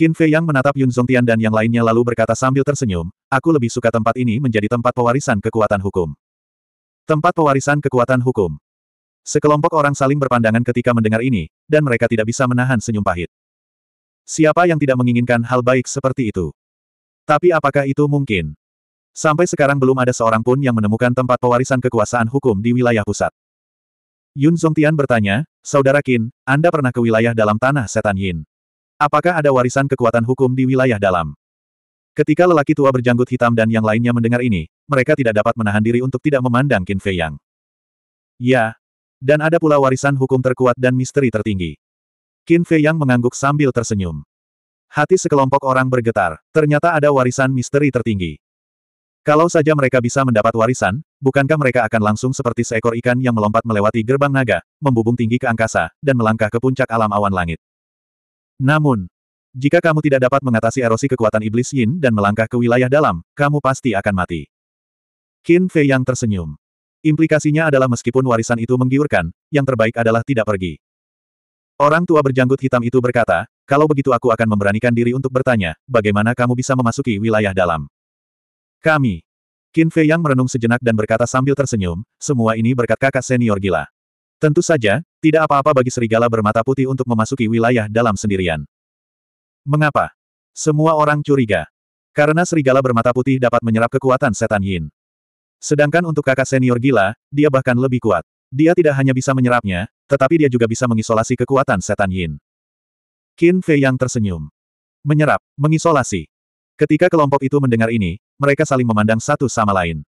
Qin Fei yang menatap Yun Zongtian dan yang lainnya lalu berkata sambil tersenyum, aku lebih suka tempat ini menjadi tempat pewarisan kekuatan hukum. Tempat pewarisan kekuatan hukum. Sekelompok orang saling berpandangan ketika mendengar ini, dan mereka tidak bisa menahan senyum pahit. Siapa yang tidak menginginkan hal baik seperti itu? Tapi apakah itu mungkin? Sampai sekarang belum ada seorang pun yang menemukan tempat pewarisan kekuasaan hukum di wilayah pusat. Yun Zongtian bertanya, Saudara Qin, Anda pernah ke wilayah dalam tanah setan Yin? Apakah ada warisan kekuatan hukum di wilayah dalam? Ketika lelaki tua berjanggut hitam dan yang lainnya mendengar ini, mereka tidak dapat menahan diri untuk tidak memandang Qin Fei Yang. Ya. Dan ada pula warisan hukum terkuat dan misteri tertinggi. Qin Fei Yang mengangguk sambil tersenyum. Hati sekelompok orang bergetar, ternyata ada warisan misteri tertinggi. Kalau saja mereka bisa mendapat warisan, bukankah mereka akan langsung seperti seekor ikan yang melompat melewati gerbang naga, membubung tinggi ke angkasa, dan melangkah ke puncak alam awan langit. Namun, jika kamu tidak dapat mengatasi erosi kekuatan iblis Yin dan melangkah ke wilayah dalam, kamu pasti akan mati. Qin Fei yang tersenyum. Implikasinya adalah meskipun warisan itu menggiurkan, yang terbaik adalah tidak pergi. Orang tua berjanggut hitam itu berkata, kalau begitu aku akan memberanikan diri untuk bertanya, bagaimana kamu bisa memasuki wilayah dalam? Kami. Qin Fei yang merenung sejenak dan berkata sambil tersenyum, semua ini berkat kakak senior gila. Tentu saja, tidak apa-apa bagi serigala bermata putih untuk memasuki wilayah dalam sendirian. Mengapa? Semua orang curiga. Karena serigala bermata putih dapat menyerap kekuatan setan Yin. Sedangkan untuk kakak senior gila, dia bahkan lebih kuat. Dia tidak hanya bisa menyerapnya, tetapi dia juga bisa mengisolasi kekuatan setan Yin. Qin Fei yang tersenyum. Menyerap, mengisolasi. Ketika kelompok itu mendengar ini, mereka saling memandang satu sama lain.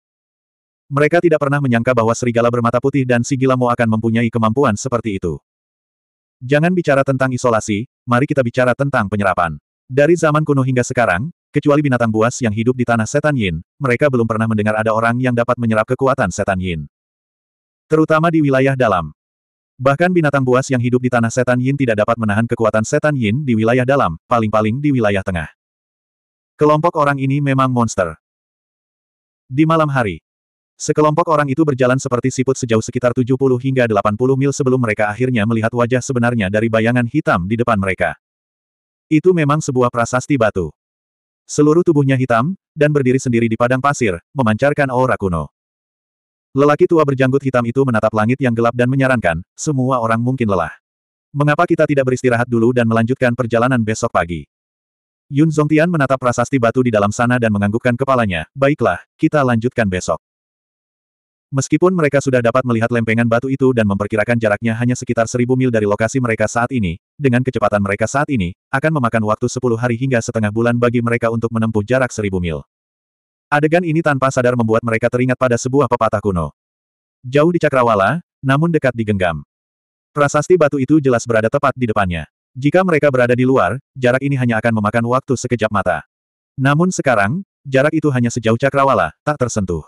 Mereka tidak pernah menyangka bahwa serigala bermata putih dan sigilamo akan mempunyai kemampuan seperti itu. Jangan bicara tentang isolasi, mari kita bicara tentang penyerapan. Dari zaman kuno hingga sekarang, kecuali binatang buas yang hidup di tanah setan yin, mereka belum pernah mendengar ada orang yang dapat menyerap kekuatan setan yin. Terutama di wilayah dalam. Bahkan binatang buas yang hidup di tanah setan yin tidak dapat menahan kekuatan setan yin di wilayah dalam, paling-paling di wilayah tengah. Kelompok orang ini memang monster. Di malam hari, Sekelompok orang itu berjalan seperti siput sejauh sekitar 70 hingga 80 mil sebelum mereka akhirnya melihat wajah sebenarnya dari bayangan hitam di depan mereka. Itu memang sebuah prasasti batu. Seluruh tubuhnya hitam, dan berdiri sendiri di padang pasir, memancarkan aura kuno. Lelaki tua berjanggut hitam itu menatap langit yang gelap dan menyarankan, semua orang mungkin lelah. Mengapa kita tidak beristirahat dulu dan melanjutkan perjalanan besok pagi? Yun Zhongtian menatap prasasti batu di dalam sana dan menganggukkan kepalanya, baiklah, kita lanjutkan besok. Meskipun mereka sudah dapat melihat lempengan batu itu dan memperkirakan jaraknya hanya sekitar seribu mil dari lokasi mereka saat ini, dengan kecepatan mereka saat ini, akan memakan waktu sepuluh hari hingga setengah bulan bagi mereka untuk menempuh jarak seribu mil. Adegan ini tanpa sadar membuat mereka teringat pada sebuah pepatah kuno. Jauh di cakrawala, namun dekat di genggam. Prasasti batu itu jelas berada tepat di depannya. Jika mereka berada di luar, jarak ini hanya akan memakan waktu sekejap mata. Namun sekarang, jarak itu hanya sejauh cakrawala, tak tersentuh.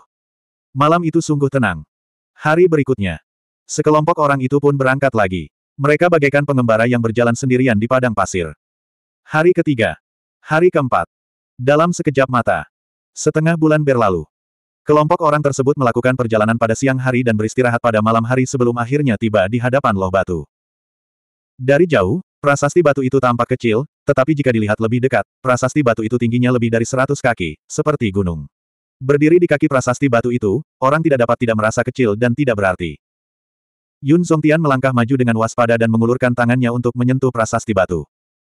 Malam itu sungguh tenang. Hari berikutnya. Sekelompok orang itu pun berangkat lagi. Mereka bagaikan pengembara yang berjalan sendirian di padang pasir. Hari ketiga. Hari keempat. Dalam sekejap mata. Setengah bulan berlalu. Kelompok orang tersebut melakukan perjalanan pada siang hari dan beristirahat pada malam hari sebelum akhirnya tiba di hadapan loh batu. Dari jauh, prasasti batu itu tampak kecil, tetapi jika dilihat lebih dekat, prasasti batu itu tingginya lebih dari 100 kaki, seperti gunung. Berdiri di kaki prasasti batu itu, orang tidak dapat tidak merasa kecil dan tidak berarti. Yun Songtian melangkah maju dengan waspada dan mengulurkan tangannya untuk menyentuh prasasti batu.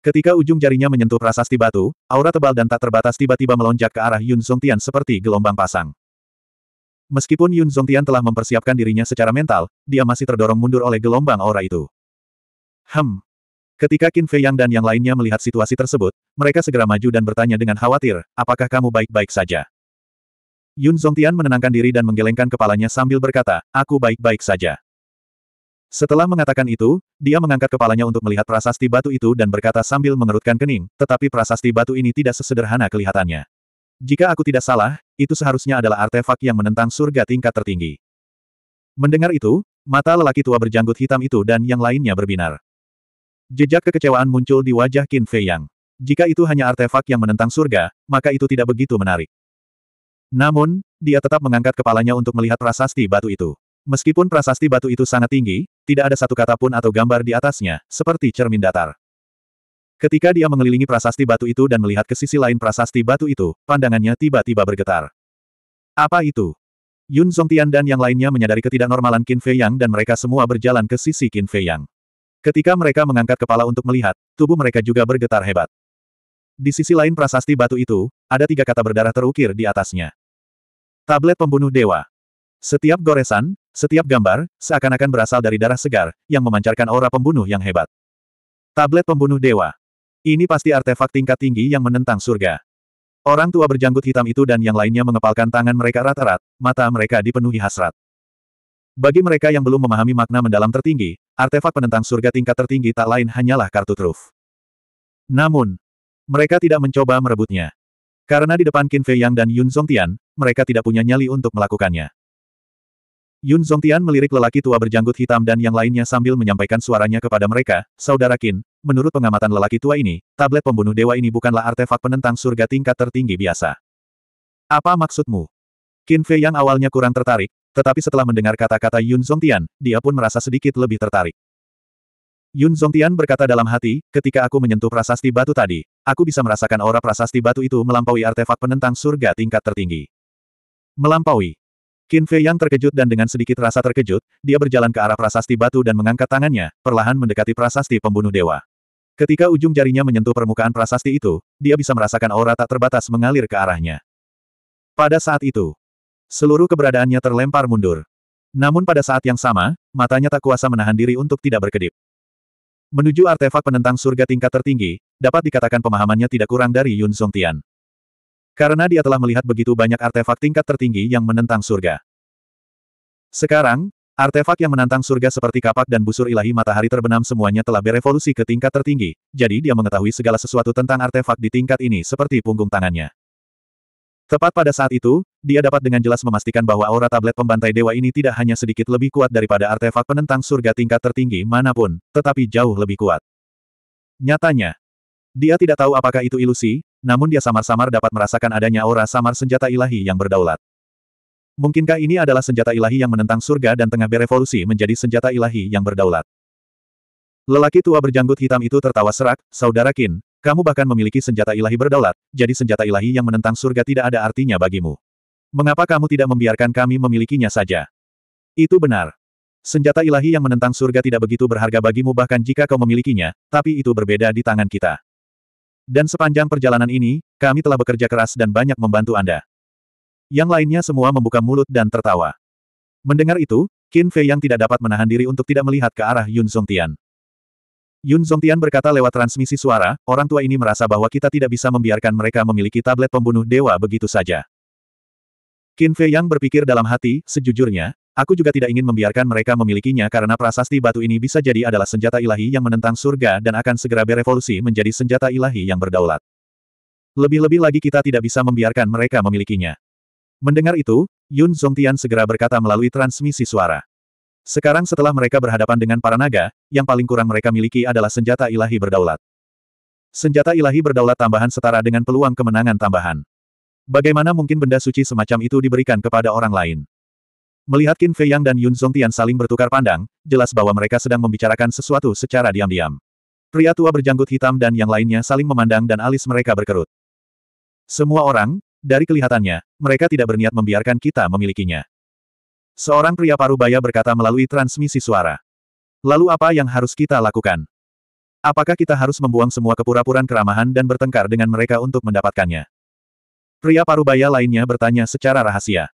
Ketika ujung jarinya menyentuh prasasti batu, aura tebal dan tak terbatas tiba-tiba melonjak ke arah Yun Songtian seperti gelombang pasang. Meskipun Yun Songtian telah mempersiapkan dirinya secara mental, dia masih terdorong mundur oleh gelombang aura itu. Hem, Ketika Qin Fei Yang dan yang lainnya melihat situasi tersebut, mereka segera maju dan bertanya dengan khawatir, apakah kamu baik-baik saja? Yun Zongtian menenangkan diri dan menggelengkan kepalanya sambil berkata, aku baik-baik saja. Setelah mengatakan itu, dia mengangkat kepalanya untuk melihat prasasti batu itu dan berkata sambil mengerutkan kening, tetapi prasasti batu ini tidak sesederhana kelihatannya. Jika aku tidak salah, itu seharusnya adalah artefak yang menentang surga tingkat tertinggi. Mendengar itu, mata lelaki tua berjanggut hitam itu dan yang lainnya berbinar. Jejak kekecewaan muncul di wajah Qin Fei Yang. Jika itu hanya artefak yang menentang surga, maka itu tidak begitu menarik. Namun, dia tetap mengangkat kepalanya untuk melihat prasasti batu itu. Meskipun prasasti batu itu sangat tinggi, tidak ada satu kata pun atau gambar di atasnya, seperti cermin datar. Ketika dia mengelilingi prasasti batu itu dan melihat ke sisi lain prasasti batu itu, pandangannya tiba-tiba bergetar. Apa itu? Yun Zhongtian dan yang lainnya menyadari ketidaknormalan Qin Fei Yang dan mereka semua berjalan ke sisi Qin Fei Yang. Ketika mereka mengangkat kepala untuk melihat, tubuh mereka juga bergetar hebat. Di sisi lain prasasti batu itu, ada tiga kata berdarah terukir di atasnya. Tablet pembunuh dewa. Setiap goresan, setiap gambar, seakan-akan berasal dari darah segar, yang memancarkan aura pembunuh yang hebat. Tablet pembunuh dewa. Ini pasti artefak tingkat tinggi yang menentang surga. Orang tua berjanggut hitam itu dan yang lainnya mengepalkan tangan mereka rata-rat, mata mereka dipenuhi hasrat. Bagi mereka yang belum memahami makna mendalam tertinggi, artefak penentang surga tingkat tertinggi tak lain hanyalah kartu truf. Namun, mereka tidak mencoba merebutnya. Karena di depan Qin Fei Yang dan Yun Zhong Tian, mereka tidak punya nyali untuk melakukannya. Yun Zhong Tian melirik lelaki tua berjanggut hitam dan yang lainnya sambil menyampaikan suaranya kepada mereka, Saudara Qin, menurut pengamatan lelaki tua ini, tablet pembunuh dewa ini bukanlah artefak penentang surga tingkat tertinggi biasa. Apa maksudmu? Qin Fei Yang awalnya kurang tertarik, tetapi setelah mendengar kata-kata Yun Zhong Tian, dia pun merasa sedikit lebih tertarik. Yun Zongtian berkata dalam hati, ketika aku menyentuh prasasti batu tadi, aku bisa merasakan aura prasasti batu itu melampaui artefak penentang surga tingkat tertinggi. Melampaui. Qin Fei yang terkejut dan dengan sedikit rasa terkejut, dia berjalan ke arah prasasti batu dan mengangkat tangannya, perlahan mendekati prasasti pembunuh dewa. Ketika ujung jarinya menyentuh permukaan prasasti itu, dia bisa merasakan aura tak terbatas mengalir ke arahnya. Pada saat itu, seluruh keberadaannya terlempar mundur. Namun pada saat yang sama, matanya tak kuasa menahan diri untuk tidak berkedip. Menuju artefak penentang surga tingkat tertinggi, dapat dikatakan pemahamannya tidak kurang dari Yun Songtian. Karena dia telah melihat begitu banyak artefak tingkat tertinggi yang menentang surga. Sekarang, artefak yang menantang surga seperti kapak dan busur ilahi matahari terbenam semuanya telah berevolusi ke tingkat tertinggi, jadi dia mengetahui segala sesuatu tentang artefak di tingkat ini seperti punggung tangannya. Tepat pada saat itu, dia dapat dengan jelas memastikan bahwa aura tablet pembantai dewa ini tidak hanya sedikit lebih kuat daripada artefak penentang surga tingkat tertinggi manapun, tetapi jauh lebih kuat. Nyatanya, dia tidak tahu apakah itu ilusi, namun dia samar-samar dapat merasakan adanya aura samar senjata ilahi yang berdaulat. Mungkinkah ini adalah senjata ilahi yang menentang surga dan tengah berevolusi menjadi senjata ilahi yang berdaulat? Lelaki tua berjanggut hitam itu tertawa serak, Saudara Kin, kamu bahkan memiliki senjata ilahi berdaulat, jadi senjata ilahi yang menentang surga tidak ada artinya bagimu. Mengapa kamu tidak membiarkan kami memilikinya saja? Itu benar. Senjata ilahi yang menentang surga tidak begitu berharga bagimu bahkan jika kau memilikinya, tapi itu berbeda di tangan kita. Dan sepanjang perjalanan ini, kami telah bekerja keras dan banyak membantu Anda. Yang lainnya semua membuka mulut dan tertawa. Mendengar itu, Qin Fei yang tidak dapat menahan diri untuk tidak melihat ke arah Yun Song Tian. Yun Zongtian berkata lewat transmisi suara, orang tua ini merasa bahwa kita tidak bisa membiarkan mereka memiliki tablet pembunuh dewa begitu saja. Qin Fei Yang berpikir dalam hati, sejujurnya, aku juga tidak ingin membiarkan mereka memilikinya karena prasasti batu ini bisa jadi adalah senjata ilahi yang menentang surga dan akan segera berevolusi menjadi senjata ilahi yang berdaulat. Lebih-lebih lagi kita tidak bisa membiarkan mereka memilikinya. Mendengar itu, Yun Zongtian segera berkata melalui transmisi suara. Sekarang setelah mereka berhadapan dengan para naga, yang paling kurang mereka miliki adalah senjata ilahi berdaulat. Senjata ilahi berdaulat tambahan setara dengan peluang kemenangan tambahan. Bagaimana mungkin benda suci semacam itu diberikan kepada orang lain? Melihat Qin Fei Yang dan Yun Zhong Tian saling bertukar pandang, jelas bahwa mereka sedang membicarakan sesuatu secara diam-diam. Pria tua berjanggut hitam dan yang lainnya saling memandang dan alis mereka berkerut. Semua orang, dari kelihatannya, mereka tidak berniat membiarkan kita memilikinya. Seorang pria parubaya berkata melalui transmisi suara. Lalu apa yang harus kita lakukan? Apakah kita harus membuang semua kepura-puraan keramahan dan bertengkar dengan mereka untuk mendapatkannya? Pria parubaya lainnya bertanya secara rahasia.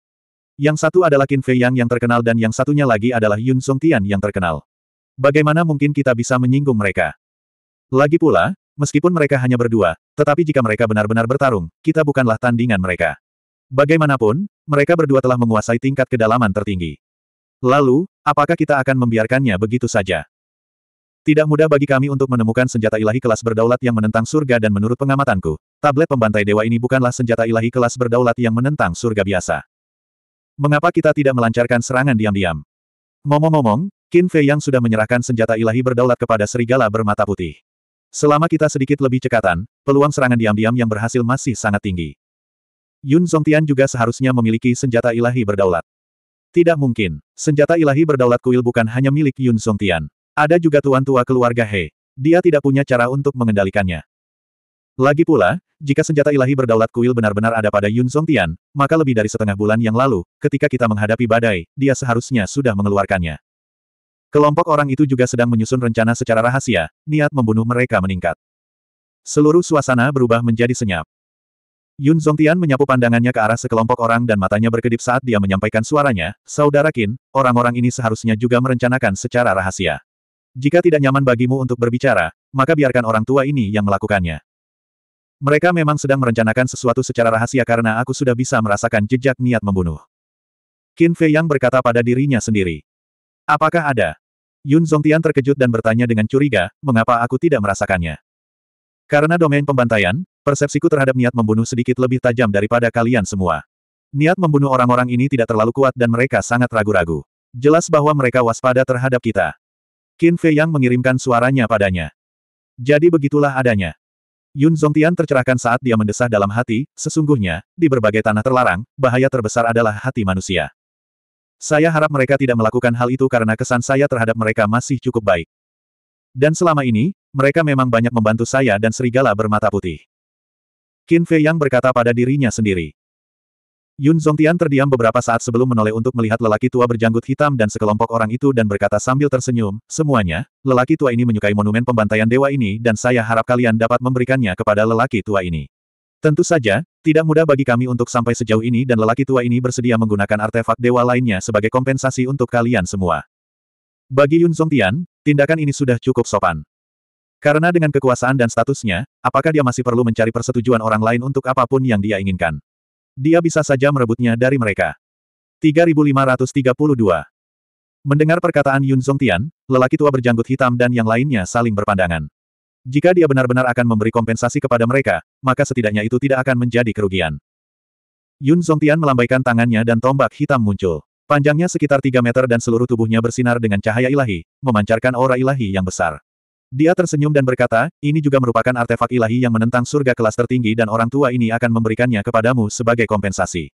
Yang satu adalah Qin Fei Yang yang terkenal dan yang satunya lagi adalah Yun Song Tian yang terkenal. Bagaimana mungkin kita bisa menyinggung mereka? Lagi pula, meskipun mereka hanya berdua, tetapi jika mereka benar-benar bertarung, kita bukanlah tandingan mereka. Bagaimanapun, mereka berdua telah menguasai tingkat kedalaman tertinggi. Lalu, apakah kita akan membiarkannya begitu saja? Tidak mudah bagi kami untuk menemukan senjata ilahi kelas berdaulat yang menentang surga dan menurut pengamatanku, tablet pembantai dewa ini bukanlah senjata ilahi kelas berdaulat yang menentang surga biasa. Mengapa kita tidak melancarkan serangan diam-diam? Momong-momong, Qin Fei yang sudah menyerahkan senjata ilahi berdaulat kepada serigala bermata putih. Selama kita sedikit lebih cekatan, peluang serangan diam-diam yang berhasil masih sangat tinggi. Yun Zongtian juga seharusnya memiliki senjata ilahi berdaulat. Tidak mungkin. Senjata ilahi berdaulat kuil bukan hanya milik Yun Songtian. Ada juga tuan tua keluarga He. Dia tidak punya cara untuk mengendalikannya. Lagi pula, jika senjata ilahi berdaulat kuil benar-benar ada pada Yun Songtian, maka lebih dari setengah bulan yang lalu, ketika kita menghadapi badai, dia seharusnya sudah mengeluarkannya. Kelompok orang itu juga sedang menyusun rencana secara rahasia, niat membunuh mereka meningkat. Seluruh suasana berubah menjadi senyap. Yun Zongtian menyapu pandangannya ke arah sekelompok orang dan matanya berkedip saat dia menyampaikan suaranya, Saudara Qin, orang-orang ini seharusnya juga merencanakan secara rahasia. Jika tidak nyaman bagimu untuk berbicara, maka biarkan orang tua ini yang melakukannya. Mereka memang sedang merencanakan sesuatu secara rahasia karena aku sudah bisa merasakan jejak niat membunuh. Qin Fei Yang berkata pada dirinya sendiri. Apakah ada? Yun Zongtian terkejut dan bertanya dengan curiga, mengapa aku tidak merasakannya? Karena domain pembantaian, Persepsiku terhadap niat membunuh sedikit lebih tajam daripada kalian semua. Niat membunuh orang-orang ini tidak terlalu kuat dan mereka sangat ragu-ragu. Jelas bahwa mereka waspada terhadap kita. Qin Fei yang mengirimkan suaranya padanya. Jadi begitulah adanya. Yun Zongtian tercerahkan saat dia mendesah dalam hati, sesungguhnya, di berbagai tanah terlarang, bahaya terbesar adalah hati manusia. Saya harap mereka tidak melakukan hal itu karena kesan saya terhadap mereka masih cukup baik. Dan selama ini, mereka memang banyak membantu saya dan serigala bermata putih. Qin Fei Yang berkata pada dirinya sendiri. Yun Zongtian terdiam beberapa saat sebelum menoleh untuk melihat lelaki tua berjanggut hitam dan sekelompok orang itu dan berkata sambil tersenyum, semuanya, lelaki tua ini menyukai monumen pembantaian dewa ini dan saya harap kalian dapat memberikannya kepada lelaki tua ini. Tentu saja, tidak mudah bagi kami untuk sampai sejauh ini dan lelaki tua ini bersedia menggunakan artefak dewa lainnya sebagai kompensasi untuk kalian semua. Bagi Yun Zongtian, tindakan ini sudah cukup sopan. Karena dengan kekuasaan dan statusnya, apakah dia masih perlu mencari persetujuan orang lain untuk apapun yang dia inginkan? Dia bisa saja merebutnya dari mereka. 3532 Mendengar perkataan Yun Zongtian, lelaki tua berjanggut hitam dan yang lainnya saling berpandangan. Jika dia benar-benar akan memberi kompensasi kepada mereka, maka setidaknya itu tidak akan menjadi kerugian. Yun Zongtian melambaikan tangannya dan tombak hitam muncul. Panjangnya sekitar 3 meter dan seluruh tubuhnya bersinar dengan cahaya ilahi, memancarkan aura ilahi yang besar. Dia tersenyum dan berkata, ini juga merupakan artefak ilahi yang menentang surga kelas tertinggi dan orang tua ini akan memberikannya kepadamu sebagai kompensasi.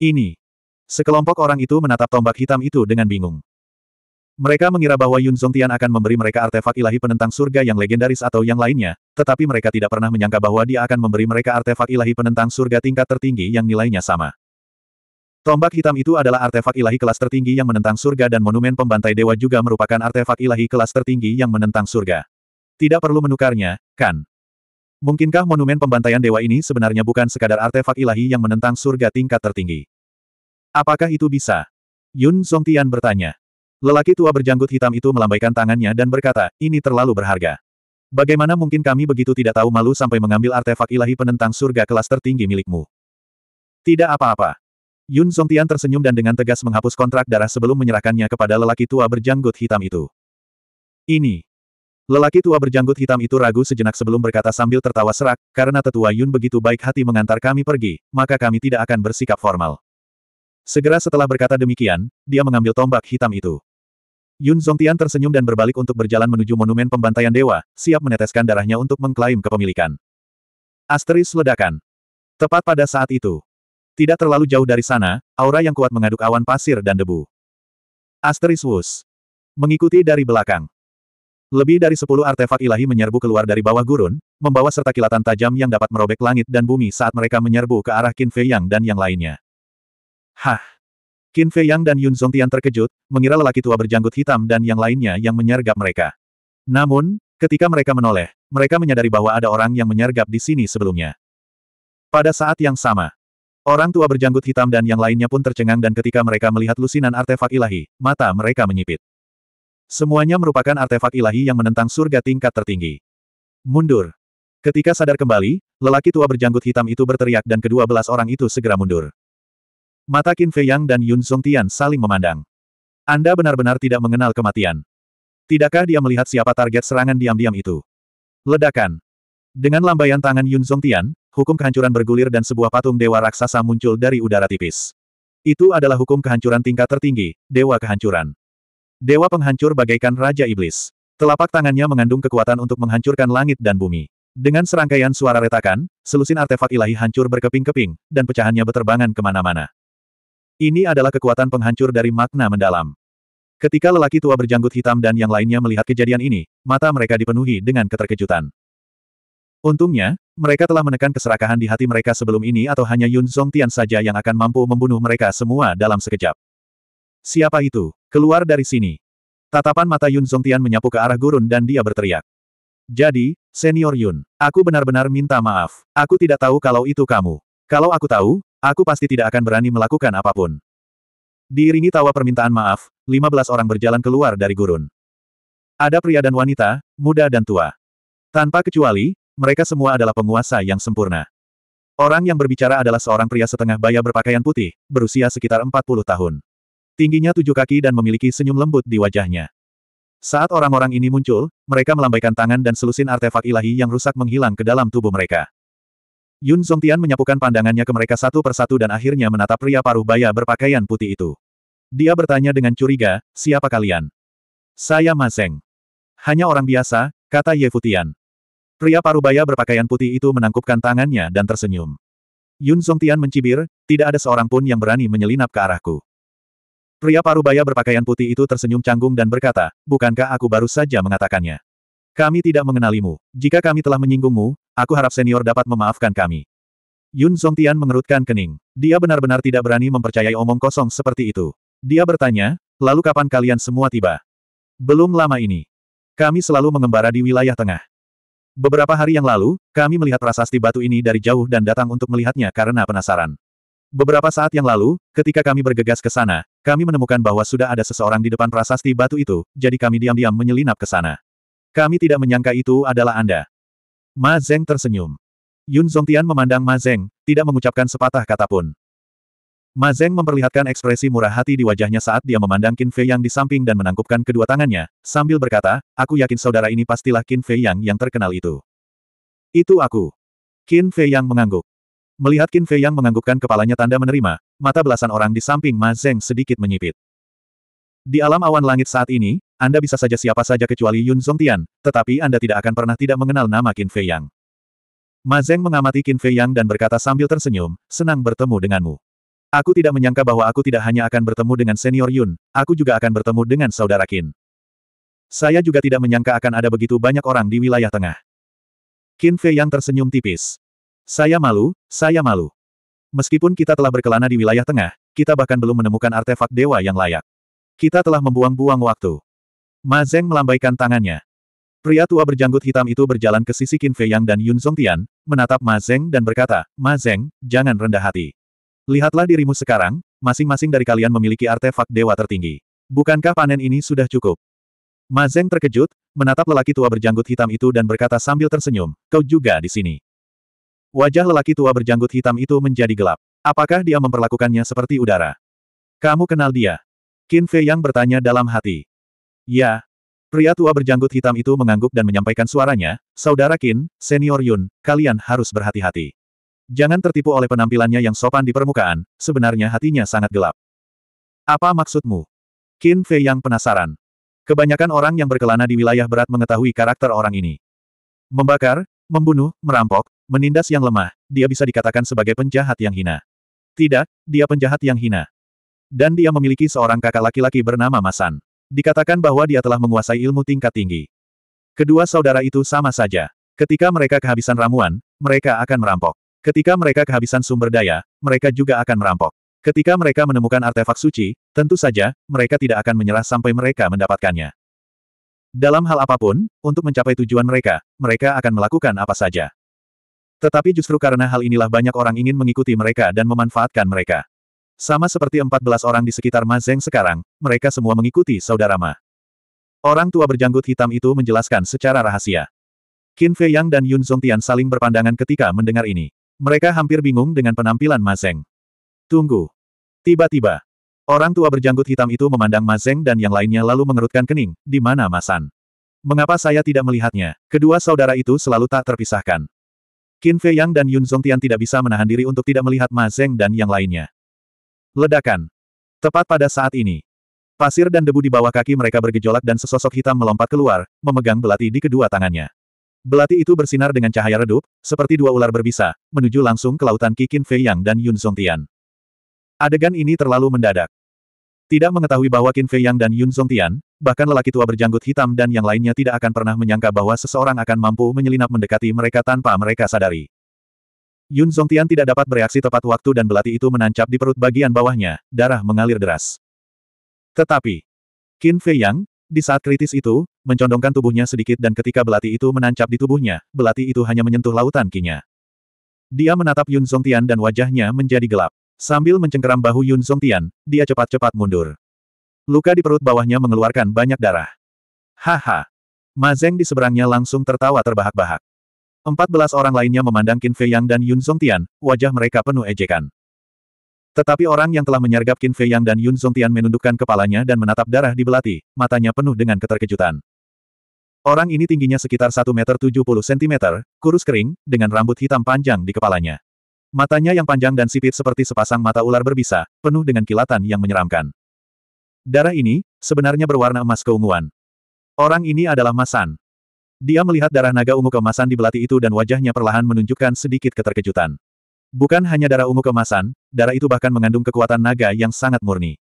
Ini. Sekelompok orang itu menatap tombak hitam itu dengan bingung. Mereka mengira bahwa Yun Zongtian akan memberi mereka artefak ilahi penentang surga yang legendaris atau yang lainnya, tetapi mereka tidak pernah menyangka bahwa dia akan memberi mereka artefak ilahi penentang surga tingkat tertinggi yang nilainya sama. Tombak hitam itu adalah artefak ilahi kelas tertinggi yang menentang surga dan monumen pembantai dewa juga merupakan artefak ilahi kelas tertinggi yang menentang surga. Tidak perlu menukarnya, kan? Mungkinkah monumen pembantaian dewa ini sebenarnya bukan sekadar artefak ilahi yang menentang surga tingkat tertinggi? Apakah itu bisa? Yun Songtian bertanya. Lelaki tua berjanggut hitam itu melambaikan tangannya dan berkata, ini terlalu berharga. Bagaimana mungkin kami begitu tidak tahu malu sampai mengambil artefak ilahi penentang surga kelas tertinggi milikmu? Tidak apa-apa. Yun Tian tersenyum dan dengan tegas menghapus kontrak darah sebelum menyerahkannya kepada lelaki tua berjanggut hitam itu. Ini. Lelaki tua berjanggut hitam itu ragu sejenak sebelum berkata sambil tertawa serak, karena tetua Yun begitu baik hati mengantar kami pergi, maka kami tidak akan bersikap formal. Segera setelah berkata demikian, dia mengambil tombak hitam itu. Yun Zongtian tersenyum dan berbalik untuk berjalan menuju monumen pembantaian dewa, siap meneteskan darahnya untuk mengklaim kepemilikan. Asteris ledakan. Tepat pada saat itu, tidak terlalu jauh dari sana, aura yang kuat mengaduk awan pasir dan debu. Asteris Wus. Mengikuti dari belakang. Lebih dari sepuluh artefak ilahi menyerbu keluar dari bawah gurun, membawa serta kilatan tajam yang dapat merobek langit dan bumi saat mereka menyerbu ke arah Qin Fei Yang dan yang lainnya. Hah! Qin Fei Yang dan Yun Zongtian terkejut, mengira lelaki tua berjanggut hitam dan yang lainnya yang menyergap mereka. Namun, ketika mereka menoleh, mereka menyadari bahwa ada orang yang menyergap di sini sebelumnya. Pada saat yang sama, Orang tua berjanggut hitam dan yang lainnya pun tercengang dan ketika mereka melihat lusinan artefak ilahi, mata mereka menyipit. Semuanya merupakan artefak ilahi yang menentang surga tingkat tertinggi. Mundur. Ketika sadar kembali, lelaki tua berjanggut hitam itu berteriak dan kedua belas orang itu segera mundur. Mata Qin Fei Yang dan Yun Song Tian saling memandang. Anda benar-benar tidak mengenal kematian. Tidakkah dia melihat siapa target serangan diam-diam itu? Ledakan. Dengan lambaian tangan Yun Song Tian, hukum kehancuran bergulir dan sebuah patung dewa raksasa muncul dari udara tipis. Itu adalah hukum kehancuran tingkat tertinggi, dewa kehancuran. Dewa penghancur bagaikan Raja Iblis. Telapak tangannya mengandung kekuatan untuk menghancurkan langit dan bumi. Dengan serangkaian suara retakan, selusin artefak ilahi hancur berkeping-keping, dan pecahannya beterbangan kemana-mana. Ini adalah kekuatan penghancur dari makna mendalam. Ketika lelaki tua berjanggut hitam dan yang lainnya melihat kejadian ini, mata mereka dipenuhi dengan keterkejutan. Untungnya, mereka telah menekan keserakahan di hati mereka sebelum ini atau hanya Yun Zhong Tian saja yang akan mampu membunuh mereka semua dalam sekejap. Siapa itu? Keluar dari sini. Tatapan mata Yun Zhong Tian menyapu ke arah gurun dan dia berteriak. Jadi, Senior Yun, aku benar-benar minta maaf. Aku tidak tahu kalau itu kamu. Kalau aku tahu, aku pasti tidak akan berani melakukan apapun. Diiringi tawa permintaan maaf, 15 orang berjalan keluar dari gurun. Ada pria dan wanita, muda dan tua. Tanpa kecuali, mereka semua adalah penguasa yang sempurna. Orang yang berbicara adalah seorang pria setengah baya berpakaian putih, berusia sekitar 40 tahun. Tingginya tujuh kaki dan memiliki senyum lembut di wajahnya. Saat orang-orang ini muncul, mereka melambaikan tangan dan selusin artefak ilahi yang rusak menghilang ke dalam tubuh mereka. Yun Zongtian menyapukan pandangannya ke mereka satu persatu dan akhirnya menatap pria paruh baya berpakaian putih itu. Dia bertanya dengan curiga, siapa kalian? Saya Ma Hanya orang biasa, kata Ye Futian. Pria parubaya berpakaian putih itu menangkupkan tangannya dan tersenyum. Yun Songtian mencibir, tidak ada seorang pun yang berani menyelinap ke arahku. Pria parubaya berpakaian putih itu tersenyum canggung dan berkata, bukankah aku baru saja mengatakannya? Kami tidak mengenalimu. Jika kami telah menyinggungmu, aku harap senior dapat memaafkan kami. Yun Songtian mengerutkan kening. Dia benar-benar tidak berani mempercayai omong kosong seperti itu. Dia bertanya, lalu kapan kalian semua tiba? Belum lama ini. Kami selalu mengembara di wilayah tengah. Beberapa hari yang lalu, kami melihat prasasti batu ini dari jauh dan datang untuk melihatnya karena penasaran. Beberapa saat yang lalu, ketika kami bergegas ke sana, kami menemukan bahwa sudah ada seseorang di depan prasasti batu itu, jadi kami diam-diam menyelinap ke sana. Kami tidak menyangka itu adalah Anda. Ma Zeng tersenyum. Yun Zongtian memandang Ma Zeng, tidak mengucapkan sepatah kata pun. Mazeng memperlihatkan ekspresi murah hati di wajahnya saat dia memandang Qin Fei Yang di samping dan menangkupkan kedua tangannya, sambil berkata, aku yakin saudara ini pastilah Qin Fei Yang yang terkenal itu. Itu aku. Qin Fei Yang mengangguk. Melihat Qin Fei Yang menganggukkan kepalanya tanda menerima, mata belasan orang di samping Mazeng sedikit menyipit. Di alam awan langit saat ini, Anda bisa saja siapa saja kecuali Yun Zongtian, tetapi Anda tidak akan pernah tidak mengenal nama Qin Fei Yang. Mazeng mengamati Qin Fei Yang dan berkata sambil tersenyum, senang bertemu denganmu. Aku tidak menyangka bahwa aku tidak hanya akan bertemu dengan senior Yun, aku juga akan bertemu dengan saudara Qin. Saya juga tidak menyangka akan ada begitu banyak orang di wilayah tengah. Qin Fei yang tersenyum tipis. Saya malu, saya malu. Meskipun kita telah berkelana di wilayah tengah, kita bahkan belum menemukan artefak dewa yang layak. Kita telah membuang-buang waktu. Ma Zeng melambaikan tangannya. Pria tua berjanggut hitam itu berjalan ke sisi Qin Fei Yang dan Yun Songtian, menatap Ma Zeng dan berkata, Ma Zeng, jangan rendah hati. Lihatlah dirimu sekarang, masing-masing dari kalian memiliki artefak dewa tertinggi. Bukankah panen ini sudah cukup? Mazeng terkejut, menatap lelaki tua berjanggut hitam itu dan berkata sambil tersenyum, kau juga di sini. Wajah lelaki tua berjanggut hitam itu menjadi gelap. Apakah dia memperlakukannya seperti udara? Kamu kenal dia? Qin Fei yang bertanya dalam hati. Ya. Pria tua berjanggut hitam itu mengangguk dan menyampaikan suaranya, Saudara Qin, Senior Yun, kalian harus berhati-hati. Jangan tertipu oleh penampilannya yang sopan di permukaan, sebenarnya hatinya sangat gelap. Apa maksudmu? Qin Fei yang penasaran. Kebanyakan orang yang berkelana di wilayah berat mengetahui karakter orang ini. Membakar, membunuh, merampok, menindas yang lemah, dia bisa dikatakan sebagai penjahat yang hina. Tidak, dia penjahat yang hina. Dan dia memiliki seorang kakak laki-laki bernama Masan. Dikatakan bahwa dia telah menguasai ilmu tingkat tinggi. Kedua saudara itu sama saja. Ketika mereka kehabisan ramuan, mereka akan merampok. Ketika mereka kehabisan sumber daya, mereka juga akan merampok. Ketika mereka menemukan artefak suci, tentu saja, mereka tidak akan menyerah sampai mereka mendapatkannya. Dalam hal apapun, untuk mencapai tujuan mereka, mereka akan melakukan apa saja. Tetapi justru karena hal inilah banyak orang ingin mengikuti mereka dan memanfaatkan mereka. Sama seperti 14 orang di sekitar Mazeng sekarang, mereka semua mengikuti saudara Ma. Orang tua berjanggut hitam itu menjelaskan secara rahasia. Qin Fei Yang dan Yun Zhongtian saling berpandangan ketika mendengar ini. Mereka hampir bingung dengan penampilan Mazeng. Tunggu. Tiba-tiba, orang tua berjanggut hitam itu memandang Mazeng dan yang lainnya lalu mengerutkan kening, di mana Masan? Mengapa saya tidak melihatnya? Kedua saudara itu selalu tak terpisahkan. Qin Fei Yang dan Yun Zongtian tidak bisa menahan diri untuk tidak melihat Mazeng dan yang lainnya. Ledakan. Tepat pada saat ini, pasir dan debu di bawah kaki mereka bergejolak dan sesosok hitam melompat keluar, memegang belati di kedua tangannya. Belati itu bersinar dengan cahaya redup, seperti dua ular berbisa, menuju langsung ke lautan Kikin Fei Yang dan Yun Tian. Adegan ini terlalu mendadak. Tidak mengetahui bahwa Qin Fei Yang dan Yun Tian, bahkan lelaki tua berjanggut hitam dan yang lainnya tidak akan pernah menyangka bahwa seseorang akan mampu menyelinap mendekati mereka tanpa mereka sadari. Yun Tian tidak dapat bereaksi tepat waktu dan belati itu menancap di perut bagian bawahnya, darah mengalir deras. Tetapi, Qin Fei Yang, di saat kritis itu, mencondongkan tubuhnya sedikit dan ketika belati itu menancap di tubuhnya, belati itu hanya menyentuh lautan kinya. Dia menatap Yun Songtian dan wajahnya menjadi gelap. Sambil mencengkeram bahu Yun Songtian, dia cepat-cepat mundur. Luka di perut bawahnya mengeluarkan banyak darah. Haha. Mazeng di seberangnya langsung tertawa terbahak-bahak. Empat belas orang lainnya memandang Qin Fei Yang dan Yun Songtian, wajah mereka penuh ejekan. Tetapi orang yang telah menyergap Qin Fei Yang dan Yun Zongtian menundukkan kepalanya dan menatap darah di belati, matanya penuh dengan keterkejutan. Orang ini tingginya sekitar 1 meter 70 cm, kurus kering, dengan rambut hitam panjang di kepalanya. Matanya yang panjang dan sipit seperti sepasang mata ular berbisa, penuh dengan kilatan yang menyeramkan. Darah ini, sebenarnya berwarna emas keunguan. Orang ini adalah Masan, dia melihat darah naga ungu kemasan di belati itu dan wajahnya perlahan menunjukkan sedikit keterkejutan. Bukan hanya darah ungu kemasan, darah itu bahkan mengandung kekuatan naga yang sangat murni.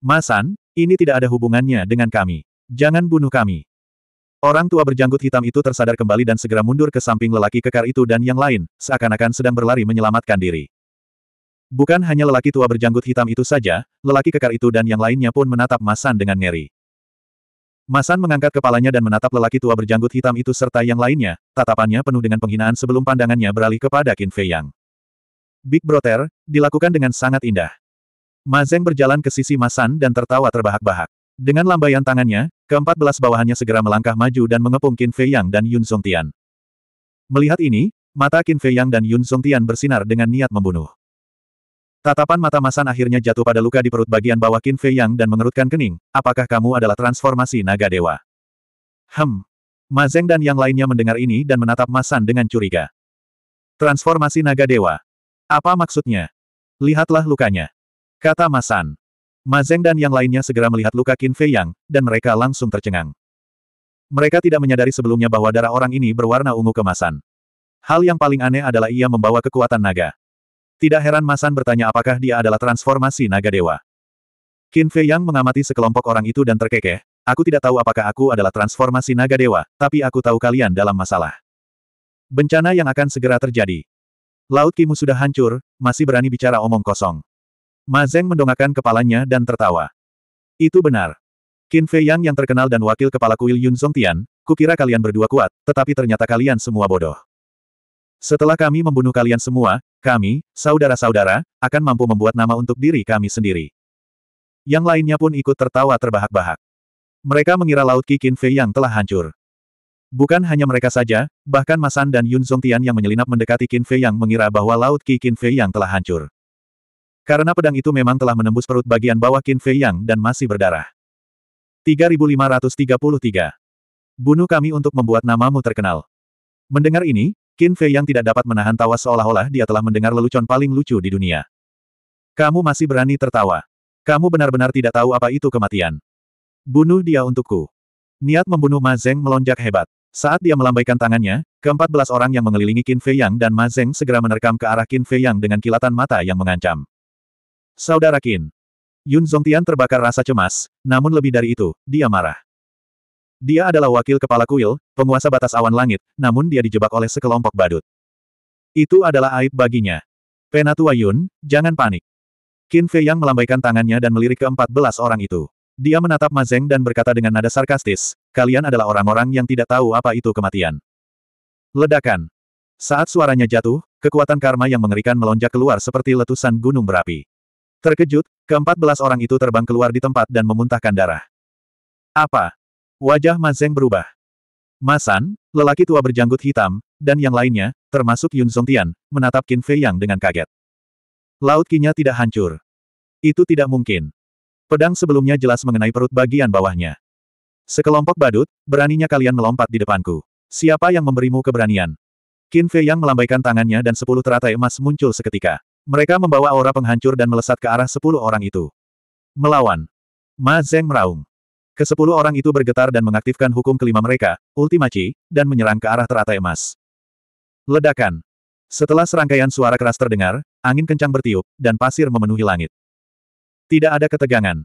Masan, ini tidak ada hubungannya dengan kami. Jangan bunuh kami. Orang tua berjanggut hitam itu tersadar kembali dan segera mundur ke samping lelaki kekar itu dan yang lain, seakan-akan sedang berlari menyelamatkan diri. Bukan hanya lelaki tua berjanggut hitam itu saja, lelaki kekar itu dan yang lainnya pun menatap Masan dengan ngeri. Masan mengangkat kepalanya dan menatap lelaki tua berjanggut hitam itu serta yang lainnya, tatapannya penuh dengan penghinaan sebelum pandangannya beralih kepada Qin Fei Yang. Big Brother, dilakukan dengan sangat indah. Mazeng berjalan ke sisi Masan dan tertawa terbahak-bahak. Dengan lambaian tangannya, keempat belas bawahannya segera melangkah maju dan mengepung Qin Fei Yang dan Yun Song Tian. Melihat ini, mata Qin Fei Yang dan Yun Song Tian bersinar dengan niat membunuh. Tatapan mata Masan akhirnya jatuh pada luka di perut bagian bawah Qin Fei Yang dan mengerutkan kening, apakah kamu adalah transformasi naga dewa? Hem. Mazeng dan yang lainnya mendengar ini dan menatap Masan dengan curiga. Transformasi naga dewa, apa maksudnya? Lihatlah lukanya. Kata Masan. Mazeng dan yang lainnya segera melihat luka Qin Fei Yang, dan mereka langsung tercengang. Mereka tidak menyadari sebelumnya bahwa darah orang ini berwarna ungu kemasan. Hal yang paling aneh adalah ia membawa kekuatan naga. Tidak heran Masan bertanya apakah dia adalah transformasi naga dewa. Qin Fei Yang mengamati sekelompok orang itu dan terkekeh, aku tidak tahu apakah aku adalah transformasi naga dewa, tapi aku tahu kalian dalam masalah. Bencana yang akan segera terjadi. Laut Kimu sudah hancur, masih berani bicara omong kosong. Ma Zeng mendongakkan kepalanya dan tertawa. Itu benar. Qin Fei Yang yang terkenal dan wakil kepala kuil Yun Song Tian, kukira kalian berdua kuat, tetapi ternyata kalian semua bodoh. Setelah kami membunuh kalian semua, kami, saudara-saudara, akan mampu membuat nama untuk diri kami sendiri. Yang lainnya pun ikut tertawa terbahak-bahak. Mereka mengira Laut Ki Qin Fei Yang telah hancur. Bukan hanya mereka saja, bahkan Masan dan Yun Zongtian yang menyelinap mendekati Qin Fei yang mengira bahwa Laut Qi Qin Fei yang telah hancur. Karena pedang itu memang telah menembus perut bagian bawah Qin Fei yang dan masih berdarah. 3533. Bunuh kami untuk membuat namamu terkenal. Mendengar ini, Qin Fei yang tidak dapat menahan tawa seolah-olah dia telah mendengar lelucon paling lucu di dunia. Kamu masih berani tertawa. Kamu benar-benar tidak tahu apa itu kematian. Bunuh dia untukku. Niat membunuh Ma Zeng melonjak hebat. Saat dia melambaikan tangannya, keempat belas orang yang mengelilingi Qin Fei Yang dan Ma Zeng segera menerkam ke arah Qin Fei Yang dengan kilatan mata yang mengancam. Saudara Qin. Yun Tian terbakar rasa cemas, namun lebih dari itu, dia marah. Dia adalah wakil kepala kuil, penguasa batas awan langit, namun dia dijebak oleh sekelompok badut. Itu adalah aib baginya. Penatua Yun, jangan panik. Qin Fei Yang melambaikan tangannya dan melirik ke empat belas orang itu. Dia menatap Mazeng dan berkata dengan nada sarkastis, kalian adalah orang-orang yang tidak tahu apa itu kematian. Ledakan. Saat suaranya jatuh, kekuatan karma yang mengerikan melonjak keluar seperti letusan gunung berapi. Terkejut, keempat belas orang itu terbang keluar di tempat dan memuntahkan darah. Apa? Wajah Mazeng berubah. Masan, lelaki tua berjanggut hitam, dan yang lainnya, termasuk Yun Songtian, menatap Qin Fei Yang dengan kaget. Laut Kinya tidak hancur. Itu tidak mungkin. Pedang sebelumnya jelas mengenai perut bagian bawahnya. Sekelompok badut, beraninya kalian melompat di depanku. Siapa yang memberimu keberanian? Qin Fei yang melambaikan tangannya dan sepuluh teratai emas muncul seketika. Mereka membawa aura penghancur dan melesat ke arah sepuluh orang itu. Melawan. Ma Zeng meraung. Kesepuluh orang itu bergetar dan mengaktifkan hukum kelima mereka, Ultimaci, dan menyerang ke arah teratai emas. Ledakan. Setelah serangkaian suara keras terdengar, angin kencang bertiup, dan pasir memenuhi langit. Tidak ada ketegangan.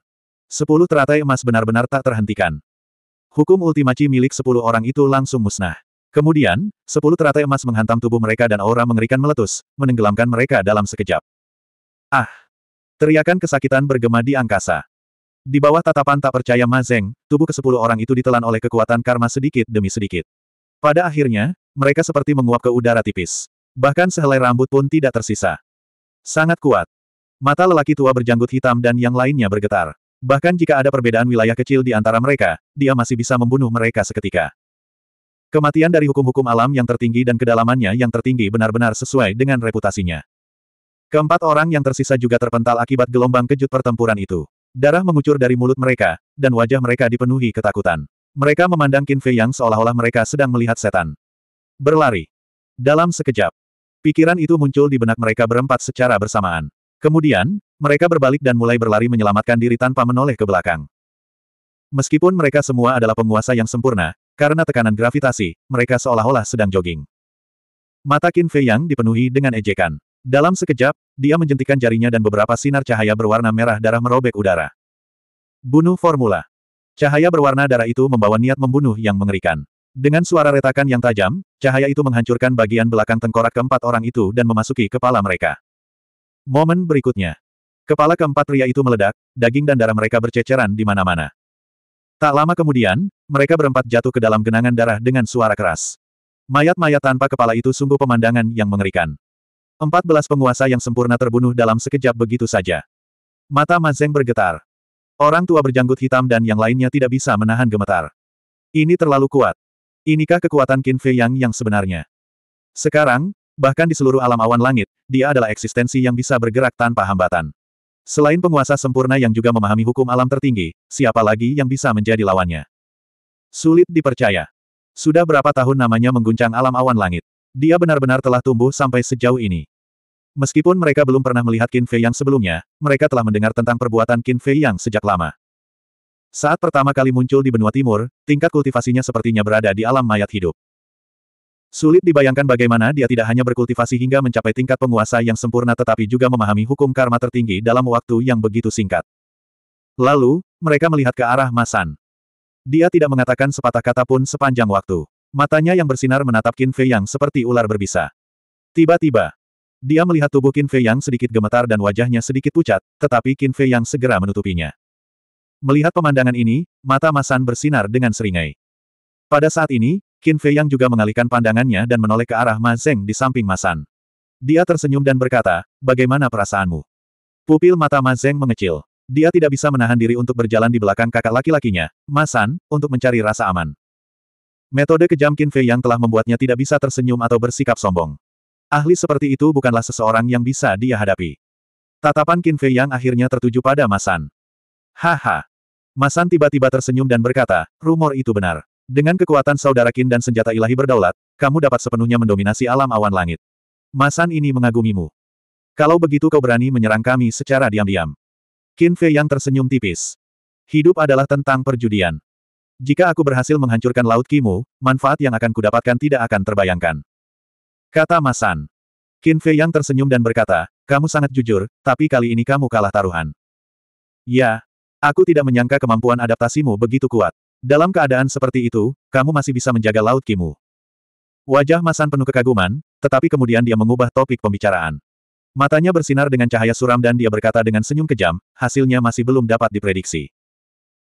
Sepuluh teratai emas benar-benar tak terhentikan. Hukum ultimaci milik sepuluh orang itu langsung musnah. Kemudian, sepuluh teratai emas menghantam tubuh mereka dan aura mengerikan meletus, menenggelamkan mereka dalam sekejap. Ah! Teriakan kesakitan bergema di angkasa. Di bawah tatapan tak percaya Mazeng, tubuh ke sepuluh orang itu ditelan oleh kekuatan karma sedikit demi sedikit. Pada akhirnya, mereka seperti menguap ke udara tipis. Bahkan sehelai rambut pun tidak tersisa. Sangat kuat. Mata lelaki tua berjanggut hitam dan yang lainnya bergetar. Bahkan jika ada perbedaan wilayah kecil di antara mereka, dia masih bisa membunuh mereka seketika. Kematian dari hukum-hukum alam yang tertinggi dan kedalamannya yang tertinggi benar-benar sesuai dengan reputasinya. Keempat orang yang tersisa juga terpental akibat gelombang kejut pertempuran itu. Darah mengucur dari mulut mereka, dan wajah mereka dipenuhi ketakutan. Mereka memandang Qin Fei Yang seolah-olah mereka sedang melihat setan. Berlari. Dalam sekejap, pikiran itu muncul di benak mereka berempat secara bersamaan. Kemudian, mereka berbalik dan mulai berlari menyelamatkan diri tanpa menoleh ke belakang. Meskipun mereka semua adalah penguasa yang sempurna, karena tekanan gravitasi, mereka seolah-olah sedang jogging. Mata Qin Fei Yang dipenuhi dengan ejekan. Dalam sekejap, dia menjentikan jarinya dan beberapa sinar cahaya berwarna merah darah merobek udara. Bunuh formula. Cahaya berwarna darah itu membawa niat membunuh yang mengerikan. Dengan suara retakan yang tajam, cahaya itu menghancurkan bagian belakang tengkorak keempat orang itu dan memasuki kepala mereka. Momen berikutnya. Kepala keempat pria itu meledak, daging dan darah mereka berceceran di mana-mana. Tak lama kemudian, mereka berempat jatuh ke dalam genangan darah dengan suara keras. Mayat-mayat tanpa kepala itu sungguh pemandangan yang mengerikan. Empat belas penguasa yang sempurna terbunuh dalam sekejap begitu saja. Mata Mazeng bergetar. Orang tua berjanggut hitam dan yang lainnya tidak bisa menahan gemetar. Ini terlalu kuat. Inikah kekuatan Qin Fei Yang yang sebenarnya? Sekarang, Bahkan di seluruh alam awan langit, dia adalah eksistensi yang bisa bergerak tanpa hambatan. Selain penguasa sempurna yang juga memahami hukum alam tertinggi, siapa lagi yang bisa menjadi lawannya? Sulit dipercaya. Sudah berapa tahun namanya mengguncang alam awan langit. Dia benar-benar telah tumbuh sampai sejauh ini. Meskipun mereka belum pernah melihat Qin Fei yang sebelumnya, mereka telah mendengar tentang perbuatan Qin Fei yang sejak lama. Saat pertama kali muncul di benua timur, tingkat kultivasinya sepertinya berada di alam mayat hidup. Sulit dibayangkan bagaimana dia tidak hanya berkultivasi hingga mencapai tingkat penguasa yang sempurna tetapi juga memahami hukum karma tertinggi dalam waktu yang begitu singkat. Lalu, mereka melihat ke arah Masan. Dia tidak mengatakan sepatah kata pun sepanjang waktu. Matanya yang bersinar menatap Qin Fei Yang seperti ular berbisa. Tiba-tiba, dia melihat tubuh Qin Fei Yang sedikit gemetar dan wajahnya sedikit pucat, tetapi Qin Fei Yang segera menutupinya. Melihat pemandangan ini, mata Masan bersinar dengan seringai. Pada saat ini, Qin Fei Yang juga mengalihkan pandangannya dan menoleh ke arah Ma Zeng di samping Ma San. Dia tersenyum dan berkata, bagaimana perasaanmu? Pupil mata Ma Zeng mengecil. Dia tidak bisa menahan diri untuk berjalan di belakang kakak laki-lakinya, Ma San, untuk mencari rasa aman. Metode kejam Qin Fei Yang telah membuatnya tidak bisa tersenyum atau bersikap sombong. Ahli seperti itu bukanlah seseorang yang bisa dia hadapi. Tatapan Qin Fei Yang akhirnya tertuju pada Ma San. Haha. Ma San tiba-tiba tersenyum dan berkata, rumor itu benar. Dengan kekuatan saudara kin dan senjata ilahi berdaulat, kamu dapat sepenuhnya mendominasi alam awan langit. Masan ini mengagumimu. Kalau begitu kau berani menyerang kami secara diam-diam. Qin Fei yang tersenyum tipis. Hidup adalah tentang perjudian. Jika aku berhasil menghancurkan Laut Kimu, manfaat yang akan kudapatkan tidak akan terbayangkan. Kata Masan. Qin Fei yang tersenyum dan berkata, kamu sangat jujur, tapi kali ini kamu kalah taruhan. Ya, aku tidak menyangka kemampuan adaptasimu begitu kuat. Dalam keadaan seperti itu, kamu masih bisa menjaga laut kimu. Wajah Masan penuh kekaguman, tetapi kemudian dia mengubah topik pembicaraan. Matanya bersinar dengan cahaya suram dan dia berkata dengan senyum kejam, hasilnya masih belum dapat diprediksi.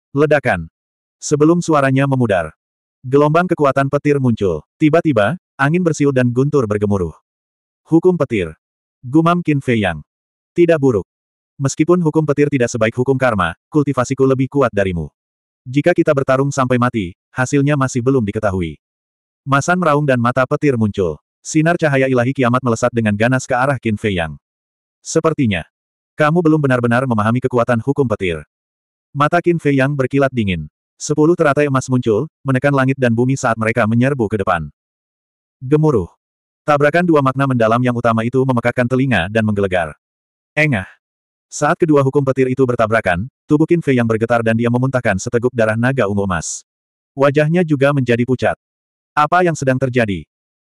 Ledakan. Sebelum suaranya memudar. Gelombang kekuatan petir muncul. Tiba-tiba, angin bersiul dan guntur bergemuruh. Hukum petir. Gumam Qin Fei Yang. Tidak buruk. Meskipun hukum petir tidak sebaik hukum karma, kultivasiku lebih kuat darimu. Jika kita bertarung sampai mati, hasilnya masih belum diketahui. Masan meraung dan mata petir muncul. Sinar cahaya ilahi kiamat melesat dengan ganas ke arah Qin Fei Yang. Sepertinya, kamu belum benar-benar memahami kekuatan hukum petir. Mata Qin Fei Yang berkilat dingin. Sepuluh teratai emas muncul, menekan langit dan bumi saat mereka menyerbu ke depan. Gemuruh. Tabrakan dua makna mendalam yang utama itu memekakkan telinga dan menggelegar. Engah. Saat kedua hukum petir itu bertabrakan, Tubuh Qin Fei yang bergetar dan dia memuntahkan seteguk darah naga ungu emas. Wajahnya juga menjadi pucat. Apa yang sedang terjadi?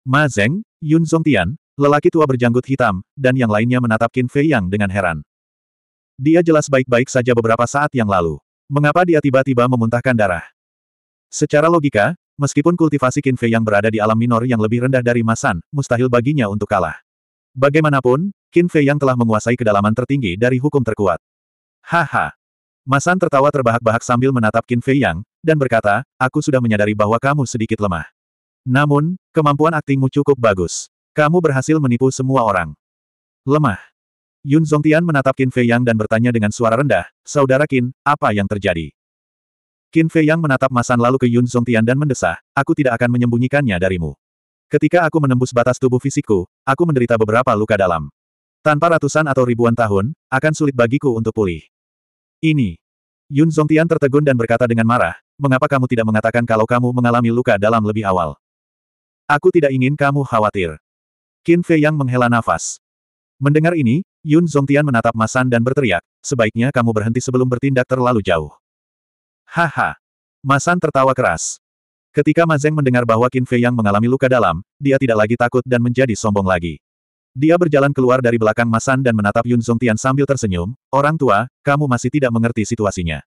Ma Zeng, Yun Zongtian, lelaki tua berjanggut hitam, dan yang lainnya menatap Qin Fei yang dengan heran. Dia jelas baik-baik saja beberapa saat yang lalu. Mengapa dia tiba-tiba memuntahkan darah? Secara logika, meskipun kultivasi Qin Fei yang berada di alam minor yang lebih rendah dari Masan, mustahil baginya untuk kalah. Bagaimanapun, Qin Fei yang telah menguasai kedalaman tertinggi dari hukum terkuat. Haha, Masan tertawa terbahak-bahak sambil menatap Qin Fei Yang, dan berkata, aku sudah menyadari bahwa kamu sedikit lemah. Namun, kemampuan aktingmu cukup bagus. Kamu berhasil menipu semua orang. Lemah. Yun Zhongtian menatap Qin Fei Yang dan bertanya dengan suara rendah, Saudara Qin, apa yang terjadi? Qin Fei Yang menatap Masan lalu ke Yun Zhongtian dan mendesah, aku tidak akan menyembunyikannya darimu. Ketika aku menembus batas tubuh fisikku, aku menderita beberapa luka dalam. Tanpa ratusan atau ribuan tahun, akan sulit bagiku untuk pulih. Ini. Yun Zongtian tertegun dan berkata dengan marah, mengapa kamu tidak mengatakan kalau kamu mengalami luka dalam lebih awal? Aku tidak ingin kamu khawatir. Qin Fei Yang menghela nafas. Mendengar ini, Yun Zongtian menatap Masan dan berteriak, sebaiknya kamu berhenti sebelum bertindak terlalu jauh. Haha. Masan tertawa keras. Ketika Mazeng mendengar bahwa Qin Fei Yang mengalami luka dalam, dia tidak lagi takut dan menjadi sombong lagi. Dia berjalan keluar dari belakang Masan dan menatap Yun Zongtian sambil tersenyum, orang tua, kamu masih tidak mengerti situasinya.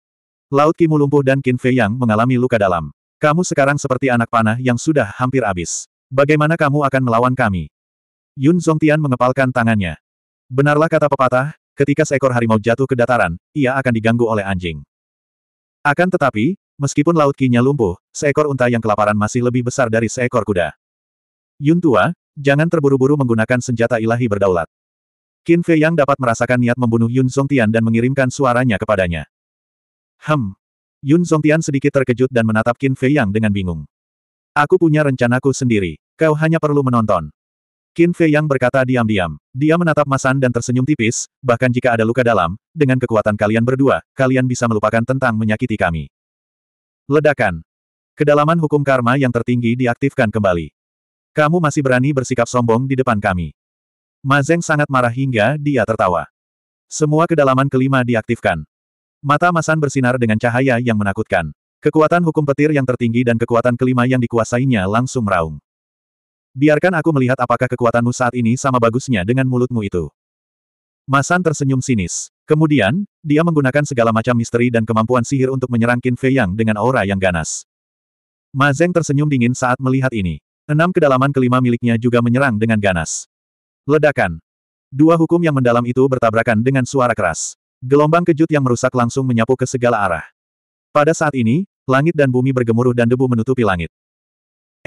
Laut Kimu lumpuh dan Qin Fei Yang mengalami luka dalam. Kamu sekarang seperti anak panah yang sudah hampir habis. Bagaimana kamu akan melawan kami? Yun Zongtian mengepalkan tangannya. Benarlah kata pepatah, ketika seekor harimau jatuh ke dataran, ia akan diganggu oleh anjing. Akan tetapi, meskipun laut kinya lumpuh, seekor unta yang kelaparan masih lebih besar dari seekor kuda. Yun tua, Jangan terburu-buru menggunakan senjata ilahi berdaulat. Qin Fei yang dapat merasakan niat membunuh Yun Tian dan mengirimkan suaranya kepadanya. Hem. Yun Tian sedikit terkejut dan menatap Qin Fei yang dengan bingung. Aku punya rencanaku sendiri. Kau hanya perlu menonton. Qin Fei yang berkata diam-diam. Dia menatap Masan dan tersenyum tipis, bahkan jika ada luka dalam, dengan kekuatan kalian berdua, kalian bisa melupakan tentang menyakiti kami. Ledakan. Kedalaman hukum karma yang tertinggi diaktifkan kembali. Kamu masih berani bersikap sombong di depan kami. Mazeng sangat marah hingga dia tertawa. Semua kedalaman kelima diaktifkan. Mata Masan bersinar dengan cahaya yang menakutkan. Kekuatan hukum petir yang tertinggi dan kekuatan kelima yang dikuasainya langsung meraung. Biarkan aku melihat apakah kekuatanmu saat ini sama bagusnya dengan mulutmu itu. Masan tersenyum sinis. Kemudian, dia menggunakan segala macam misteri dan kemampuan sihir untuk menyerang Qin Fei Yang dengan aura yang ganas. Mazeng tersenyum dingin saat melihat ini. Enam kedalaman kelima miliknya juga menyerang dengan ganas. Ledakan. Dua hukum yang mendalam itu bertabrakan dengan suara keras. Gelombang kejut yang merusak langsung menyapu ke segala arah. Pada saat ini, langit dan bumi bergemuruh dan debu menutupi langit.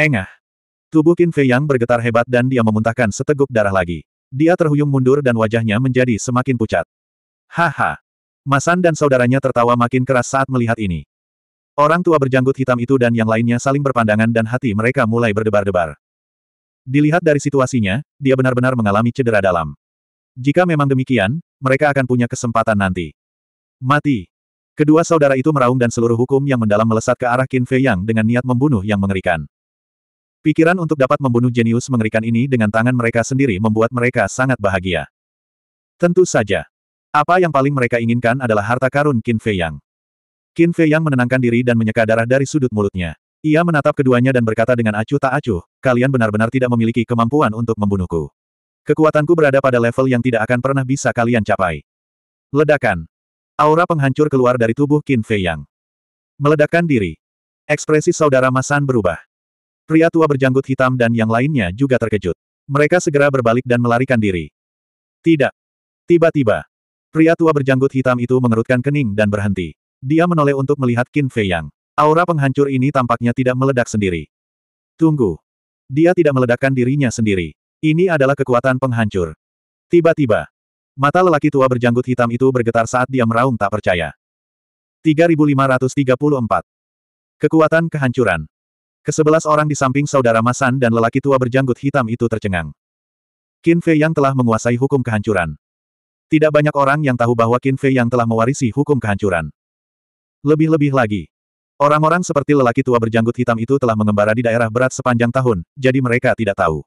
Engah. Tubuh Qin Fei Yang bergetar hebat dan dia memuntahkan seteguk darah lagi. Dia terhuyung mundur dan wajahnya menjadi semakin pucat. Haha. Masan dan saudaranya tertawa makin keras saat melihat ini. Orang tua berjanggut hitam itu dan yang lainnya saling berpandangan dan hati mereka mulai berdebar-debar. Dilihat dari situasinya, dia benar-benar mengalami cedera dalam. Jika memang demikian, mereka akan punya kesempatan nanti. Mati. Kedua saudara itu meraung dan seluruh hukum yang mendalam melesat ke arah Qin Fei Yang dengan niat membunuh yang mengerikan. Pikiran untuk dapat membunuh jenius mengerikan ini dengan tangan mereka sendiri membuat mereka sangat bahagia. Tentu saja. Apa yang paling mereka inginkan adalah harta karun Qin Fei Yang. Qin Fei yang menenangkan diri dan menyeka darah dari sudut mulutnya. Ia menatap keduanya dan berkata dengan acuh tak acuh, kalian benar-benar tidak memiliki kemampuan untuk membunuhku. Kekuatanku berada pada level yang tidak akan pernah bisa kalian capai. Ledakan. Aura penghancur keluar dari tubuh Qin Fei Yang. Meledakkan diri. Ekspresi saudara Masan berubah. Pria tua berjanggut hitam dan yang lainnya juga terkejut. Mereka segera berbalik dan melarikan diri. Tidak. Tiba-tiba. Pria tua berjanggut hitam itu mengerutkan kening dan berhenti. Dia menoleh untuk melihat Qin Fei Yang. Aura penghancur ini tampaknya tidak meledak sendiri. Tunggu. Dia tidak meledakkan dirinya sendiri. Ini adalah kekuatan penghancur. Tiba-tiba, mata lelaki tua berjanggut hitam itu bergetar saat dia meraung tak percaya. 3534. Kekuatan kehancuran. Kesebelas orang di samping saudara Masan dan lelaki tua berjanggut hitam itu tercengang. Qin Fei Yang telah menguasai hukum kehancuran. Tidak banyak orang yang tahu bahwa Qin Fei Yang telah mewarisi hukum kehancuran. Lebih-lebih lagi. Orang-orang seperti lelaki tua berjanggut hitam itu telah mengembara di daerah berat sepanjang tahun, jadi mereka tidak tahu.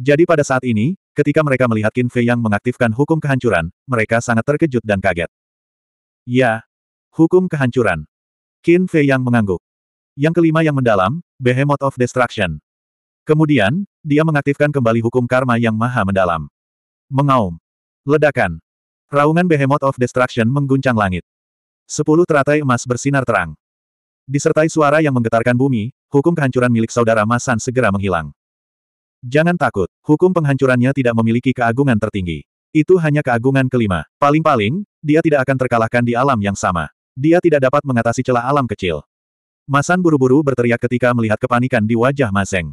Jadi pada saat ini, ketika mereka melihat Qin Fei yang mengaktifkan hukum kehancuran, mereka sangat terkejut dan kaget. Ya, hukum kehancuran. Qin Fei yang mengangguk. Yang kelima yang mendalam, Behemoth of Destruction. Kemudian, dia mengaktifkan kembali hukum karma yang maha mendalam. Mengaum. Ledakan. Raungan Behemoth of Destruction mengguncang langit. Sepuluh teratai emas bersinar terang. Disertai suara yang menggetarkan bumi, hukum kehancuran milik saudara Masan segera menghilang. Jangan takut, hukum penghancurannya tidak memiliki keagungan tertinggi. Itu hanya keagungan kelima. Paling-paling, dia tidak akan terkalahkan di alam yang sama. Dia tidak dapat mengatasi celah alam kecil. Masan buru-buru berteriak ketika melihat kepanikan di wajah Mazeng.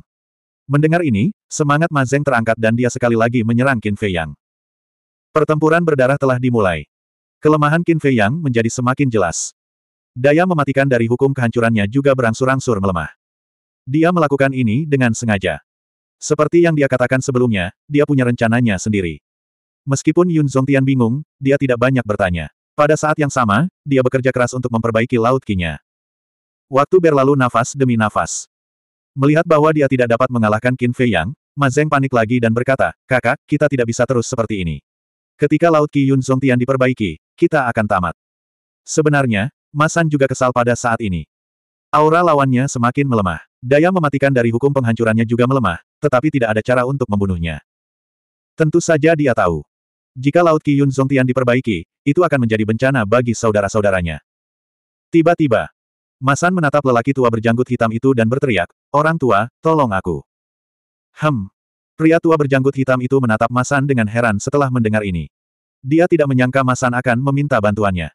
Mendengar ini, semangat Mazeng terangkat dan dia sekali lagi menyerang Qin Fei Yang. Pertempuran berdarah telah dimulai. Kelemahan Qin Fei Yang menjadi semakin jelas. Daya mematikan dari hukum kehancurannya juga berangsur-angsur melemah. Dia melakukan ini dengan sengaja. Seperti yang dia katakan sebelumnya, dia punya rencananya sendiri. Meskipun Yun Zongtian bingung, dia tidak banyak bertanya. Pada saat yang sama, dia bekerja keras untuk memperbaiki laut kinya. Waktu berlalu nafas demi nafas. Melihat bahwa dia tidak dapat mengalahkan Qin Fei Yang, Ma Zeng panik lagi dan berkata, kakak, kita tidak bisa terus seperti ini. Ketika Laut Qi Yun Zongtian diperbaiki, kita akan tamat. Sebenarnya, Masan juga kesal pada saat ini. Aura lawannya semakin melemah. Daya mematikan dari hukum penghancurannya juga melemah, tetapi tidak ada cara untuk membunuhnya. Tentu saja dia tahu. Jika Laut Qi Yun Zongtian diperbaiki, itu akan menjadi bencana bagi saudara-saudaranya. Tiba-tiba, Masan menatap lelaki tua berjanggut hitam itu dan berteriak, Orang tua, tolong aku. Hem, Pria tua berjanggut hitam itu menatap Masan dengan heran setelah mendengar ini. Dia tidak menyangka Masan akan meminta bantuannya.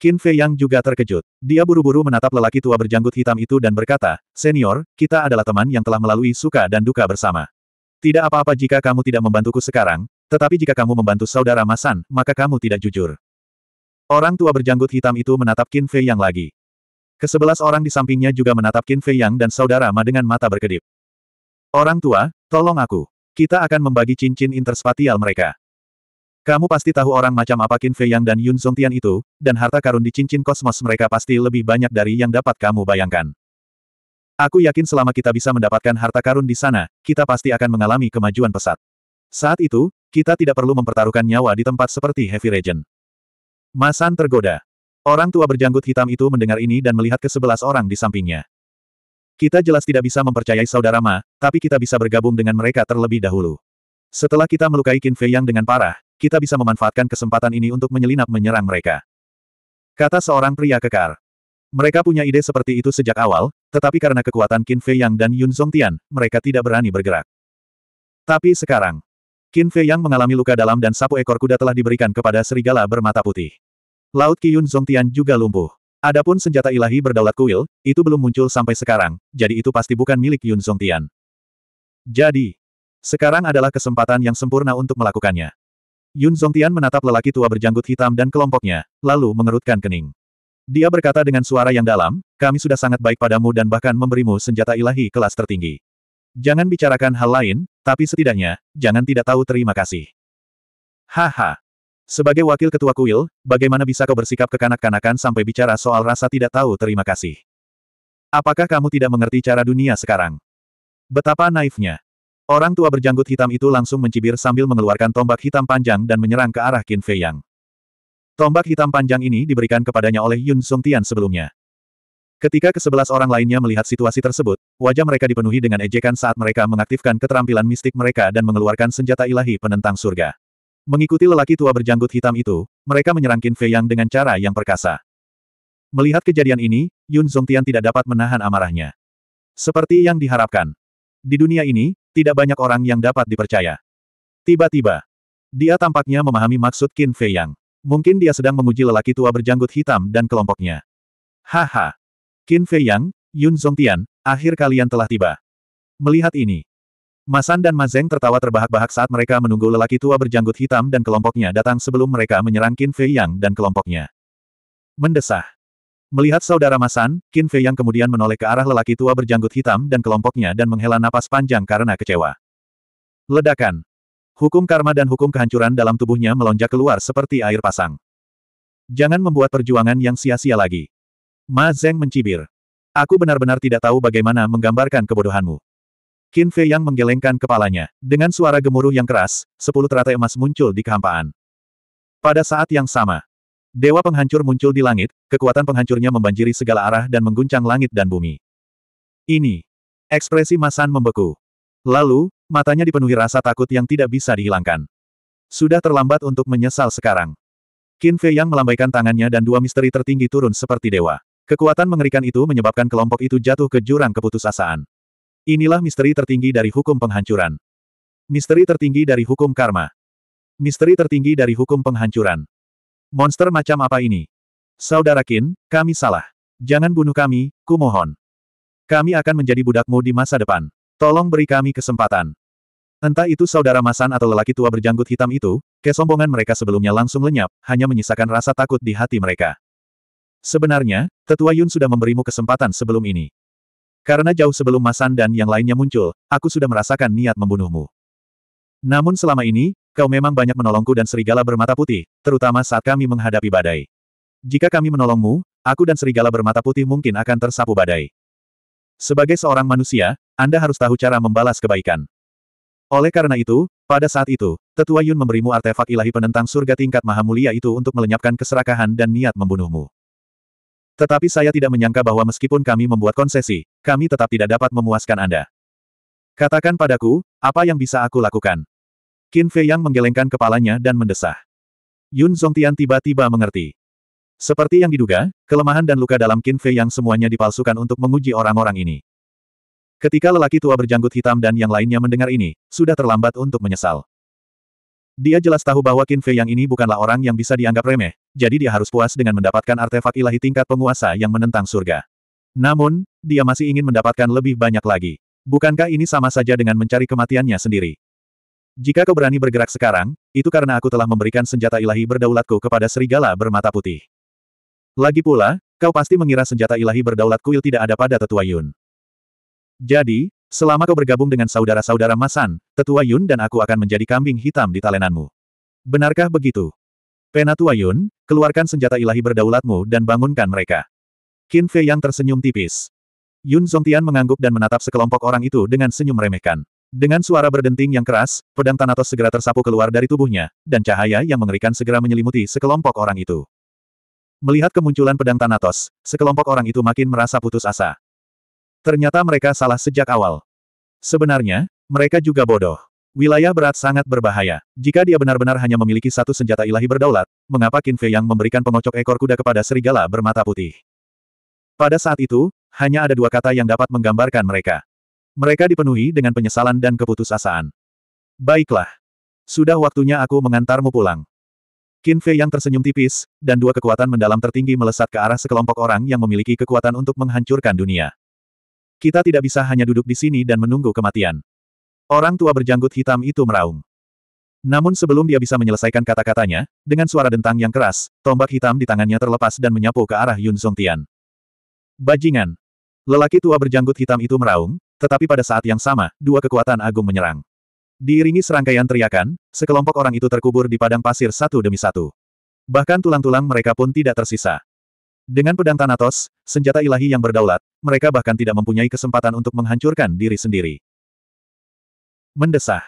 Qin Fei Yang juga terkejut. Dia buru-buru menatap lelaki tua berjanggut hitam itu dan berkata, Senior, kita adalah teman yang telah melalui suka dan duka bersama. Tidak apa-apa jika kamu tidak membantuku sekarang, tetapi jika kamu membantu saudara Masan, maka kamu tidak jujur. Orang tua berjanggut hitam itu menatap Qin Fei Yang lagi. Kesebelas orang di sampingnya juga menatap Qin Fei Yang dan saudara Ma dengan mata berkedip. Orang tua, tolong aku. Kita akan membagi cincin interspatial mereka. Kamu pasti tahu orang macam apa Qin Fei Yang dan Yun Tian itu, dan harta karun di cincin kosmos mereka pasti lebih banyak dari yang dapat kamu bayangkan. Aku yakin selama kita bisa mendapatkan harta karun di sana, kita pasti akan mengalami kemajuan pesat. Saat itu, kita tidak perlu mempertaruhkan nyawa di tempat seperti Heavy Region. Masan tergoda. Orang tua berjanggut hitam itu mendengar ini dan melihat ke sebelas orang di sampingnya. Kita jelas tidak bisa mempercayai saudara Ma, tapi kita bisa bergabung dengan mereka terlebih dahulu. Setelah kita melukai Qin Fei Yang dengan parah, kita bisa memanfaatkan kesempatan ini untuk menyelinap menyerang mereka. Kata seorang pria kekar. Mereka punya ide seperti itu sejak awal, tetapi karena kekuatan Qin Fei Yang dan Yun Zhong Tian, mereka tidak berani bergerak. Tapi sekarang, Qin Fei Yang mengalami luka dalam dan sapu ekor kuda telah diberikan kepada serigala bermata putih. Laut Yun Zhong Tian juga lumpuh. Adapun senjata ilahi berdaulat kuil, itu belum muncul sampai sekarang, jadi itu pasti bukan milik Yun Tian. Jadi, sekarang adalah kesempatan yang sempurna untuk melakukannya. Yun Tian menatap lelaki tua berjanggut hitam dan kelompoknya, lalu mengerutkan kening. Dia berkata dengan suara yang dalam, kami sudah sangat baik padamu dan bahkan memberimu senjata ilahi kelas tertinggi. Jangan bicarakan hal lain, tapi setidaknya, jangan tidak tahu terima kasih. Haha, sebagai wakil ketua kuil, bagaimana bisa kau bersikap kekanak-kanakan sampai bicara soal rasa tidak tahu terima kasih? Apakah kamu tidak mengerti cara dunia sekarang? Betapa naifnya. Orang tua berjanggut hitam itu langsung mencibir sambil mengeluarkan tombak hitam panjang dan menyerang ke arah Qin Fei Yang. Tombak hitam panjang ini diberikan kepadanya oleh Yun Song Tian sebelumnya. Ketika kesebelas orang lainnya melihat situasi tersebut, wajah mereka dipenuhi dengan ejekan saat mereka mengaktifkan keterampilan mistik mereka dan mengeluarkan senjata ilahi penentang surga. Mengikuti lelaki tua berjanggut hitam itu, mereka menyerang Qin Fei Yang dengan cara yang perkasa. Melihat kejadian ini, Yun Zongtian tidak dapat menahan amarahnya. Seperti yang diharapkan. Di dunia ini, tidak banyak orang yang dapat dipercaya. Tiba-tiba, dia tampaknya memahami maksud Qin Fei Yang. Mungkin dia sedang menguji lelaki tua berjanggut hitam dan kelompoknya. Haha. Qin Fei Yang, Yun Zongtian, akhir kalian telah tiba. Melihat ini, Masan dan Mazeng tertawa terbahak-bahak saat mereka menunggu lelaki tua berjanggut hitam dan kelompoknya datang sebelum mereka menyerang Qin Fei Yang dan kelompoknya. Mendesah. Melihat saudara Masan, Qin Fei Yang kemudian menoleh ke arah lelaki tua berjanggut hitam dan kelompoknya dan menghela napas panjang karena kecewa. Ledakan. Hukum karma dan hukum kehancuran dalam tubuhnya melonjak keluar seperti air pasang. Jangan membuat perjuangan yang sia-sia lagi. Ma Zeng mencibir. Aku benar-benar tidak tahu bagaimana menggambarkan kebodohanmu. Qin Fei yang menggelengkan kepalanya. Dengan suara gemuruh yang keras, sepuluh teratai emas muncul di kehampaan. Pada saat yang sama, Dewa penghancur muncul di langit, kekuatan penghancurnya membanjiri segala arah dan mengguncang langit dan bumi. Ini. Ekspresi Masan membeku. Lalu, matanya dipenuhi rasa takut yang tidak bisa dihilangkan. Sudah terlambat untuk menyesal sekarang. Qin Fei yang melambaikan tangannya dan dua misteri tertinggi turun seperti dewa. Kekuatan mengerikan itu menyebabkan kelompok itu jatuh ke jurang keputusasaan. Inilah misteri tertinggi dari hukum penghancuran. Misteri tertinggi dari hukum karma. Misteri tertinggi dari hukum penghancuran. Monster macam apa ini? Saudara Kin, kami salah. Jangan bunuh kami, kumohon. Kami akan menjadi budakmu di masa depan. Tolong beri kami kesempatan. Entah itu saudara Masan atau lelaki tua berjanggut hitam itu, kesombongan mereka sebelumnya langsung lenyap, hanya menyisakan rasa takut di hati mereka. Sebenarnya, Tetua Yun sudah memberimu kesempatan sebelum ini. Karena jauh sebelum Masan dan yang lainnya muncul, aku sudah merasakan niat membunuhmu. Namun selama ini, kau memang banyak menolongku dan serigala bermata putih, terutama saat kami menghadapi badai. Jika kami menolongmu, aku dan serigala bermata putih mungkin akan tersapu badai. Sebagai seorang manusia, Anda harus tahu cara membalas kebaikan. Oleh karena itu, pada saat itu, Tetua Yun memberimu artefak ilahi penentang surga tingkat maha mulia itu untuk melenyapkan keserakahan dan niat membunuhmu. Tetapi saya tidak menyangka bahwa meskipun kami membuat konsesi, kami tetap tidak dapat memuaskan Anda. Katakan padaku, apa yang bisa aku lakukan? Qin Fei Yang menggelengkan kepalanya dan mendesah. Yun Zhong Tian tiba-tiba mengerti. Seperti yang diduga, kelemahan dan luka dalam Qin Fei Yang semuanya dipalsukan untuk menguji orang-orang ini. Ketika lelaki tua berjanggut hitam dan yang lainnya mendengar ini, sudah terlambat untuk menyesal. Dia jelas tahu bahwa Qin Fei yang ini bukanlah orang yang bisa dianggap remeh, jadi dia harus puas dengan mendapatkan artefak ilahi tingkat penguasa yang menentang surga. Namun, dia masih ingin mendapatkan lebih banyak lagi. Bukankah ini sama saja dengan mencari kematiannya sendiri? Jika kau berani bergerak sekarang, itu karena aku telah memberikan senjata ilahi berdaulatku kepada serigala bermata putih. Lagi pula, kau pasti mengira senjata ilahi berdaulat kuil tidak ada pada tetua Yun. Jadi, Selama kau bergabung dengan saudara-saudara Masan, Tetua Yun dan aku akan menjadi kambing hitam di talenanmu. Benarkah begitu? Penatua Yun, keluarkan senjata ilahi berdaulatmu dan bangunkan mereka. Qin Fei yang tersenyum tipis. Yun Zongtian mengangguk dan menatap sekelompok orang itu dengan senyum remehkan. Dengan suara berdenting yang keras, pedang Thanatos segera tersapu keluar dari tubuhnya, dan cahaya yang mengerikan segera menyelimuti sekelompok orang itu. Melihat kemunculan pedang Thanatos, sekelompok orang itu makin merasa putus asa. Ternyata mereka salah sejak awal. Sebenarnya, mereka juga bodoh. Wilayah berat sangat berbahaya. Jika dia benar-benar hanya memiliki satu senjata ilahi berdaulat, mengapa Qin Fei yang memberikan pengocok ekor kuda kepada serigala bermata putih? Pada saat itu, hanya ada dua kata yang dapat menggambarkan mereka. Mereka dipenuhi dengan penyesalan dan keputusasaan. Baiklah. Sudah waktunya aku mengantarmu pulang. Qin Fei yang tersenyum tipis, dan dua kekuatan mendalam tertinggi melesat ke arah sekelompok orang yang memiliki kekuatan untuk menghancurkan dunia. Kita tidak bisa hanya duduk di sini dan menunggu kematian. Orang tua berjanggut hitam itu meraung. Namun sebelum dia bisa menyelesaikan kata-katanya, dengan suara dentang yang keras, tombak hitam di tangannya terlepas dan menyapu ke arah Yun Tian. Bajingan! Lelaki tua berjanggut hitam itu meraung, tetapi pada saat yang sama, dua kekuatan agung menyerang. Diiringi serangkaian teriakan, sekelompok orang itu terkubur di padang pasir satu demi satu. Bahkan tulang-tulang mereka pun tidak tersisa. Dengan pedang Thanatos, senjata ilahi yang berdaulat, mereka bahkan tidak mempunyai kesempatan untuk menghancurkan diri sendiri. Mendesah.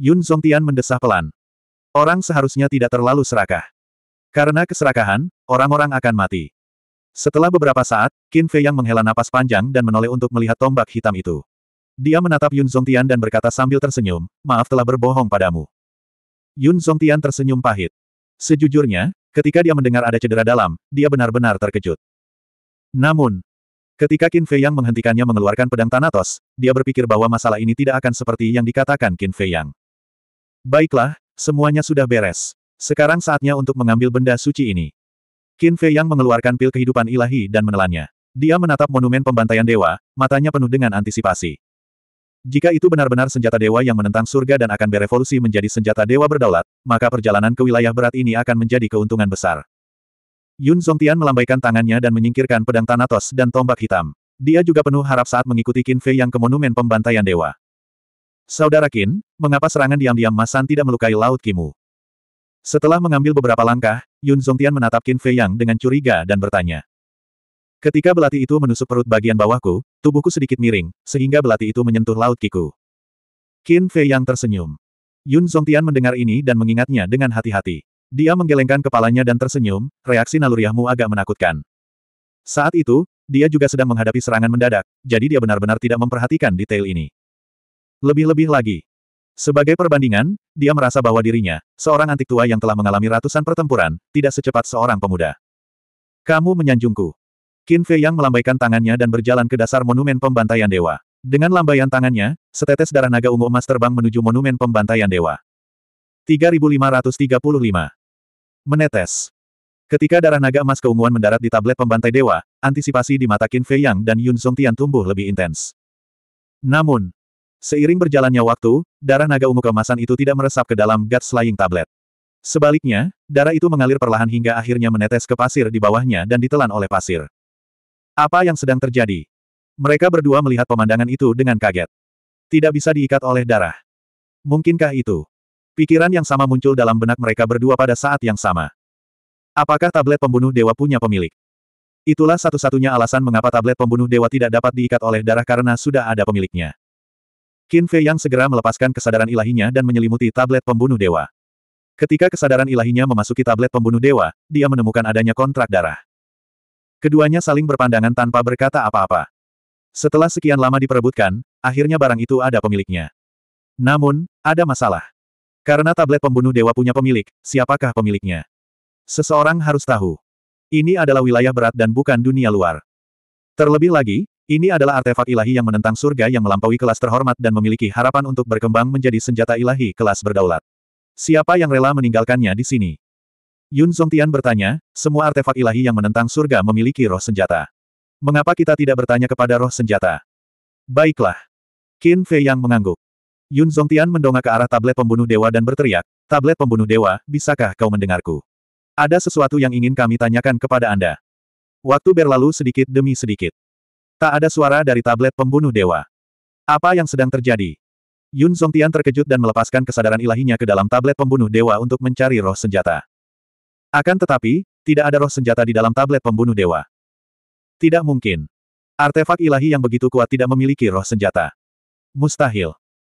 Yun Zongtian mendesah pelan. Orang seharusnya tidak terlalu serakah. Karena keserakahan, orang-orang akan mati. Setelah beberapa saat, Qin Fei yang menghela napas panjang dan menoleh untuk melihat tombak hitam itu. Dia menatap Yun Zongtian dan berkata sambil tersenyum, maaf telah berbohong padamu. Yun Zongtian tersenyum pahit. Sejujurnya, ketika dia mendengar ada cedera dalam, dia benar-benar terkejut. Namun, Ketika Qin Fei Yang menghentikannya mengeluarkan pedang Thanatos, dia berpikir bahwa masalah ini tidak akan seperti yang dikatakan Qin Fei Yang. Baiklah, semuanya sudah beres. Sekarang saatnya untuk mengambil benda suci ini. Qin Fei Yang mengeluarkan pil kehidupan ilahi dan menelannya. Dia menatap monumen pembantaian dewa, matanya penuh dengan antisipasi. Jika itu benar-benar senjata dewa yang menentang surga dan akan berevolusi menjadi senjata dewa berdaulat, maka perjalanan ke wilayah berat ini akan menjadi keuntungan besar. Yun Zongtian melambaikan tangannya dan menyingkirkan pedang Thanatos dan tombak hitam. Dia juga penuh harap saat mengikuti Qin Fei yang ke monumen pembantaian dewa. Saudara Qin, mengapa serangan diam-diam Masan tidak melukai Laut Kimu? Setelah mengambil beberapa langkah, Yun Zongtian menatap Qin Fei yang dengan curiga dan bertanya. Ketika belati itu menusuk perut bagian bawahku, tubuhku sedikit miring, sehingga belati itu menyentuh laut kiku. Qin Fei yang tersenyum. Yun Zongtian mendengar ini dan mengingatnya dengan hati-hati. Dia menggelengkan kepalanya dan tersenyum, reaksi naluriahmu agak menakutkan. Saat itu, dia juga sedang menghadapi serangan mendadak, jadi dia benar-benar tidak memperhatikan detail ini. Lebih-lebih lagi. Sebagai perbandingan, dia merasa bahwa dirinya, seorang antik tua yang telah mengalami ratusan pertempuran, tidak secepat seorang pemuda. Kamu menyanjungku. Qin Fei Yang melambaikan tangannya dan berjalan ke dasar monumen pembantaian dewa. Dengan lambaian tangannya, setetes darah naga ungu emas terbang menuju monumen pembantaian dewa. 3535 Menetes. Ketika darah naga emas keunguan mendarat di tablet pembantai dewa, antisipasi di mata Qin Fei Yang dan Yun Song Tian tumbuh lebih intens. Namun, seiring berjalannya waktu, darah naga ungu kemasan itu tidak meresap ke dalam guts slaying tablet. Sebaliknya, darah itu mengalir perlahan hingga akhirnya menetes ke pasir di bawahnya dan ditelan oleh pasir. Apa yang sedang terjadi? Mereka berdua melihat pemandangan itu dengan kaget. Tidak bisa diikat oleh darah. Mungkinkah itu? Pikiran yang sama muncul dalam benak mereka berdua pada saat yang sama. Apakah tablet pembunuh dewa punya pemilik? Itulah satu-satunya alasan mengapa tablet pembunuh dewa tidak dapat diikat oleh darah karena sudah ada pemiliknya. Qin Fei yang segera melepaskan kesadaran ilahinya dan menyelimuti tablet pembunuh dewa. Ketika kesadaran ilahinya memasuki tablet pembunuh dewa, dia menemukan adanya kontrak darah. Keduanya saling berpandangan tanpa berkata apa-apa. Setelah sekian lama diperebutkan, akhirnya barang itu ada pemiliknya. Namun, ada masalah. Karena tablet pembunuh dewa punya pemilik, siapakah pemiliknya? Seseorang harus tahu. Ini adalah wilayah berat dan bukan dunia luar. Terlebih lagi, ini adalah artefak ilahi yang menentang surga yang melampaui kelas terhormat dan memiliki harapan untuk berkembang menjadi senjata ilahi kelas berdaulat. Siapa yang rela meninggalkannya di sini? Yun Zongtian bertanya, semua artefak ilahi yang menentang surga memiliki roh senjata. Mengapa kita tidak bertanya kepada roh senjata? Baiklah. Qin Fei yang mengangguk. Yun Zongtian mendongak ke arah tablet pembunuh dewa dan berteriak, tablet pembunuh dewa, bisakah kau mendengarku? Ada sesuatu yang ingin kami tanyakan kepada Anda. Waktu berlalu sedikit demi sedikit. Tak ada suara dari tablet pembunuh dewa. Apa yang sedang terjadi? Yun Zongtian terkejut dan melepaskan kesadaran ilahinya ke dalam tablet pembunuh dewa untuk mencari roh senjata. Akan tetapi, tidak ada roh senjata di dalam tablet pembunuh dewa. Tidak mungkin. Artefak ilahi yang begitu kuat tidak memiliki roh senjata. Mustahil.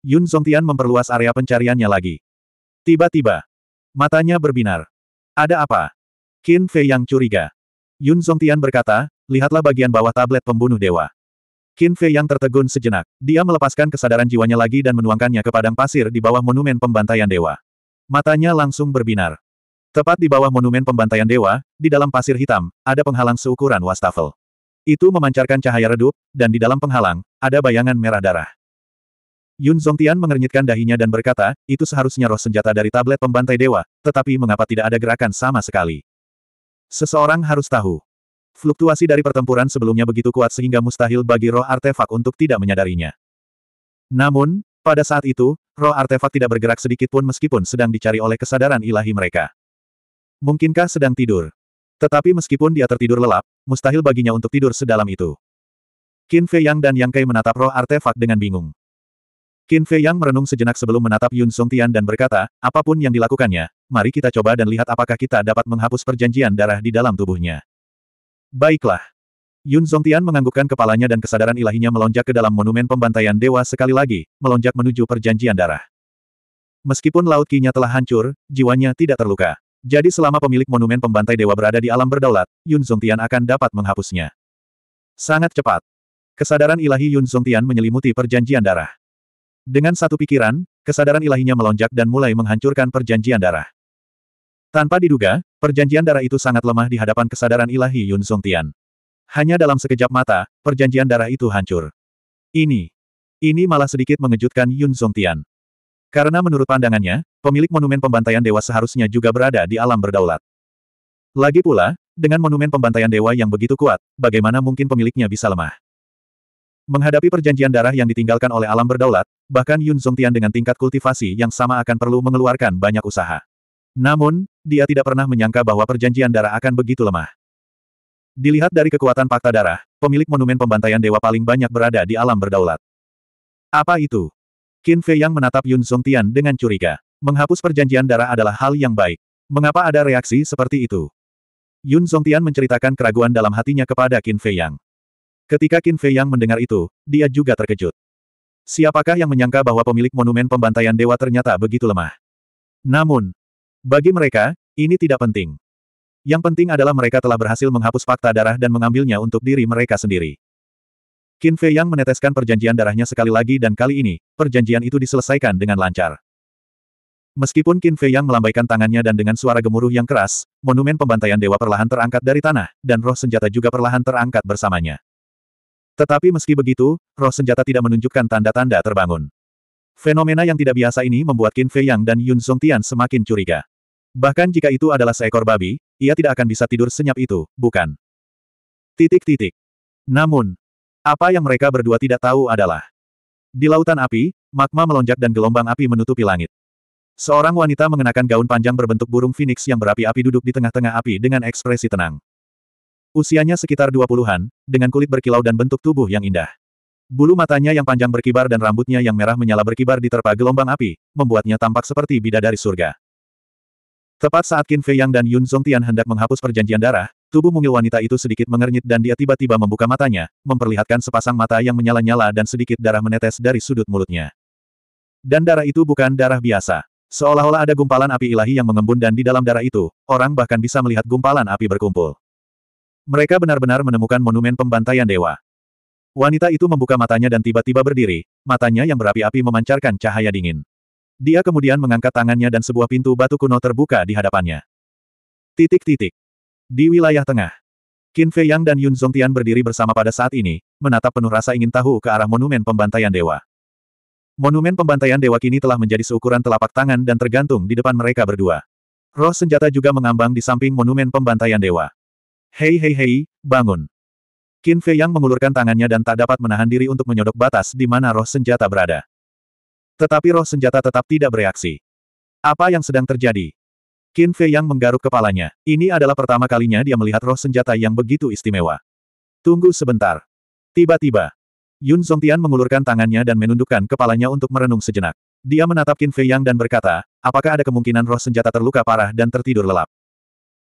Yun Zongtian memperluas area pencariannya lagi. Tiba-tiba, matanya berbinar. Ada apa? Qin Fei yang curiga. Yun Zongtian berkata, lihatlah bagian bawah tablet pembunuh dewa. Qin Fei yang tertegun sejenak. Dia melepaskan kesadaran jiwanya lagi dan menuangkannya ke padang pasir di bawah monumen pembantaian dewa. Matanya langsung berbinar. Tepat di bawah monumen pembantaian dewa, di dalam pasir hitam, ada penghalang seukuran wastafel. Itu memancarkan cahaya redup, dan di dalam penghalang, ada bayangan merah darah. Yun Zongtian mengernyitkan dahinya dan berkata, itu seharusnya roh senjata dari tablet pembantai dewa, tetapi mengapa tidak ada gerakan sama sekali? Seseorang harus tahu. Fluktuasi dari pertempuran sebelumnya begitu kuat sehingga mustahil bagi roh artefak untuk tidak menyadarinya. Namun, pada saat itu, roh artefak tidak bergerak sedikit pun meskipun sedang dicari oleh kesadaran ilahi mereka. Mungkinkah sedang tidur? Tetapi meskipun dia tertidur lelap, mustahil baginya untuk tidur sedalam itu. Qin Fei Yang dan Yang Kai menatap roh artefak dengan bingung. Qin Fei Yang merenung sejenak sebelum menatap Yun Song Tian dan berkata, apapun yang dilakukannya, mari kita coba dan lihat apakah kita dapat menghapus perjanjian darah di dalam tubuhnya. Baiklah. Yun Tian menganggukkan kepalanya dan kesadaran ilahinya melonjak ke dalam monumen pembantaian dewa sekali lagi, melonjak menuju perjanjian darah. Meskipun laut kinya telah hancur, jiwanya tidak terluka. Jadi selama pemilik monumen pembantai dewa berada di alam berdaulat, Yun Tian akan dapat menghapusnya. Sangat cepat. Kesadaran ilahi Yun Tian menyelimuti perjanjian darah. Dengan satu pikiran, kesadaran ilahinya melonjak dan mulai menghancurkan perjanjian darah. Tanpa diduga, perjanjian darah itu sangat lemah di hadapan kesadaran ilahi Yun Song Tian. Hanya dalam sekejap mata, perjanjian darah itu hancur. Ini. Ini malah sedikit mengejutkan Yun Song Tian. Karena menurut pandangannya, pemilik monumen pembantaian dewa seharusnya juga berada di alam berdaulat. Lagi pula, dengan monumen pembantaian dewa yang begitu kuat, bagaimana mungkin pemiliknya bisa lemah? Menghadapi perjanjian darah yang ditinggalkan oleh alam berdaulat, bahkan Yun Zongtian dengan tingkat kultivasi yang sama akan perlu mengeluarkan banyak usaha. Namun, dia tidak pernah menyangka bahwa perjanjian darah akan begitu lemah. Dilihat dari kekuatan fakta darah, pemilik monumen pembantaian dewa paling banyak berada di alam berdaulat. Apa itu? Qin Fei yang menatap Yun Zongtian dengan curiga. Menghapus perjanjian darah adalah hal yang baik. Mengapa ada reaksi seperti itu? Yun Zongtian menceritakan keraguan dalam hatinya kepada Qin Fei Yang. Ketika Qin Fei Yang mendengar itu, dia juga terkejut. Siapakah yang menyangka bahwa pemilik monumen pembantaian dewa ternyata begitu lemah? Namun, bagi mereka, ini tidak penting. Yang penting adalah mereka telah berhasil menghapus fakta darah dan mengambilnya untuk diri mereka sendiri. Qin Fei Yang meneteskan perjanjian darahnya sekali lagi dan kali ini, perjanjian itu diselesaikan dengan lancar. Meskipun Qin Fei Yang melambaikan tangannya dan dengan suara gemuruh yang keras, monumen pembantaian dewa perlahan terangkat dari tanah, dan roh senjata juga perlahan terangkat bersamanya. Tetapi meski begitu, roh senjata tidak menunjukkan tanda-tanda terbangun. Fenomena yang tidak biasa ini membuat Qin Fei Yang dan Yun Song Tian semakin curiga. Bahkan jika itu adalah seekor babi, ia tidak akan bisa tidur senyap itu, bukan? Titik-titik. Namun, apa yang mereka berdua tidak tahu adalah di lautan api, magma melonjak dan gelombang api menutupi langit. Seorang wanita mengenakan gaun panjang berbentuk burung phoenix yang berapi-api duduk di tengah-tengah api dengan ekspresi tenang. Usianya sekitar 20-an, dengan kulit berkilau dan bentuk tubuh yang indah. Bulu matanya yang panjang berkibar dan rambutnya yang merah menyala berkibar di diterpa gelombang api, membuatnya tampak seperti bidadari surga. Tepat saat Qin Fei Yang dan Yun Tian hendak menghapus perjanjian darah, tubuh mungil wanita itu sedikit mengernyit dan dia tiba-tiba membuka matanya, memperlihatkan sepasang mata yang menyala-nyala dan sedikit darah menetes dari sudut mulutnya. Dan darah itu bukan darah biasa. Seolah-olah ada gumpalan api ilahi yang mengembun dan di dalam darah itu, orang bahkan bisa melihat gumpalan api berkumpul. Mereka benar-benar menemukan monumen pembantaian dewa. Wanita itu membuka matanya dan tiba-tiba berdiri, matanya yang berapi-api memancarkan cahaya dingin. Dia kemudian mengangkat tangannya dan sebuah pintu batu kuno terbuka di hadapannya. Titik-titik. Di wilayah tengah. Qin Fei Yang dan Yun Zhongtian berdiri bersama pada saat ini, menatap penuh rasa ingin tahu ke arah monumen pembantaian dewa. Monumen pembantaian dewa kini telah menjadi seukuran telapak tangan dan tergantung di depan mereka berdua. Roh senjata juga mengambang di samping monumen pembantaian dewa. Hei hei hei, bangun. Qin Fei Yang mengulurkan tangannya dan tak dapat menahan diri untuk menyodok batas di mana roh senjata berada. Tetapi roh senjata tetap tidak bereaksi. Apa yang sedang terjadi? Qin Fei Yang menggaruk kepalanya. Ini adalah pertama kalinya dia melihat roh senjata yang begitu istimewa. Tunggu sebentar. Tiba-tiba, Yun Zongtian mengulurkan tangannya dan menundukkan kepalanya untuk merenung sejenak. Dia menatap Qin Fei Yang dan berkata, apakah ada kemungkinan roh senjata terluka parah dan tertidur lelap?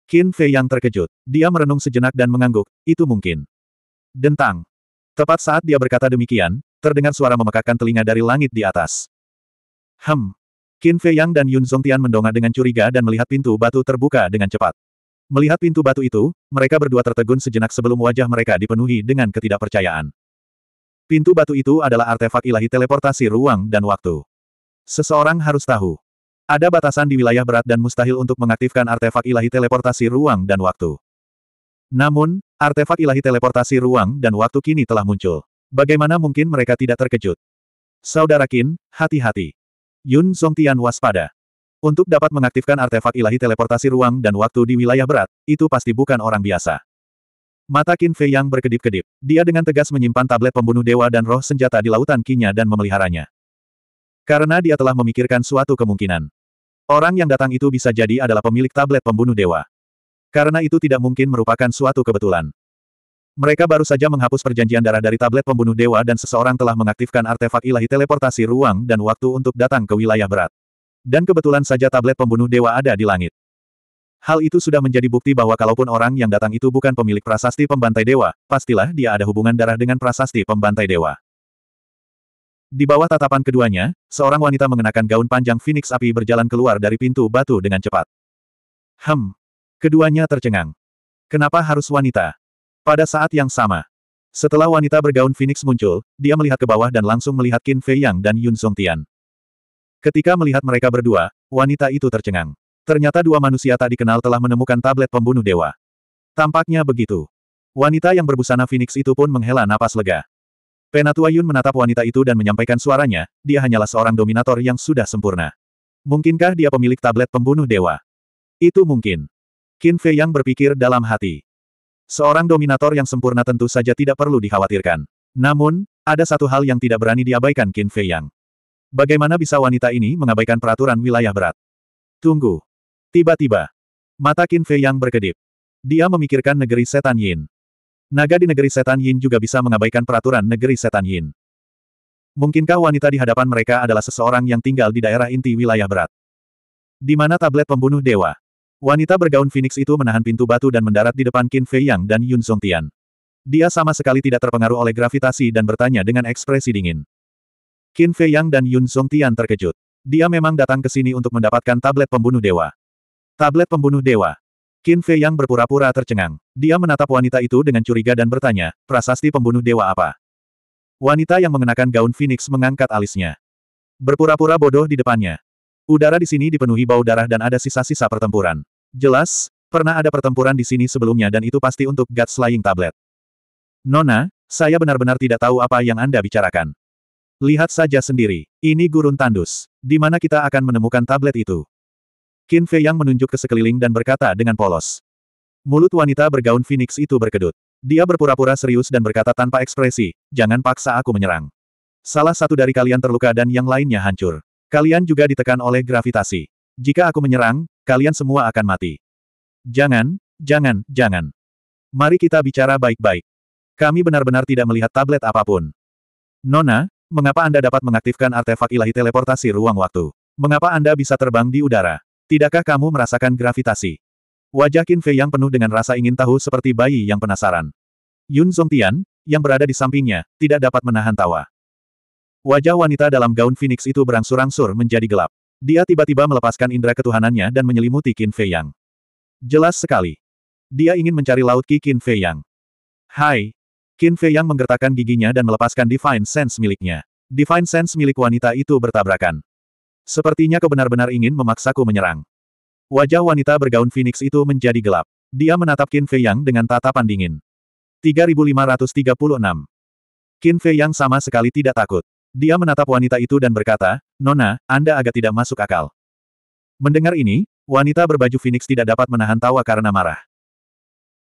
Qin Fei yang terkejut. Dia merenung sejenak dan mengangguk, itu mungkin. Dentang. Tepat saat dia berkata demikian, terdengar suara memekakkan telinga dari langit di atas. Hem. Qin Fei Yang dan Yun Zongtian mendongak dengan curiga dan melihat pintu batu terbuka dengan cepat. Melihat pintu batu itu, mereka berdua tertegun sejenak sebelum wajah mereka dipenuhi dengan ketidakpercayaan. Pintu batu itu adalah artefak ilahi teleportasi ruang dan waktu. Seseorang harus tahu. Ada batasan di wilayah berat dan mustahil untuk mengaktifkan artefak ilahi teleportasi ruang dan waktu. Namun, artefak ilahi teleportasi ruang dan waktu kini telah muncul. Bagaimana mungkin mereka tidak terkejut? Saudara Qin, hati-hati. Yun Songtian waspada. Untuk dapat mengaktifkan artefak ilahi teleportasi ruang dan waktu di wilayah berat, itu pasti bukan orang biasa. Mata Qin Fei yang berkedip-kedip. Dia dengan tegas menyimpan tablet pembunuh dewa dan roh senjata di lautan kinya dan memeliharanya. Karena dia telah memikirkan suatu kemungkinan. Orang yang datang itu bisa jadi adalah pemilik tablet pembunuh dewa. Karena itu tidak mungkin merupakan suatu kebetulan. Mereka baru saja menghapus perjanjian darah dari tablet pembunuh dewa dan seseorang telah mengaktifkan artefak ilahi teleportasi ruang dan waktu untuk datang ke wilayah berat. Dan kebetulan saja tablet pembunuh dewa ada di langit. Hal itu sudah menjadi bukti bahwa kalaupun orang yang datang itu bukan pemilik prasasti pembantai dewa, pastilah dia ada hubungan darah dengan prasasti pembantai dewa. Di bawah tatapan keduanya, seorang wanita mengenakan gaun panjang Phoenix api berjalan keluar dari pintu batu dengan cepat. Hem. Keduanya tercengang. Kenapa harus wanita? Pada saat yang sama. Setelah wanita bergaun Phoenix muncul, dia melihat ke bawah dan langsung melihat Qin Fei Yang dan Yun Song Tian. Ketika melihat mereka berdua, wanita itu tercengang. Ternyata dua manusia tak dikenal telah menemukan tablet pembunuh dewa. Tampaknya begitu. Wanita yang berbusana Phoenix itu pun menghela napas lega. Penatua Yun menatap wanita itu dan menyampaikan suaranya, dia hanyalah seorang dominator yang sudah sempurna. Mungkinkah dia pemilik tablet pembunuh dewa? Itu mungkin. Qin Fei yang berpikir dalam hati. Seorang dominator yang sempurna tentu saja tidak perlu dikhawatirkan. Namun, ada satu hal yang tidak berani diabaikan Qin Fei Yang. Bagaimana bisa wanita ini mengabaikan peraturan wilayah berat? Tunggu. Tiba-tiba, mata Qin Fei Yang berkedip. Dia memikirkan negeri setan Yin. Naga di negeri setan Yin juga bisa mengabaikan peraturan negeri setan Yin. Mungkinkah wanita di hadapan mereka adalah seseorang yang tinggal di daerah inti wilayah berat? Di mana tablet pembunuh dewa? Wanita bergaun Phoenix itu menahan pintu batu dan mendarat di depan Qin Fei Yang dan Yun Song Tian. Dia sama sekali tidak terpengaruh oleh gravitasi dan bertanya dengan ekspresi dingin. Qin Fei Yang dan Yun Song Tian terkejut. Dia memang datang ke sini untuk mendapatkan tablet pembunuh dewa. Tablet pembunuh dewa. Qin Fei yang berpura-pura tercengang. Dia menatap wanita itu dengan curiga dan bertanya, prasasti pembunuh dewa apa? Wanita yang mengenakan gaun phoenix mengangkat alisnya. Berpura-pura bodoh di depannya. Udara di sini dipenuhi bau darah dan ada sisa-sisa pertempuran. Jelas, pernah ada pertempuran di sini sebelumnya dan itu pasti untuk God Slaying Tablet. Nona, saya benar-benar tidak tahu apa yang Anda bicarakan. Lihat saja sendiri, ini gurun tandus. Di mana kita akan menemukan tablet itu? Qin Fei Yang menunjuk ke sekeliling dan berkata dengan polos. Mulut wanita bergaun Phoenix itu berkedut. Dia berpura-pura serius dan berkata tanpa ekspresi, jangan paksa aku menyerang. Salah satu dari kalian terluka dan yang lainnya hancur. Kalian juga ditekan oleh gravitasi. Jika aku menyerang, kalian semua akan mati. Jangan, jangan, jangan. Mari kita bicara baik-baik. Kami benar-benar tidak melihat tablet apapun. Nona, mengapa Anda dapat mengaktifkan artefak ilahi teleportasi ruang waktu? Mengapa Anda bisa terbang di udara? Tidakkah kamu merasakan gravitasi? Wajah Qin Fei yang penuh dengan rasa ingin tahu seperti bayi yang penasaran. Yun Zongtian, yang berada di sampingnya, tidak dapat menahan tawa. Wajah wanita dalam gaun phoenix itu berangsur-angsur menjadi gelap. Dia tiba-tiba melepaskan indera ketuhanannya dan menyelimuti Qin Fei Yang. Jelas sekali. Dia ingin mencari laut Ki Qin Fei Yang. Hai. Qin Fei Yang menggertakkan giginya dan melepaskan Divine Sense miliknya. Divine Sense milik wanita itu bertabrakan. Sepertinya kau benar-benar ingin memaksaku menyerang. Wajah wanita bergaun Phoenix itu menjadi gelap. Dia menatap Qin Fei Yang dengan tatapan dingin. 3536. Qin Fei Yang sama sekali tidak takut. Dia menatap wanita itu dan berkata, Nona, Anda agak tidak masuk akal. Mendengar ini, wanita berbaju Phoenix tidak dapat menahan tawa karena marah.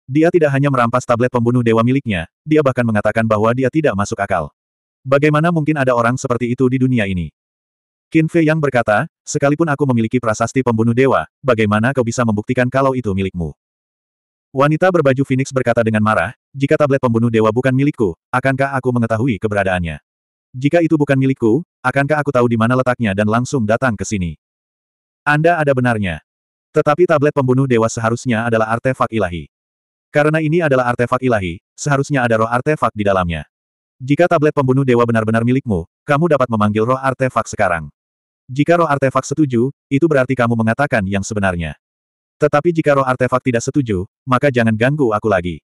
Dia tidak hanya merampas tablet pembunuh dewa miliknya, dia bahkan mengatakan bahwa dia tidak masuk akal. Bagaimana mungkin ada orang seperti itu di dunia ini? Qin Fei yang berkata, sekalipun aku memiliki prasasti pembunuh dewa, bagaimana kau bisa membuktikan kalau itu milikmu? Wanita berbaju Phoenix berkata dengan marah, jika tablet pembunuh dewa bukan milikku, akankah aku mengetahui keberadaannya? Jika itu bukan milikku, akankah aku tahu di mana letaknya dan langsung datang ke sini? Anda ada benarnya. Tetapi tablet pembunuh dewa seharusnya adalah artefak ilahi. Karena ini adalah artefak ilahi, seharusnya ada roh artefak di dalamnya. Jika tablet pembunuh dewa benar-benar milikmu, kamu dapat memanggil roh artefak sekarang. Jika roh artefak setuju, itu berarti kamu mengatakan yang sebenarnya. Tetapi jika roh artefak tidak setuju, maka jangan ganggu aku lagi.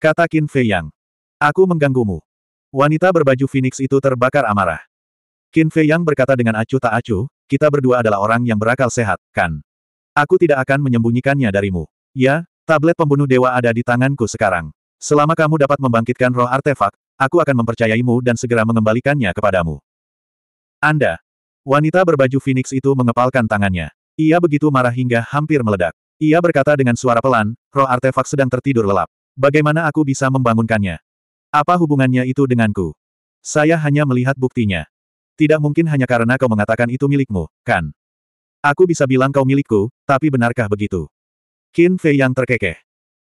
Kata Qin Fei Yang. Aku mengganggumu. Wanita berbaju Phoenix itu terbakar amarah. Qin Fei Yang berkata dengan acuh tak acuh, kita berdua adalah orang yang berakal sehat, kan? Aku tidak akan menyembunyikannya darimu. Ya, tablet pembunuh dewa ada di tanganku sekarang. Selama kamu dapat membangkitkan roh artefak, aku akan mempercayaimu dan segera mengembalikannya kepadamu. Anda. Wanita berbaju Phoenix itu mengepalkan tangannya. Ia begitu marah hingga hampir meledak. Ia berkata dengan suara pelan, roh artefak sedang tertidur lelap. Bagaimana aku bisa membangunkannya? Apa hubungannya itu denganku? Saya hanya melihat buktinya. Tidak mungkin hanya karena kau mengatakan itu milikmu, kan? Aku bisa bilang kau milikku, tapi benarkah begitu? Qin Fei yang terkekeh.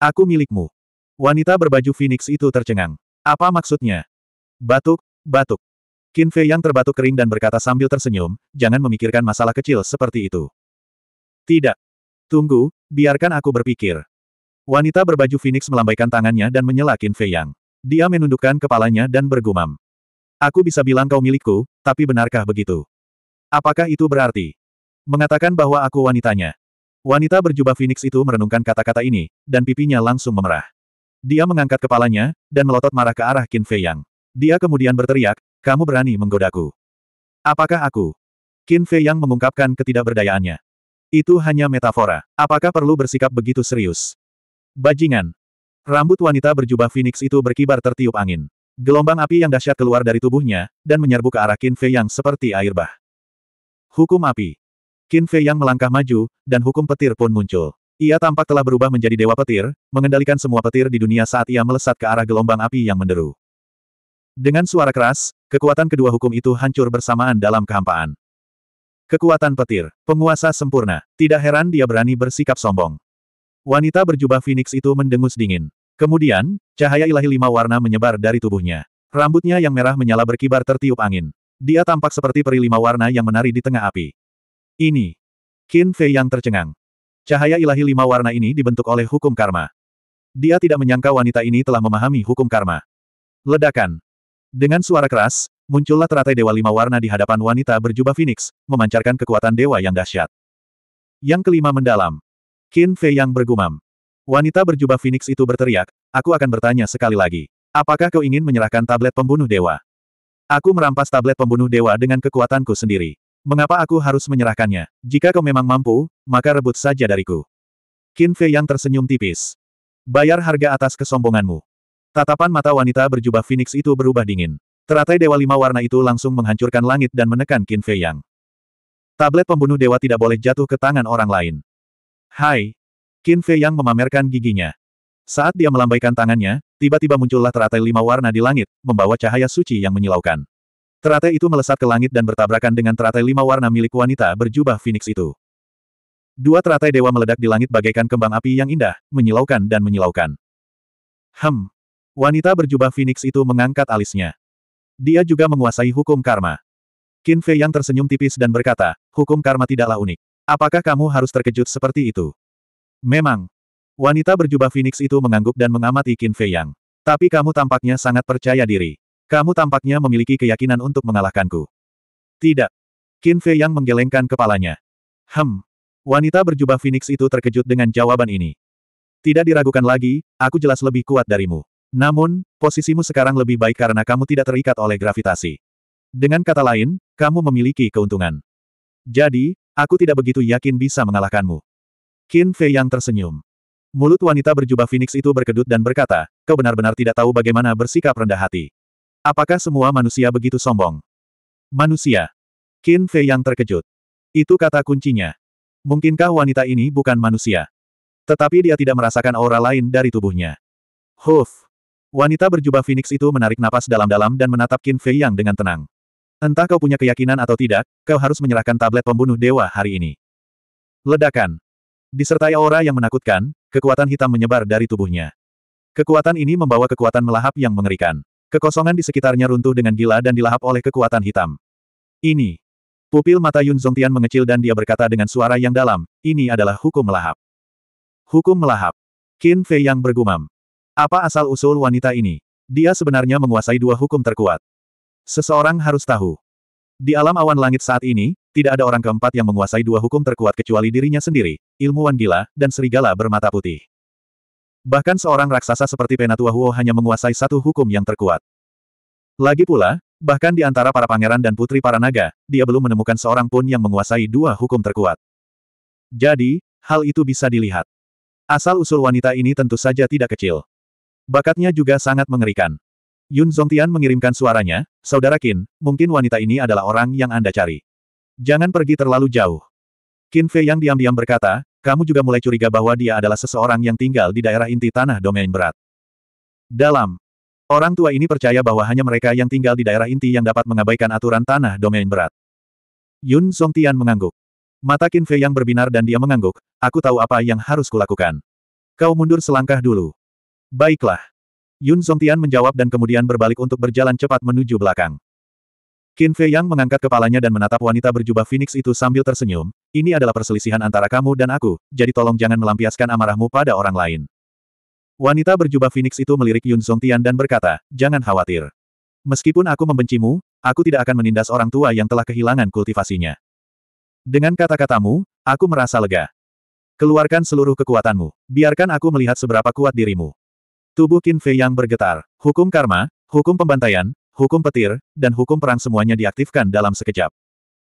Aku milikmu. Wanita berbaju Phoenix itu tercengang. Apa maksudnya? Batuk, batuk. Qin Fei yang terbatuk kering dan berkata sambil tersenyum, jangan memikirkan masalah kecil seperti itu. Tidak. Tunggu, biarkan aku berpikir. Wanita berbaju Phoenix melambaikan tangannya dan menyela Qin Fei Yang. Dia menundukkan kepalanya dan bergumam. Aku bisa bilang kau milikku, tapi benarkah begitu? Apakah itu berarti? Mengatakan bahwa aku wanitanya. Wanita berjubah Phoenix itu merenungkan kata-kata ini, dan pipinya langsung memerah. Dia mengangkat kepalanya, dan melotot marah ke arah Qin Fei Yang. Dia kemudian berteriak, kamu berani menggodaku. Apakah aku? Qin Fei Yang mengungkapkan ketidakberdayaannya. Itu hanya metafora. Apakah perlu bersikap begitu serius? Bajingan. Rambut wanita berjubah Phoenix itu berkibar tertiup angin. Gelombang api yang dahsyat keluar dari tubuhnya, dan menyerbu ke arah Qin Fei Yang seperti air bah. Hukum api. Qin Fei Yang melangkah maju, dan hukum petir pun muncul. Ia tampak telah berubah menjadi dewa petir, mengendalikan semua petir di dunia saat ia melesat ke arah gelombang api yang menderu. Dengan suara keras, kekuatan kedua hukum itu hancur bersamaan dalam kehampaan. Kekuatan petir, penguasa sempurna, tidak heran dia berani bersikap sombong. Wanita berjubah Phoenix itu mendengus dingin. Kemudian, cahaya ilahi lima warna menyebar dari tubuhnya. Rambutnya yang merah menyala berkibar tertiup angin. Dia tampak seperti peri lima warna yang menari di tengah api. Ini. Qin Fei yang tercengang. Cahaya ilahi lima warna ini dibentuk oleh hukum karma. Dia tidak menyangka wanita ini telah memahami hukum karma. Ledakan. Dengan suara keras, muncullah teratai dewa lima warna di hadapan wanita berjubah Phoenix, memancarkan kekuatan dewa yang dahsyat. Yang kelima mendalam. Qin Fei yang bergumam. Wanita berjubah Phoenix itu berteriak, aku akan bertanya sekali lagi. Apakah kau ingin menyerahkan tablet pembunuh dewa? Aku merampas tablet pembunuh dewa dengan kekuatanku sendiri. Mengapa aku harus menyerahkannya? Jika kau memang mampu, maka rebut saja dariku. Qin Fei yang tersenyum tipis. Bayar harga atas kesombonganmu. Tatapan mata wanita berjubah Phoenix itu berubah dingin. Teratai Dewa Lima Warna itu langsung menghancurkan langit dan menekan Qin Fei Yang. Tablet pembunuh dewa tidak boleh jatuh ke tangan orang lain. Hai! Qin Fei Yang memamerkan giginya. Saat dia melambaikan tangannya, tiba-tiba muncullah teratai lima warna di langit, membawa cahaya suci yang menyilaukan. Teratai itu melesat ke langit dan bertabrakan dengan teratai lima warna milik wanita berjubah Phoenix itu. Dua teratai dewa meledak di langit bagaikan kembang api yang indah, menyilaukan dan menyilaukan. Hem. Wanita berjubah Phoenix itu mengangkat alisnya. Dia juga menguasai hukum karma. Qin Fei yang tersenyum tipis dan berkata, hukum karma tidaklah unik. Apakah kamu harus terkejut seperti itu? Memang. Wanita berjubah Phoenix itu mengangguk dan mengamati Qin Fei Yang. Tapi kamu tampaknya sangat percaya diri. Kamu tampaknya memiliki keyakinan untuk mengalahkanku. Tidak. Qin Fei yang menggelengkan kepalanya. Hem. Wanita berjubah Phoenix itu terkejut dengan jawaban ini. Tidak diragukan lagi, aku jelas lebih kuat darimu. Namun, posisimu sekarang lebih baik karena kamu tidak terikat oleh gravitasi. Dengan kata lain, kamu memiliki keuntungan. Jadi, aku tidak begitu yakin bisa mengalahkanmu. Qin Fei yang tersenyum. Mulut wanita berjubah Phoenix itu berkedut dan berkata, kau benar-benar tidak tahu bagaimana bersikap rendah hati. Apakah semua manusia begitu sombong? Manusia. Qin Fei yang terkejut. Itu kata kuncinya. Mungkinkah wanita ini bukan manusia? Tetapi dia tidak merasakan aura lain dari tubuhnya. Huf. Wanita berjubah Phoenix itu menarik napas dalam-dalam dan menatap Qin Fei yang dengan tenang. Entah kau punya keyakinan atau tidak, kau harus menyerahkan tablet pembunuh dewa hari ini. Ledakan. Disertai aura yang menakutkan, kekuatan hitam menyebar dari tubuhnya. Kekuatan ini membawa kekuatan melahap yang mengerikan. Kekosongan di sekitarnya runtuh dengan gila dan dilahap oleh kekuatan hitam. Ini. Pupil mata Yun Zongtian mengecil dan dia berkata dengan suara yang dalam, ini adalah hukum melahap. Hukum melahap. Qin Fei yang bergumam. Apa asal-usul wanita ini? Dia sebenarnya menguasai dua hukum terkuat. Seseorang harus tahu. Di alam awan langit saat ini, tidak ada orang keempat yang menguasai dua hukum terkuat kecuali dirinya sendiri, ilmuwan gila, dan serigala bermata putih. Bahkan seorang raksasa seperti Penatua Huo hanya menguasai satu hukum yang terkuat. Lagi pula, bahkan di antara para pangeran dan putri para naga, dia belum menemukan seorang pun yang menguasai dua hukum terkuat. Jadi, hal itu bisa dilihat. Asal-usul wanita ini tentu saja tidak kecil. Bakatnya juga sangat mengerikan. Yun Zongtian mengirimkan suaranya, Saudara Qin, mungkin wanita ini adalah orang yang Anda cari. Jangan pergi terlalu jauh. Qin Fei yang diam-diam berkata, kamu juga mulai curiga bahwa dia adalah seseorang yang tinggal di daerah inti tanah domain berat. Dalam, orang tua ini percaya bahwa hanya mereka yang tinggal di daerah inti yang dapat mengabaikan aturan tanah domain berat. Yun Song Tian mengangguk. Mata Qin Fei yang berbinar dan dia mengangguk, aku tahu apa yang harus kulakukan. Kau mundur selangkah dulu. Baiklah. Yun Song Tian menjawab dan kemudian berbalik untuk berjalan cepat menuju belakang. Qin Fei Yang mengangkat kepalanya dan menatap wanita berjubah Phoenix itu sambil tersenyum, ini adalah perselisihan antara kamu dan aku, jadi tolong jangan melampiaskan amarahmu pada orang lain. Wanita berjubah Phoenix itu melirik Yun Song Tian dan berkata, jangan khawatir. Meskipun aku membencimu, aku tidak akan menindas orang tua yang telah kehilangan kultivasinya. Dengan kata-katamu, aku merasa lega. Keluarkan seluruh kekuatanmu, biarkan aku melihat seberapa kuat dirimu. Tubuh Qin Fei yang bergetar, hukum karma, hukum pembantaian, hukum petir, dan hukum perang semuanya diaktifkan dalam sekejap.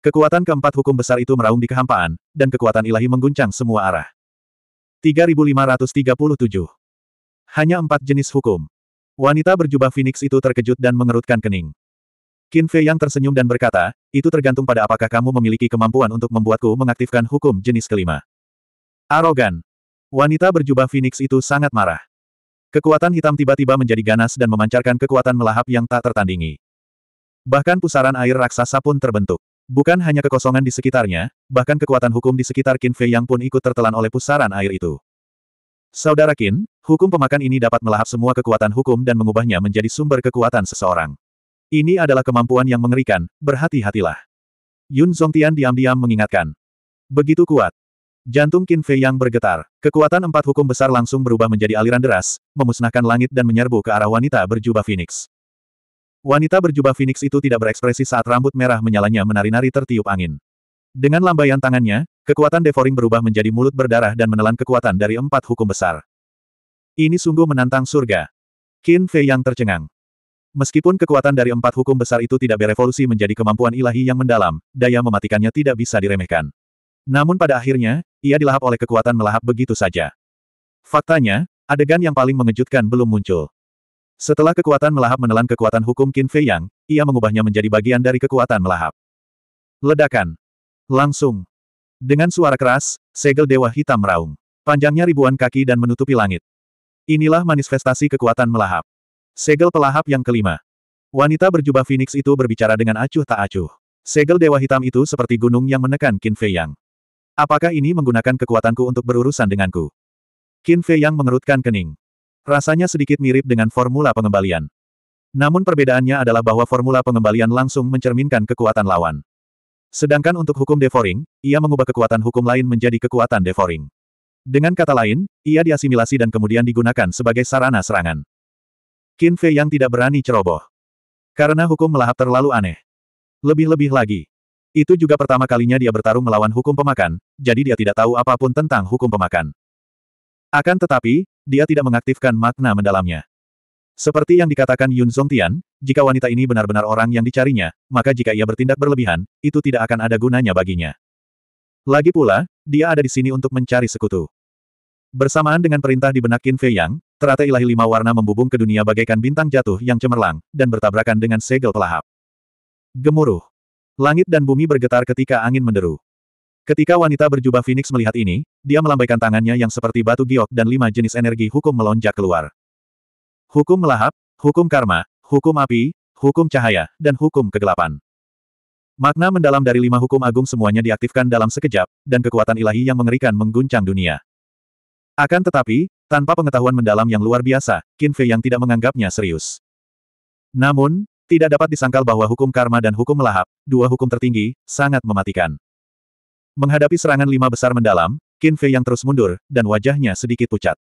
Kekuatan keempat hukum besar itu meraung di kehampaan, dan kekuatan ilahi mengguncang semua arah. 3537 Hanya empat jenis hukum. Wanita berjubah Phoenix itu terkejut dan mengerutkan kening. Qin Fei yang tersenyum dan berkata, itu tergantung pada apakah kamu memiliki kemampuan untuk membuatku mengaktifkan hukum jenis kelima. Arogan. Wanita berjubah Phoenix itu sangat marah. Kekuatan hitam tiba-tiba menjadi ganas dan memancarkan kekuatan melahap yang tak tertandingi. Bahkan pusaran air raksasa pun terbentuk. Bukan hanya kekosongan di sekitarnya, bahkan kekuatan hukum di sekitar Qin Fei Yang pun ikut tertelan oleh pusaran air itu. Saudara Qin, hukum pemakan ini dapat melahap semua kekuatan hukum dan mengubahnya menjadi sumber kekuatan seseorang. Ini adalah kemampuan yang mengerikan, berhati-hatilah. Yun Zongtian diam-diam mengingatkan. Begitu kuat. Jantung Qin Fei Yang bergetar, kekuatan empat hukum besar langsung berubah menjadi aliran deras, memusnahkan langit dan menyerbu ke arah wanita berjubah Phoenix. Wanita berjubah Phoenix itu tidak berekspresi saat rambut merah menyalanya menari-nari tertiup angin. Dengan lambaian tangannya, kekuatan devouring berubah menjadi mulut berdarah dan menelan kekuatan dari empat hukum besar. Ini sungguh menantang surga. Qin Fei yang tercengang. Meskipun kekuatan dari empat hukum besar itu tidak berevolusi menjadi kemampuan ilahi yang mendalam, daya mematikannya tidak bisa diremehkan. Namun pada akhirnya, ia dilahap oleh kekuatan melahap begitu saja. Faktanya, adegan yang paling mengejutkan belum muncul. Setelah kekuatan melahap menelan kekuatan hukum Qin Fei Yang, ia mengubahnya menjadi bagian dari kekuatan melahap. Ledakan. Langsung. Dengan suara keras, segel dewa hitam meraung. Panjangnya ribuan kaki dan menutupi langit. Inilah manifestasi kekuatan melahap. Segel pelahap yang kelima. Wanita berjubah Phoenix itu berbicara dengan acuh tak acuh. Segel dewa hitam itu seperti gunung yang menekan Qin Fei Yang. Apakah ini menggunakan kekuatanku untuk berurusan denganku? Qin Fei Yang mengerutkan kening. Rasanya sedikit mirip dengan formula pengembalian. Namun perbedaannya adalah bahwa formula pengembalian langsung mencerminkan kekuatan lawan. Sedangkan untuk hukum devoring, ia mengubah kekuatan hukum lain menjadi kekuatan devoring. Dengan kata lain, ia diasimilasi dan kemudian digunakan sebagai sarana serangan. Qin Fei yang tidak berani ceroboh. Karena hukum melahap terlalu aneh. Lebih-lebih lagi. Itu juga pertama kalinya dia bertarung melawan hukum pemakan, jadi dia tidak tahu apapun tentang hukum pemakan. Akan tetapi, dia tidak mengaktifkan makna mendalamnya. Seperti yang dikatakan Yun Zongtian, jika wanita ini benar-benar orang yang dicarinya, maka jika ia bertindak berlebihan, itu tidak akan ada gunanya baginya. Lagi pula, dia ada di sini untuk mencari sekutu. Bersamaan dengan perintah di benak Qin Fei Yang, teratai ilahi lima warna membubung ke dunia bagaikan bintang jatuh yang cemerlang, dan bertabrakan dengan segel pelahap. Gemuruh. Langit dan bumi bergetar ketika angin menderu. Ketika wanita berjubah Phoenix melihat ini, dia melambaikan tangannya yang seperti batu giok dan lima jenis energi hukum melonjak keluar. Hukum melahap, hukum karma, hukum api, hukum cahaya, dan hukum kegelapan. Makna mendalam dari lima hukum agung semuanya diaktifkan dalam sekejap, dan kekuatan ilahi yang mengerikan mengguncang dunia. Akan tetapi, tanpa pengetahuan mendalam yang luar biasa, Qin Fei yang tidak menganggapnya serius. Namun, tidak dapat disangkal bahwa hukum karma dan hukum melahap, dua hukum tertinggi, sangat mematikan. Menghadapi serangan lima besar mendalam, Qin Fei yang terus mundur, dan wajahnya sedikit pucat.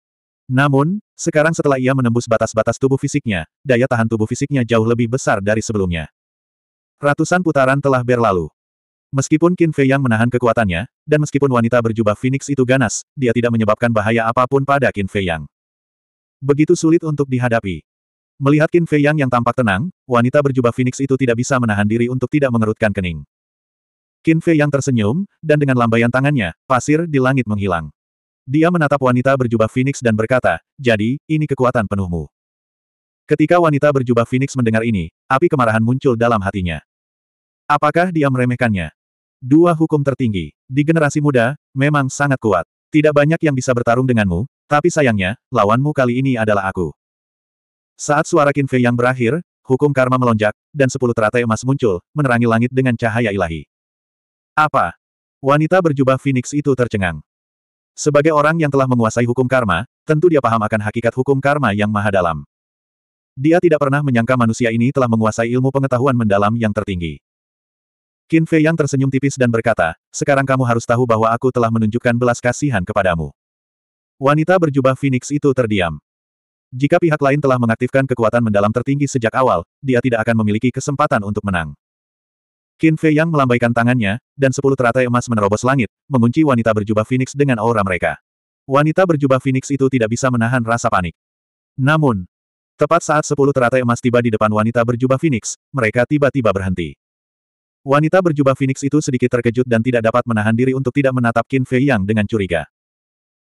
Namun, sekarang setelah ia menembus batas-batas tubuh fisiknya, daya tahan tubuh fisiknya jauh lebih besar dari sebelumnya. Ratusan putaran telah berlalu. Meskipun Qin Fei yang menahan kekuatannya, dan meskipun wanita berjubah Phoenix itu ganas, dia tidak menyebabkan bahaya apapun pada Qin Fei yang. Begitu sulit untuk dihadapi. Melihat Qin Fei yang yang tampak tenang, wanita berjubah Phoenix itu tidak bisa menahan diri untuk tidak mengerutkan kening. Qin Fei yang tersenyum, dan dengan lambaian tangannya, pasir di langit menghilang. Dia menatap wanita berjubah Phoenix dan berkata, jadi, ini kekuatan penuhmu. Ketika wanita berjubah Phoenix mendengar ini, api kemarahan muncul dalam hatinya. Apakah dia meremehkannya? Dua hukum tertinggi, di generasi muda, memang sangat kuat. Tidak banyak yang bisa bertarung denganmu, tapi sayangnya, lawanmu kali ini adalah aku. Saat suara Qin Fei yang berakhir, hukum karma melonjak, dan sepuluh teratai emas muncul, menerangi langit dengan cahaya ilahi. Apa? Wanita berjubah Phoenix itu tercengang. Sebagai orang yang telah menguasai hukum karma, tentu dia paham akan hakikat hukum karma yang maha dalam. Dia tidak pernah menyangka manusia ini telah menguasai ilmu pengetahuan mendalam yang tertinggi. Qin Fei yang tersenyum tipis dan berkata, sekarang kamu harus tahu bahwa aku telah menunjukkan belas kasihan kepadamu. Wanita berjubah Phoenix itu terdiam. Jika pihak lain telah mengaktifkan kekuatan mendalam tertinggi sejak awal, dia tidak akan memiliki kesempatan untuk menang. Qin Fei Yang melambaikan tangannya, dan sepuluh teratai emas menerobos langit, mengunci wanita berjubah Phoenix dengan aura mereka. Wanita berjubah Phoenix itu tidak bisa menahan rasa panik. Namun, tepat saat sepuluh teratai emas tiba di depan wanita berjubah Phoenix, mereka tiba-tiba berhenti. Wanita berjubah Phoenix itu sedikit terkejut dan tidak dapat menahan diri untuk tidak menatap Qin Fei Yang dengan curiga.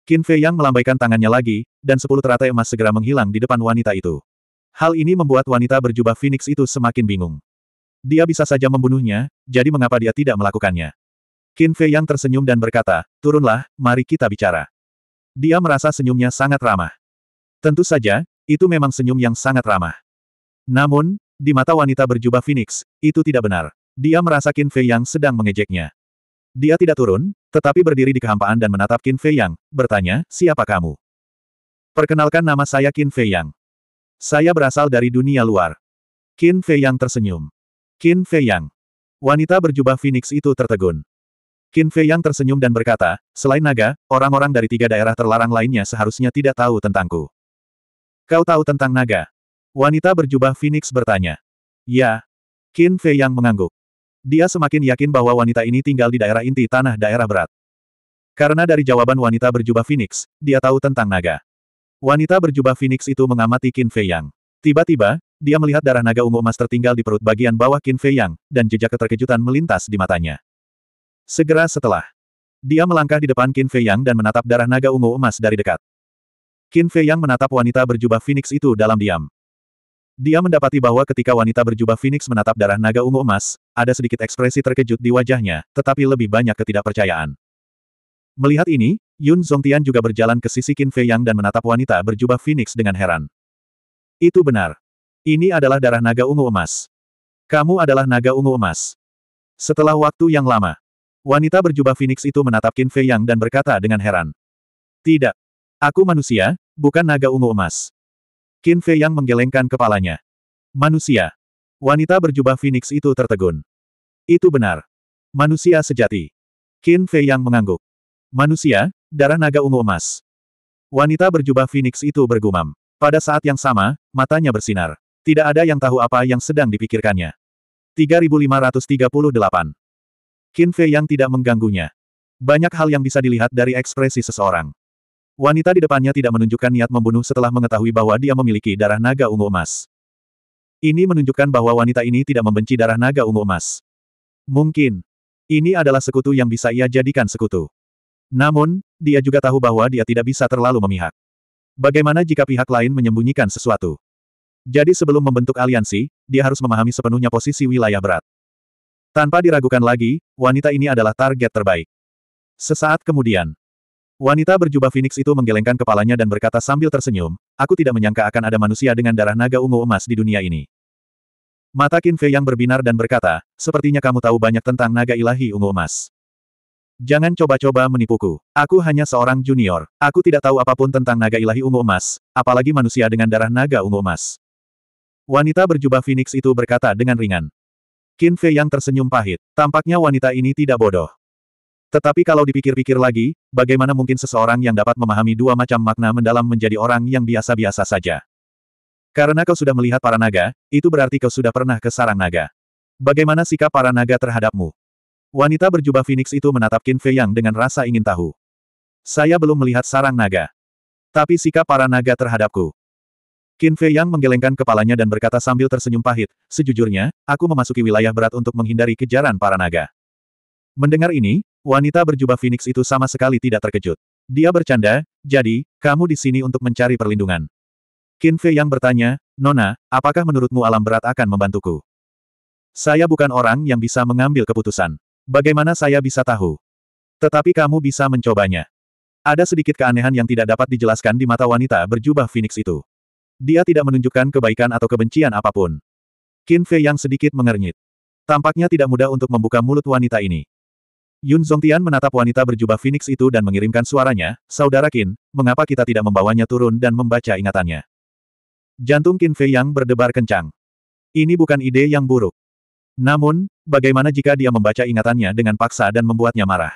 Qin Fei Yang melambaikan tangannya lagi, dan sepuluh teratai emas segera menghilang di depan wanita itu. Hal ini membuat wanita berjubah Phoenix itu semakin bingung. Dia bisa saja membunuhnya, jadi mengapa dia tidak melakukannya? Qin Fei yang tersenyum dan berkata, turunlah, mari kita bicara. Dia merasa senyumnya sangat ramah. Tentu saja, itu memang senyum yang sangat ramah. Namun, di mata wanita berjubah Phoenix, itu tidak benar. Dia merasa Qin Fei Yang sedang mengejeknya. Dia tidak turun, tetapi berdiri di kehampaan dan menatap Qin Fei Yang, bertanya, siapa kamu? Perkenalkan nama saya Qin Fei Yang. Saya berasal dari dunia luar. Qin Fei Yang tersenyum. Qin Yang, Wanita berjubah Phoenix itu tertegun. Qin Yang tersenyum dan berkata, selain naga, orang-orang dari tiga daerah terlarang lainnya seharusnya tidak tahu tentangku. Kau tahu tentang naga? Wanita berjubah Phoenix bertanya. Ya. Qin Yang mengangguk. Dia semakin yakin bahwa wanita ini tinggal di daerah inti tanah daerah berat. Karena dari jawaban wanita berjubah Phoenix, dia tahu tentang naga. Wanita berjubah Phoenix itu mengamati Qin Yang. Tiba-tiba, dia melihat darah naga ungu emas tertinggal di perut bagian bawah Qin Fei Yang, dan jejak keterkejutan melintas di matanya. Segera setelah, dia melangkah di depan Qin Fei Yang dan menatap darah naga ungu emas dari dekat. Qin Fei Yang menatap wanita berjubah Phoenix itu dalam diam. Dia mendapati bahwa ketika wanita berjubah Phoenix menatap darah naga ungu emas, ada sedikit ekspresi terkejut di wajahnya, tetapi lebih banyak ketidakpercayaan. Melihat ini, Yun Zongtian juga berjalan ke sisi Qin Fei Yang dan menatap wanita berjubah Phoenix dengan heran. Itu benar. Ini adalah darah naga ungu emas. Kamu adalah naga ungu emas. Setelah waktu yang lama, wanita berjubah Phoenix itu menatap Qin Fei Yang dan berkata dengan heran. Tidak. Aku manusia, bukan naga ungu emas. Qin Fei Yang menggelengkan kepalanya. Manusia. Wanita berjubah Phoenix itu tertegun. Itu benar. Manusia sejati. Qin Fei Yang mengangguk. Manusia, darah naga ungu emas. Wanita berjubah Phoenix itu bergumam. Pada saat yang sama, matanya bersinar. Tidak ada yang tahu apa yang sedang dipikirkannya. 3538. Qin Fei yang tidak mengganggunya. Banyak hal yang bisa dilihat dari ekspresi seseorang. Wanita di depannya tidak menunjukkan niat membunuh setelah mengetahui bahwa dia memiliki darah naga ungu emas. Ini menunjukkan bahwa wanita ini tidak membenci darah naga ungu emas. Mungkin. Ini adalah sekutu yang bisa ia jadikan sekutu. Namun, dia juga tahu bahwa dia tidak bisa terlalu memihak. Bagaimana jika pihak lain menyembunyikan sesuatu? Jadi sebelum membentuk aliansi, dia harus memahami sepenuhnya posisi wilayah berat. Tanpa diragukan lagi, wanita ini adalah target terbaik. Sesaat kemudian, wanita berjubah Phoenix itu menggelengkan kepalanya dan berkata sambil tersenyum, aku tidak menyangka akan ada manusia dengan darah naga ungu emas di dunia ini. Mata Fei yang berbinar dan berkata, sepertinya kamu tahu banyak tentang naga ilahi ungu emas. Jangan coba-coba menipuku. Aku hanya seorang junior. Aku tidak tahu apapun tentang naga ilahi ungu emas, apalagi manusia dengan darah naga ungu emas. Wanita berjubah Phoenix itu berkata dengan ringan. Qin Fei yang tersenyum pahit. Tampaknya wanita ini tidak bodoh. Tetapi kalau dipikir-pikir lagi, bagaimana mungkin seseorang yang dapat memahami dua macam makna mendalam menjadi orang yang biasa-biasa saja? Karena kau sudah melihat para naga, itu berarti kau sudah pernah ke sarang naga. Bagaimana sikap para naga terhadapmu? Wanita berjubah Phoenix itu menatap Qin Fei Yang dengan rasa ingin tahu. Saya belum melihat sarang naga. Tapi sikap para naga terhadapku. Qin Fei Yang menggelengkan kepalanya dan berkata sambil tersenyum pahit, sejujurnya, aku memasuki wilayah berat untuk menghindari kejaran para naga. Mendengar ini, wanita berjubah Phoenix itu sama sekali tidak terkejut. Dia bercanda, jadi, kamu di sini untuk mencari perlindungan. Qin Fei Yang bertanya, Nona, apakah menurutmu alam berat akan membantuku? Saya bukan orang yang bisa mengambil keputusan. Bagaimana saya bisa tahu? Tetapi kamu bisa mencobanya. Ada sedikit keanehan yang tidak dapat dijelaskan di mata wanita berjubah Phoenix itu. Dia tidak menunjukkan kebaikan atau kebencian apapun. Qin Fei yang sedikit mengernyit. Tampaknya tidak mudah untuk membuka mulut wanita ini. Yun Zongtian menatap wanita berjubah Phoenix itu dan mengirimkan suaranya, Saudara Qin, mengapa kita tidak membawanya turun dan membaca ingatannya? Jantung Qin Fei yang berdebar kencang. Ini bukan ide yang buruk. Namun, bagaimana jika dia membaca ingatannya dengan paksa dan membuatnya marah?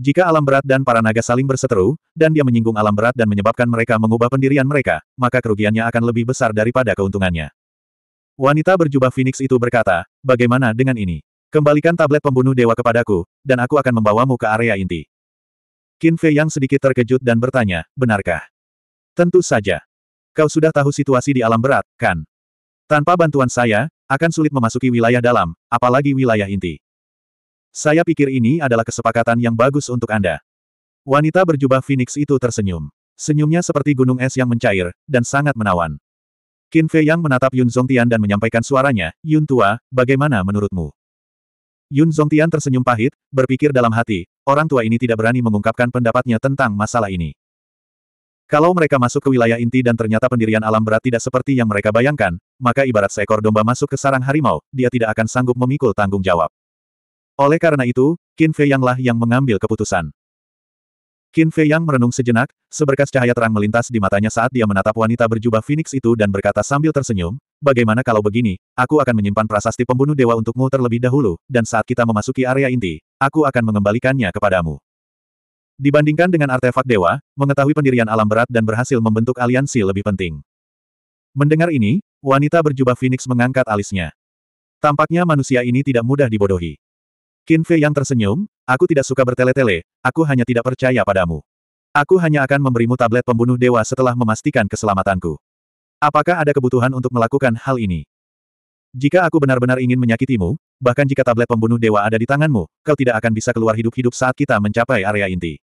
Jika alam berat dan para naga saling berseteru, dan dia menyinggung alam berat dan menyebabkan mereka mengubah pendirian mereka, maka kerugiannya akan lebih besar daripada keuntungannya. Wanita berjubah Phoenix itu berkata, bagaimana dengan ini? Kembalikan tablet pembunuh dewa kepadaku, dan aku akan membawamu ke area inti. Qin Fei yang sedikit terkejut dan bertanya, benarkah? Tentu saja. Kau sudah tahu situasi di alam berat, kan? Tanpa bantuan saya, akan sulit memasuki wilayah dalam, apalagi wilayah inti. Saya pikir ini adalah kesepakatan yang bagus untuk Anda. Wanita berjubah Phoenix itu tersenyum. Senyumnya seperti gunung es yang mencair, dan sangat menawan. Qin Fei Yang menatap Yun Zongtian dan menyampaikan suaranya, Yun Tua, bagaimana menurutmu? Yun Zongtian tersenyum pahit, berpikir dalam hati, orang tua ini tidak berani mengungkapkan pendapatnya tentang masalah ini. Kalau mereka masuk ke wilayah inti dan ternyata pendirian alam berat tidak seperti yang mereka bayangkan, maka ibarat seekor domba masuk ke sarang harimau, dia tidak akan sanggup memikul tanggung jawab. Oleh karena itu, Qin Fei Yang lah yang mengambil keputusan. Qin Fei Yang merenung sejenak, seberkas cahaya terang melintas di matanya saat dia menatap wanita berjubah Phoenix itu dan berkata sambil tersenyum, bagaimana kalau begini, aku akan menyimpan prasasti pembunuh dewa untukmu terlebih dahulu, dan saat kita memasuki area inti, aku akan mengembalikannya kepadamu. Dibandingkan dengan artefak dewa, mengetahui pendirian alam berat dan berhasil membentuk aliansi lebih penting. Mendengar ini, wanita berjubah Phoenix mengangkat alisnya. Tampaknya manusia ini tidak mudah dibodohi. Qin Fei yang tersenyum, aku tidak suka bertele-tele, aku hanya tidak percaya padamu. Aku hanya akan memberimu tablet pembunuh dewa setelah memastikan keselamatanku. Apakah ada kebutuhan untuk melakukan hal ini? Jika aku benar-benar ingin menyakitimu, bahkan jika tablet pembunuh dewa ada di tanganmu, kau tidak akan bisa keluar hidup-hidup saat kita mencapai area inti.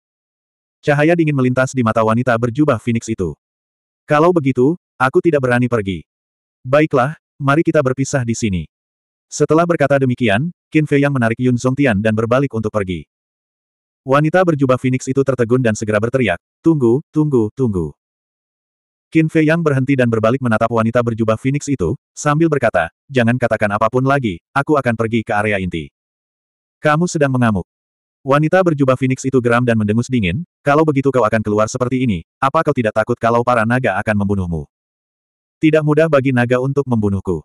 Cahaya dingin melintas di mata wanita berjubah Phoenix itu. Kalau begitu, aku tidak berani pergi. Baiklah, mari kita berpisah di sini. Setelah berkata demikian, Qin Fei yang menarik Yun Tian dan berbalik untuk pergi. Wanita berjubah Phoenix itu tertegun dan segera berteriak, Tunggu, tunggu, tunggu. Qin Fei yang berhenti dan berbalik menatap wanita berjubah Phoenix itu, sambil berkata, Jangan katakan apapun lagi, aku akan pergi ke area inti. Kamu sedang mengamuk. Wanita berjubah Phoenix itu geram dan mendengus dingin, kalau begitu kau akan keluar seperti ini, apa kau tidak takut kalau para naga akan membunuhmu? Tidak mudah bagi naga untuk membunuhku.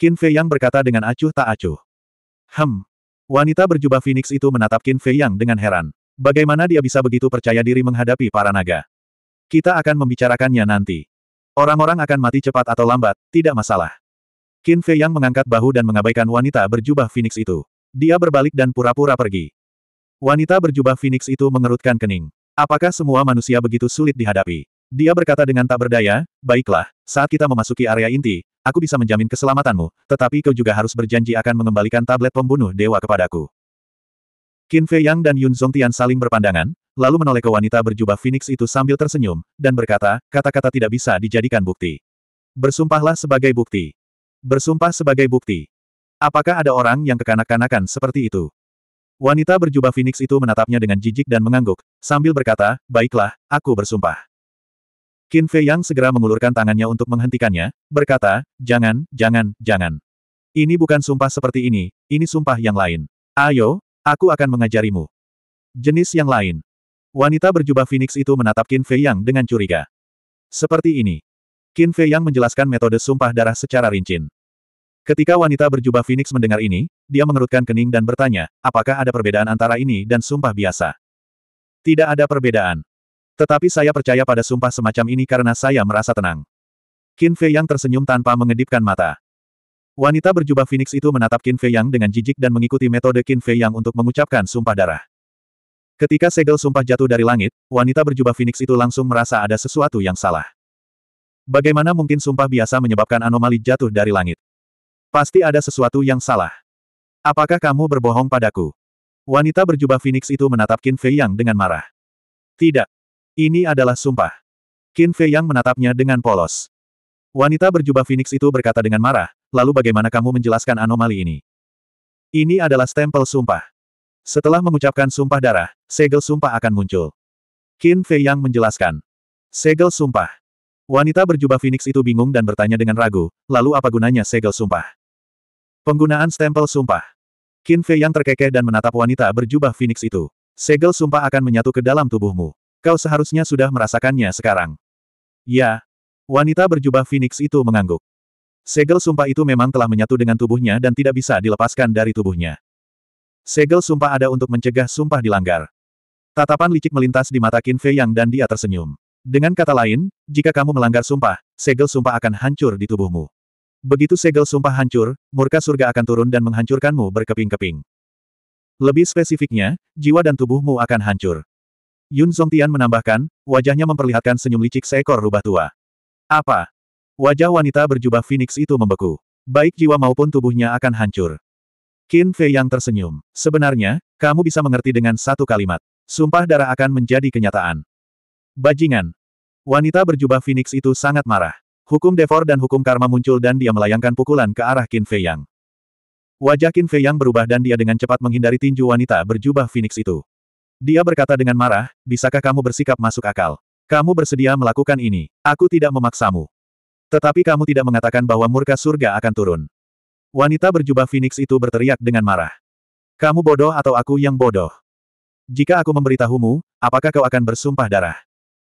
Qin Fei Yang berkata dengan acuh tak acuh. Hem. Wanita berjubah Phoenix itu menatap Qin Fei Yang dengan heran. Bagaimana dia bisa begitu percaya diri menghadapi para naga? Kita akan membicarakannya nanti. Orang-orang akan mati cepat atau lambat, tidak masalah. Qin Fei Yang mengangkat bahu dan mengabaikan wanita berjubah Phoenix itu. Dia berbalik dan pura-pura pergi. Wanita berjubah Phoenix itu mengerutkan kening. Apakah semua manusia begitu sulit dihadapi? Dia berkata dengan tak berdaya, baiklah, saat kita memasuki area inti, aku bisa menjamin keselamatanmu, tetapi kau juga harus berjanji akan mengembalikan tablet pembunuh dewa kepadaku. Qin Fei Yang dan Yun Zhong Tian saling berpandangan, lalu menoleh ke wanita berjubah Phoenix itu sambil tersenyum, dan berkata, kata-kata tidak bisa dijadikan bukti. Bersumpahlah sebagai bukti. Bersumpah sebagai bukti. Apakah ada orang yang kekanak-kanakan seperti itu? Wanita berjubah Phoenix itu menatapnya dengan jijik dan mengangguk, sambil berkata, baiklah, aku bersumpah. Qin Fei Yang segera mengulurkan tangannya untuk menghentikannya, berkata, jangan, jangan, jangan. Ini bukan sumpah seperti ini, ini sumpah yang lain. Ayo, aku akan mengajarimu. Jenis yang lain. Wanita berjubah Phoenix itu menatap Qin Fei Yang dengan curiga. Seperti ini. Qin Fei Yang menjelaskan metode sumpah darah secara rinci. Ketika wanita berjubah Phoenix mendengar ini, dia mengerutkan kening dan bertanya, apakah ada perbedaan antara ini dan sumpah biasa? Tidak ada perbedaan. Tetapi saya percaya pada sumpah semacam ini karena saya merasa tenang. Qin Fei Yang tersenyum tanpa mengedipkan mata. Wanita berjubah Phoenix itu menatap Qin Fei Yang dengan jijik dan mengikuti metode Qin Fei Yang untuk mengucapkan sumpah darah. Ketika segel sumpah jatuh dari langit, wanita berjubah Phoenix itu langsung merasa ada sesuatu yang salah. Bagaimana mungkin sumpah biasa menyebabkan anomali jatuh dari langit? Pasti ada sesuatu yang salah. Apakah kamu berbohong padaku? Wanita berjubah Phoenix itu menatap Qin Fei Yang dengan marah. Tidak, ini adalah sumpah. Qin Fei Yang menatapnya dengan polos. Wanita berjubah Phoenix itu berkata dengan marah, lalu bagaimana kamu menjelaskan anomali ini? Ini adalah stempel sumpah. Setelah mengucapkan sumpah darah, segel sumpah akan muncul. Qin Fei Yang menjelaskan. Segel sumpah. Wanita berjubah Phoenix itu bingung dan bertanya dengan ragu, lalu apa gunanya segel sumpah? Penggunaan stempel sumpah. Qin Fei Yang terkekeh dan menatap wanita berjubah Phoenix itu. Segel sumpah akan menyatu ke dalam tubuhmu. Kau seharusnya sudah merasakannya sekarang. Ya. Wanita berjubah Phoenix itu mengangguk. Segel sumpah itu memang telah menyatu dengan tubuhnya dan tidak bisa dilepaskan dari tubuhnya. Segel sumpah ada untuk mencegah sumpah dilanggar. Tatapan licik melintas di mata Qin Fei Yang dan dia tersenyum. Dengan kata lain, jika kamu melanggar sumpah, segel sumpah akan hancur di tubuhmu. Begitu segel sumpah hancur, murka surga akan turun dan menghancurkanmu berkeping-keping. Lebih spesifiknya, jiwa dan tubuhmu akan hancur. Yun Zongtian menambahkan, wajahnya memperlihatkan senyum licik seekor rubah tua. Apa? Wajah wanita berjubah Phoenix itu membeku. Baik jiwa maupun tubuhnya akan hancur. Qin Fei yang tersenyum. Sebenarnya, kamu bisa mengerti dengan satu kalimat. Sumpah darah akan menjadi kenyataan. Bajingan. Wanita berjubah Phoenix itu sangat marah. Hukum Devor dan hukum karma muncul dan dia melayangkan pukulan ke arah Qin Fei Yang. Wajah Qin Fei Yang berubah dan dia dengan cepat menghindari tinju wanita berjubah Phoenix itu. Dia berkata dengan marah, bisakah kamu bersikap masuk akal? Kamu bersedia melakukan ini, aku tidak memaksamu. Tetapi kamu tidak mengatakan bahwa murka surga akan turun. Wanita berjubah Phoenix itu berteriak dengan marah. Kamu bodoh atau aku yang bodoh? Jika aku memberitahumu, apakah kau akan bersumpah darah?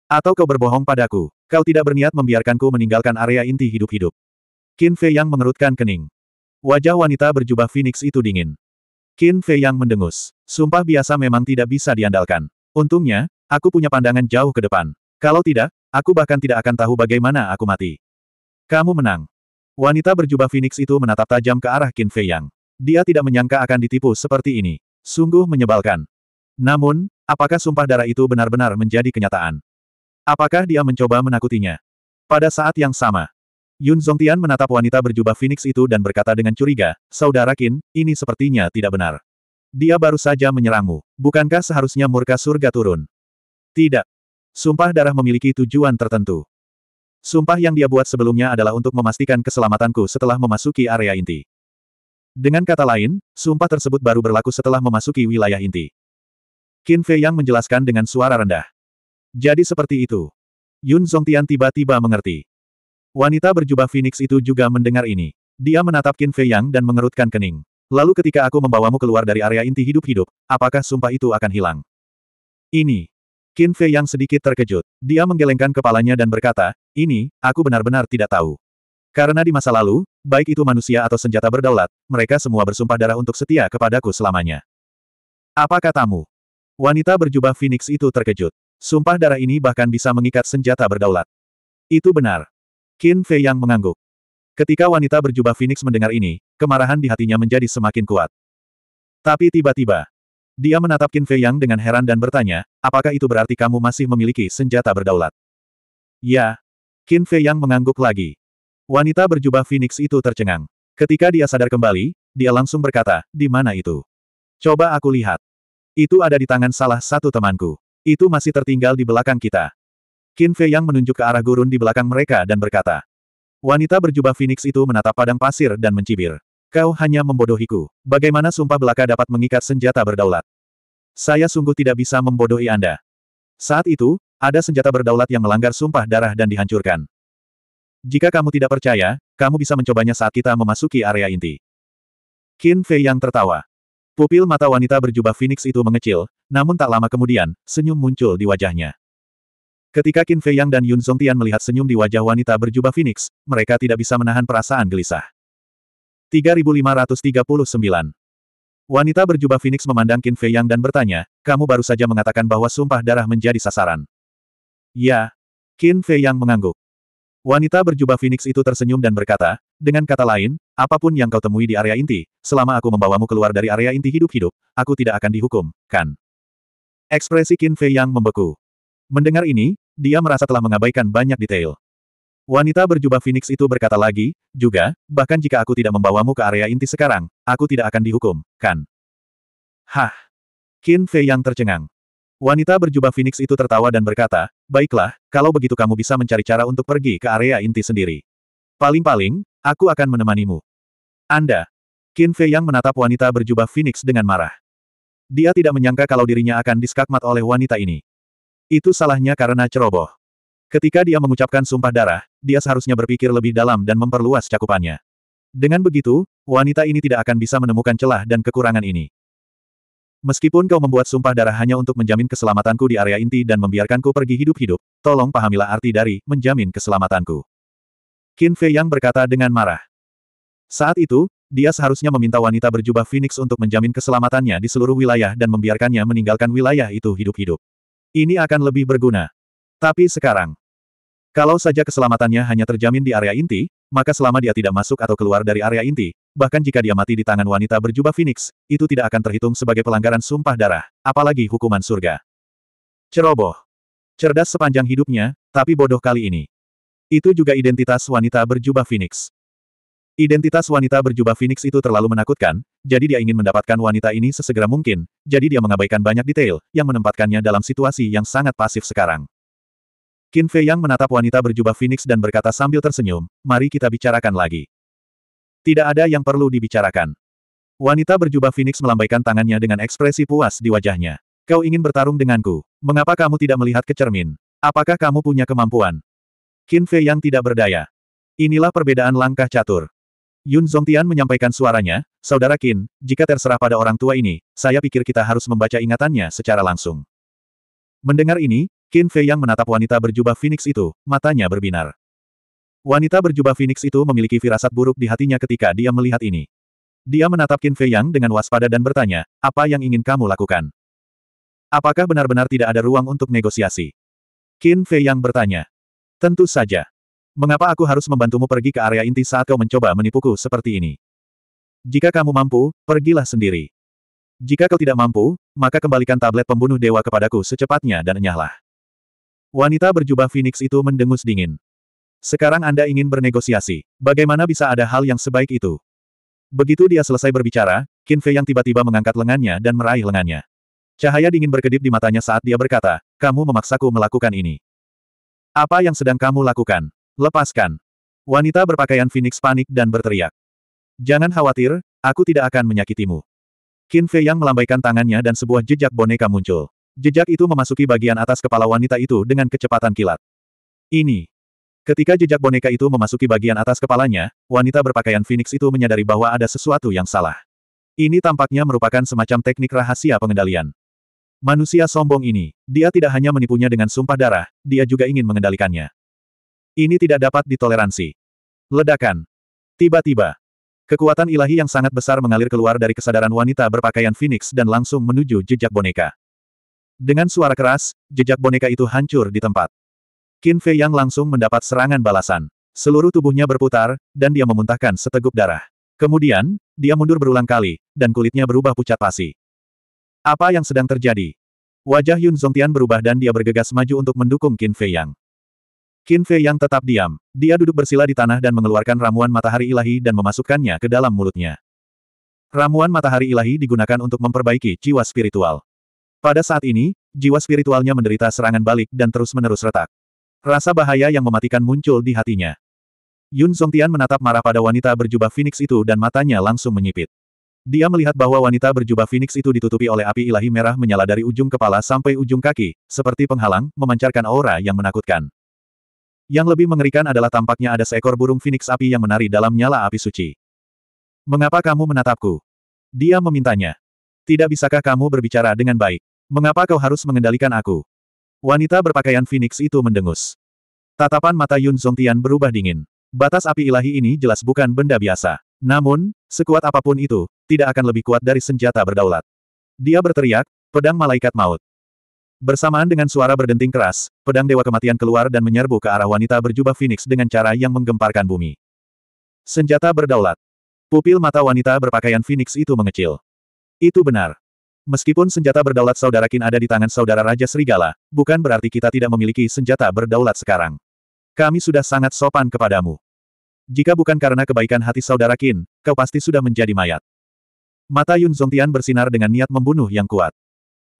Atau kau berbohong padaku? Kau tidak berniat membiarkanku meninggalkan area inti hidup-hidup. Qin Fei yang mengerutkan kening. Wajah wanita berjubah Phoenix itu dingin. Qin Fei yang mendengus. Sumpah biasa memang tidak bisa diandalkan. Untungnya, aku punya pandangan jauh ke depan. Kalau tidak, aku bahkan tidak akan tahu bagaimana aku mati. Kamu menang. Wanita berjubah Phoenix itu menatap tajam ke arah Qin Fei Yang. Dia tidak menyangka akan ditipu seperti ini. Sungguh menyebalkan. Namun, apakah sumpah darah itu benar-benar menjadi kenyataan? Apakah dia mencoba menakutinya? Pada saat yang sama, Yun Zongtian menatap wanita berjubah Phoenix itu dan berkata dengan curiga, Saudara Qin, ini sepertinya tidak benar. Dia baru saja menyerangmu. Bukankah seharusnya murka surga turun? Tidak. Sumpah darah memiliki tujuan tertentu. Sumpah yang dia buat sebelumnya adalah untuk memastikan keselamatanku setelah memasuki area inti. Dengan kata lain, sumpah tersebut baru berlaku setelah memasuki wilayah inti. Qin Fei Yang menjelaskan dengan suara rendah. Jadi seperti itu. Yun Zongtian tiba-tiba mengerti. Wanita berjubah Phoenix itu juga mendengar ini. Dia menatap Qin Fei Yang dan mengerutkan kening. Lalu ketika aku membawamu keluar dari area inti hidup-hidup, apakah sumpah itu akan hilang? Ini. Qin Fei Yang sedikit terkejut. Dia menggelengkan kepalanya dan berkata, ini, aku benar-benar tidak tahu. Karena di masa lalu, baik itu manusia atau senjata berdaulat, mereka semua bersumpah darah untuk setia kepadaku selamanya. Apa katamu? Wanita berjubah Phoenix itu terkejut. Sumpah darah ini bahkan bisa mengikat senjata berdaulat. Itu benar. Qin Fei yang mengangguk. Ketika wanita berjubah Phoenix mendengar ini, kemarahan di hatinya menjadi semakin kuat. Tapi tiba-tiba, dia menatap Qin Fei yang dengan heran dan bertanya, apakah itu berarti kamu masih memiliki senjata berdaulat? Ya. Qin Fei yang mengangguk lagi. Wanita berjubah Phoenix itu tercengang. Ketika dia sadar kembali, dia langsung berkata, di mana itu? Coba aku lihat. Itu ada di tangan salah satu temanku. Itu masih tertinggal di belakang kita. Qin Fei Yang menunjuk ke arah gurun di belakang mereka dan berkata. Wanita berjubah Phoenix itu menatap padang pasir dan mencibir. Kau hanya membodohiku. Bagaimana sumpah belaka dapat mengikat senjata berdaulat? Saya sungguh tidak bisa membodohi Anda. Saat itu, ada senjata berdaulat yang melanggar sumpah darah dan dihancurkan. Jika kamu tidak percaya, kamu bisa mencobanya saat kita memasuki area inti. Qin Fei yang tertawa. Pupil mata wanita berjubah Phoenix itu mengecil, namun tak lama kemudian, senyum muncul di wajahnya. Ketika Qin Fei Yang dan Yun Tian melihat senyum di wajah wanita berjubah Phoenix, mereka tidak bisa menahan perasaan gelisah. 3539 Wanita berjubah Phoenix memandang Qin Fei Yang dan bertanya, kamu baru saja mengatakan bahwa sumpah darah menjadi sasaran. Ya. Qin Fei Yang mengangguk. Wanita berjubah Phoenix itu tersenyum dan berkata, dengan kata lain, apapun yang kau temui di area inti, selama aku membawamu keluar dari area inti hidup-hidup, aku tidak akan dihukum, kan? Ekspresi Qin Fei Yang membeku. Mendengar ini, dia merasa telah mengabaikan banyak detail. Wanita berjubah Phoenix itu berkata lagi, juga, bahkan jika aku tidak membawamu ke area inti sekarang, aku tidak akan dihukum, kan? Hah! Qin Fei yang tercengang. Wanita berjubah Phoenix itu tertawa dan berkata, baiklah, kalau begitu kamu bisa mencari cara untuk pergi ke area inti sendiri. Paling-paling, aku akan menemanimu. Anda. Qin Fei yang menatap wanita berjubah Phoenix dengan marah. Dia tidak menyangka kalau dirinya akan diskakmat oleh wanita ini. Itu salahnya karena ceroboh. Ketika dia mengucapkan sumpah darah, dia seharusnya berpikir lebih dalam dan memperluas cakupannya. Dengan begitu, wanita ini tidak akan bisa menemukan celah dan kekurangan ini. Meskipun kau membuat sumpah darah hanya untuk menjamin keselamatanku di area inti dan membiarkanku pergi hidup-hidup, tolong pahamilah arti dari menjamin keselamatanku. Qin Fei Yang berkata dengan marah. Saat itu, dia seharusnya meminta wanita berjubah Phoenix untuk menjamin keselamatannya di seluruh wilayah dan membiarkannya meninggalkan wilayah itu hidup-hidup. Ini akan lebih berguna. Tapi sekarang, kalau saja keselamatannya hanya terjamin di area inti, maka selama dia tidak masuk atau keluar dari area inti, bahkan jika dia mati di tangan wanita berjubah Phoenix, itu tidak akan terhitung sebagai pelanggaran sumpah darah, apalagi hukuman surga. Ceroboh. Cerdas sepanjang hidupnya, tapi bodoh kali ini. Itu juga identitas wanita berjubah Phoenix. Identitas wanita berjubah Phoenix itu terlalu menakutkan, jadi dia ingin mendapatkan wanita ini sesegera mungkin, jadi dia mengabaikan banyak detail, yang menempatkannya dalam situasi yang sangat pasif sekarang. Qin Fei Yang menatap wanita berjubah Phoenix dan berkata sambil tersenyum, mari kita bicarakan lagi. Tidak ada yang perlu dibicarakan. Wanita berjubah Phoenix melambaikan tangannya dengan ekspresi puas di wajahnya. Kau ingin bertarung denganku, mengapa kamu tidak melihat ke cermin? Apakah kamu punya kemampuan? Qin Fei Yang tidak berdaya. Inilah perbedaan langkah catur. Yun Zongtian menyampaikan suaranya, Saudara Qin, jika terserah pada orang tua ini, saya pikir kita harus membaca ingatannya secara langsung. Mendengar ini, Qin Fei yang menatap wanita berjubah Phoenix itu, matanya berbinar. Wanita berjubah Phoenix itu memiliki firasat buruk di hatinya ketika dia melihat ini. Dia menatap Qin Fei yang dengan waspada dan bertanya, apa yang ingin kamu lakukan? Apakah benar-benar tidak ada ruang untuk negosiasi? Qin Fei yang bertanya. Tentu saja. Mengapa aku harus membantumu pergi ke area inti saat kau mencoba menipuku seperti ini? Jika kamu mampu, pergilah sendiri. Jika kau tidak mampu, maka kembalikan tablet pembunuh dewa kepadaku secepatnya dan enyahlah. Wanita berjubah Phoenix itu mendengus dingin. Sekarang Anda ingin bernegosiasi. Bagaimana bisa ada hal yang sebaik itu? Begitu dia selesai berbicara, Qin Fei yang tiba-tiba mengangkat lengannya dan meraih lengannya. Cahaya dingin berkedip di matanya saat dia berkata, kamu memaksaku melakukan ini. Apa yang sedang kamu lakukan? Lepaskan. Wanita berpakaian Phoenix panik dan berteriak. Jangan khawatir, aku tidak akan menyakitimu. Qin Fei yang melambaikan tangannya dan sebuah jejak boneka muncul. Jejak itu memasuki bagian atas kepala wanita itu dengan kecepatan kilat. Ini. Ketika jejak boneka itu memasuki bagian atas kepalanya, wanita berpakaian Phoenix itu menyadari bahwa ada sesuatu yang salah. Ini tampaknya merupakan semacam teknik rahasia pengendalian. Manusia sombong ini, dia tidak hanya menipunya dengan sumpah darah, dia juga ingin mengendalikannya. Ini tidak dapat ditoleransi. Ledakan. Tiba-tiba. Kekuatan ilahi yang sangat besar mengalir keluar dari kesadaran wanita berpakaian Phoenix dan langsung menuju jejak boneka. Dengan suara keras, jejak boneka itu hancur di tempat. Qin Fei Yang langsung mendapat serangan balasan. Seluruh tubuhnya berputar, dan dia memuntahkan seteguk darah. Kemudian, dia mundur berulang kali, dan kulitnya berubah pucat pasi. Apa yang sedang terjadi? Wajah Yun Zhongtian berubah dan dia bergegas maju untuk mendukung Qin Fei Yang. Qin Fei yang tetap diam. Dia duduk bersila di tanah dan mengeluarkan ramuan matahari ilahi dan memasukkannya ke dalam mulutnya. Ramuan matahari ilahi digunakan untuk memperbaiki jiwa spiritual. Pada saat ini, jiwa spiritualnya menderita serangan balik dan terus-menerus retak. Rasa bahaya yang mematikan muncul di hatinya. Yun Songtian menatap marah pada wanita berjubah Phoenix itu dan matanya langsung menyipit. Dia melihat bahwa wanita berjubah Phoenix itu ditutupi oleh api ilahi merah menyala dari ujung kepala sampai ujung kaki, seperti penghalang, memancarkan aura yang menakutkan. Yang lebih mengerikan adalah tampaknya ada seekor burung phoenix api yang menari dalam nyala api suci. Mengapa kamu menatapku? Dia memintanya. Tidak bisakah kamu berbicara dengan baik? Mengapa kau harus mengendalikan aku? Wanita berpakaian phoenix itu mendengus. Tatapan mata Yun Zongtian berubah dingin. Batas api ilahi ini jelas bukan benda biasa. Namun, sekuat apapun itu, tidak akan lebih kuat dari senjata berdaulat. Dia berteriak, pedang malaikat maut. Bersamaan dengan suara berdenting keras, pedang Dewa Kematian keluar dan menyerbu ke arah wanita berjubah Phoenix dengan cara yang menggemparkan bumi. Senjata berdaulat. Pupil mata wanita berpakaian Phoenix itu mengecil. Itu benar. Meskipun senjata berdaulat saudara Kin ada di tangan saudara Raja Serigala, bukan berarti kita tidak memiliki senjata berdaulat sekarang. Kami sudah sangat sopan kepadamu. Jika bukan karena kebaikan hati saudara Kin, kau pasti sudah menjadi mayat. Mata Yun Zongtian bersinar dengan niat membunuh yang kuat.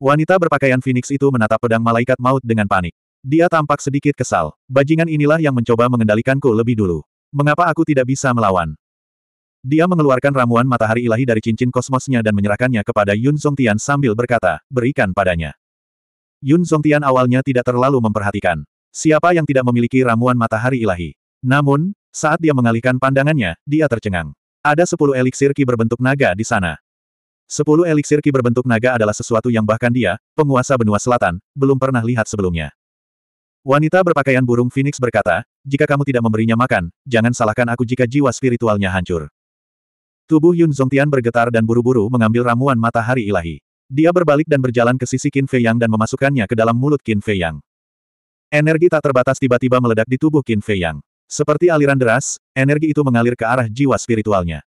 Wanita berpakaian Phoenix itu menatap pedang malaikat maut dengan panik. Dia tampak sedikit kesal. Bajingan inilah yang mencoba mengendalikanku lebih dulu. Mengapa aku tidak bisa melawan? Dia mengeluarkan ramuan matahari ilahi dari cincin kosmosnya dan menyerahkannya kepada Yun Songtian sambil berkata, berikan padanya. Yun Songtian awalnya tidak terlalu memperhatikan. Siapa yang tidak memiliki ramuan matahari ilahi? Namun, saat dia mengalihkan pandangannya, dia tercengang. Ada sepuluh eliksir ki berbentuk naga di sana. Sepuluh eliksir ki berbentuk naga adalah sesuatu yang bahkan dia, penguasa benua selatan, belum pernah lihat sebelumnya. Wanita berpakaian burung Phoenix berkata, jika kamu tidak memberinya makan, jangan salahkan aku jika jiwa spiritualnya hancur. Tubuh Yun Zongtian bergetar dan buru-buru mengambil ramuan matahari ilahi. Dia berbalik dan berjalan ke sisi Qin Fei Yang dan memasukkannya ke dalam mulut Qin Fei Yang. Energi tak terbatas tiba-tiba meledak di tubuh Qin Fei Yang. Seperti aliran deras, energi itu mengalir ke arah jiwa spiritualnya.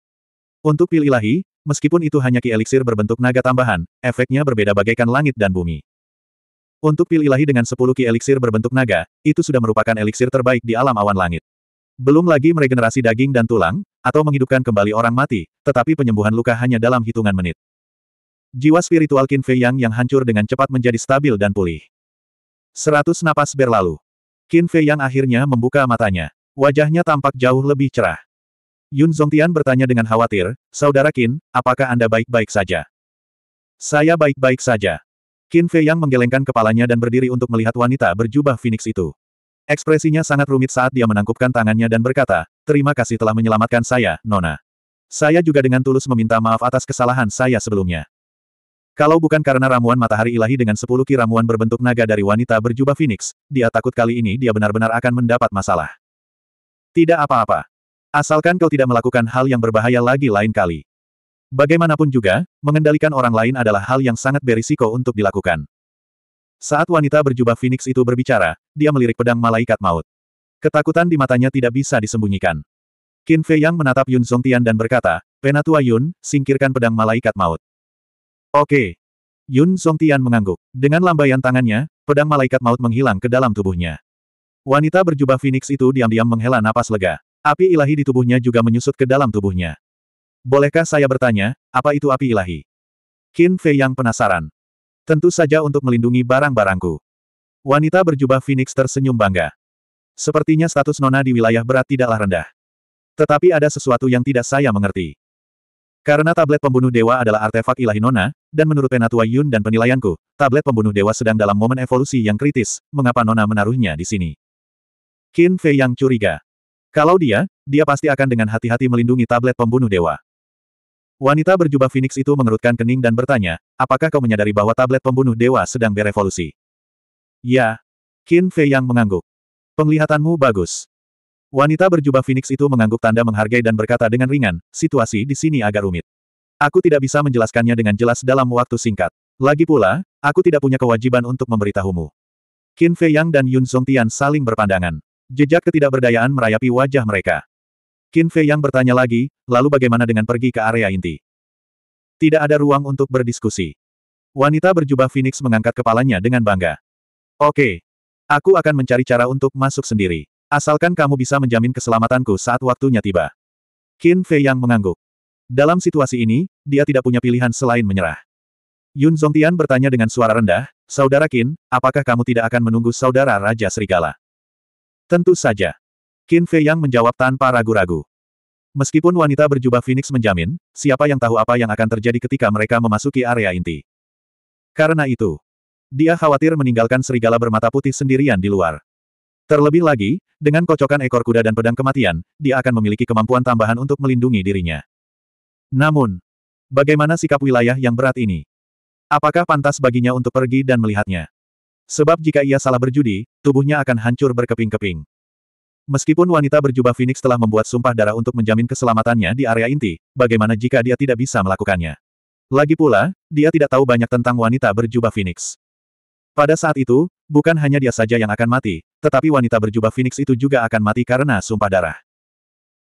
Untuk pil ilahi, meskipun itu hanya ki eliksir berbentuk naga tambahan, efeknya berbeda bagaikan langit dan bumi. Untuk pil ilahi dengan 10 ki eliksir berbentuk naga, itu sudah merupakan eliksir terbaik di alam awan langit. Belum lagi meregenerasi daging dan tulang, atau menghidupkan kembali orang mati, tetapi penyembuhan luka hanya dalam hitungan menit. Jiwa spiritual Qin Fei Yang yang hancur dengan cepat menjadi stabil dan pulih. Seratus napas berlalu. Qin Fei Yang akhirnya membuka matanya. Wajahnya tampak jauh lebih cerah. Yun Zongtian bertanya dengan khawatir, Saudara Qin, apakah Anda baik-baik saja? Saya baik-baik saja. Qin Fei Yang menggelengkan kepalanya dan berdiri untuk melihat wanita berjubah Phoenix itu. Ekspresinya sangat rumit saat dia menangkupkan tangannya dan berkata, Terima kasih telah menyelamatkan saya, Nona. Saya juga dengan tulus meminta maaf atas kesalahan saya sebelumnya. Kalau bukan karena ramuan matahari ilahi dengan sepuluh ki ramuan berbentuk naga dari wanita berjubah Phoenix, dia takut kali ini dia benar-benar akan mendapat masalah. Tidak apa-apa. Asalkan kau tidak melakukan hal yang berbahaya lagi lain kali. Bagaimanapun juga, mengendalikan orang lain adalah hal yang sangat berisiko untuk dilakukan. Saat wanita berjubah Phoenix itu berbicara, dia melirik pedang malaikat maut. Ketakutan di matanya tidak bisa disembunyikan. Qin Fei Yang menatap Yun Zhongtian dan berkata, Penatua Yun, singkirkan pedang malaikat maut. Oke. Yun Zhongtian mengangguk. Dengan lambaian tangannya, pedang malaikat maut menghilang ke dalam tubuhnya. Wanita berjubah Phoenix itu diam-diam menghela napas lega. Api ilahi di tubuhnya juga menyusut ke dalam tubuhnya. Bolehkah saya bertanya, apa itu api ilahi? Qin Fei yang penasaran. Tentu saja untuk melindungi barang-barangku. Wanita berjubah Phoenix tersenyum bangga. Sepertinya status nona di wilayah berat tidaklah rendah. Tetapi ada sesuatu yang tidak saya mengerti. Karena tablet pembunuh dewa adalah artefak ilahi nona, dan menurut Penatua Yun dan penilaianku, tablet pembunuh dewa sedang dalam momen evolusi yang kritis, mengapa nona menaruhnya di sini? Qin Fei yang curiga. Kalau dia, dia pasti akan dengan hati-hati melindungi tablet pembunuh dewa. Wanita berjubah Phoenix itu mengerutkan kening dan bertanya, apakah kau menyadari bahwa tablet pembunuh dewa sedang berevolusi? Ya. Qin Fei yang mengangguk. Penglihatanmu bagus. Wanita berjubah Phoenix itu mengangguk tanda menghargai dan berkata dengan ringan, situasi di sini agak rumit. Aku tidak bisa menjelaskannya dengan jelas dalam waktu singkat. Lagi pula, aku tidak punya kewajiban untuk memberitahumu. Qin Fei Yang dan Yun Songtian saling berpandangan. Jejak ketidakberdayaan merayapi wajah mereka. Qin Fei yang bertanya lagi, lalu bagaimana dengan pergi ke area inti? Tidak ada ruang untuk berdiskusi. Wanita berjubah Phoenix mengangkat kepalanya dengan bangga. Oke. Aku akan mencari cara untuk masuk sendiri. Asalkan kamu bisa menjamin keselamatanku saat waktunya tiba. Qin Fei yang mengangguk. Dalam situasi ini, dia tidak punya pilihan selain menyerah. Yun Zongtian bertanya dengan suara rendah, Saudara Qin, apakah kamu tidak akan menunggu Saudara Raja Serigala? Tentu saja. Qin Fei Yang menjawab tanpa ragu-ragu. Meskipun wanita berjubah Phoenix menjamin, siapa yang tahu apa yang akan terjadi ketika mereka memasuki area inti. Karena itu, dia khawatir meninggalkan serigala bermata putih sendirian di luar. Terlebih lagi, dengan kocokan ekor kuda dan pedang kematian, dia akan memiliki kemampuan tambahan untuk melindungi dirinya. Namun, bagaimana sikap wilayah yang berat ini? Apakah pantas baginya untuk pergi dan melihatnya? Sebab jika ia salah berjudi, tubuhnya akan hancur berkeping-keping. Meskipun wanita berjubah Phoenix telah membuat sumpah darah untuk menjamin keselamatannya di area inti, bagaimana jika dia tidak bisa melakukannya? Lagi pula, dia tidak tahu banyak tentang wanita berjubah Phoenix. Pada saat itu, bukan hanya dia saja yang akan mati, tetapi wanita berjubah Phoenix itu juga akan mati karena sumpah darah.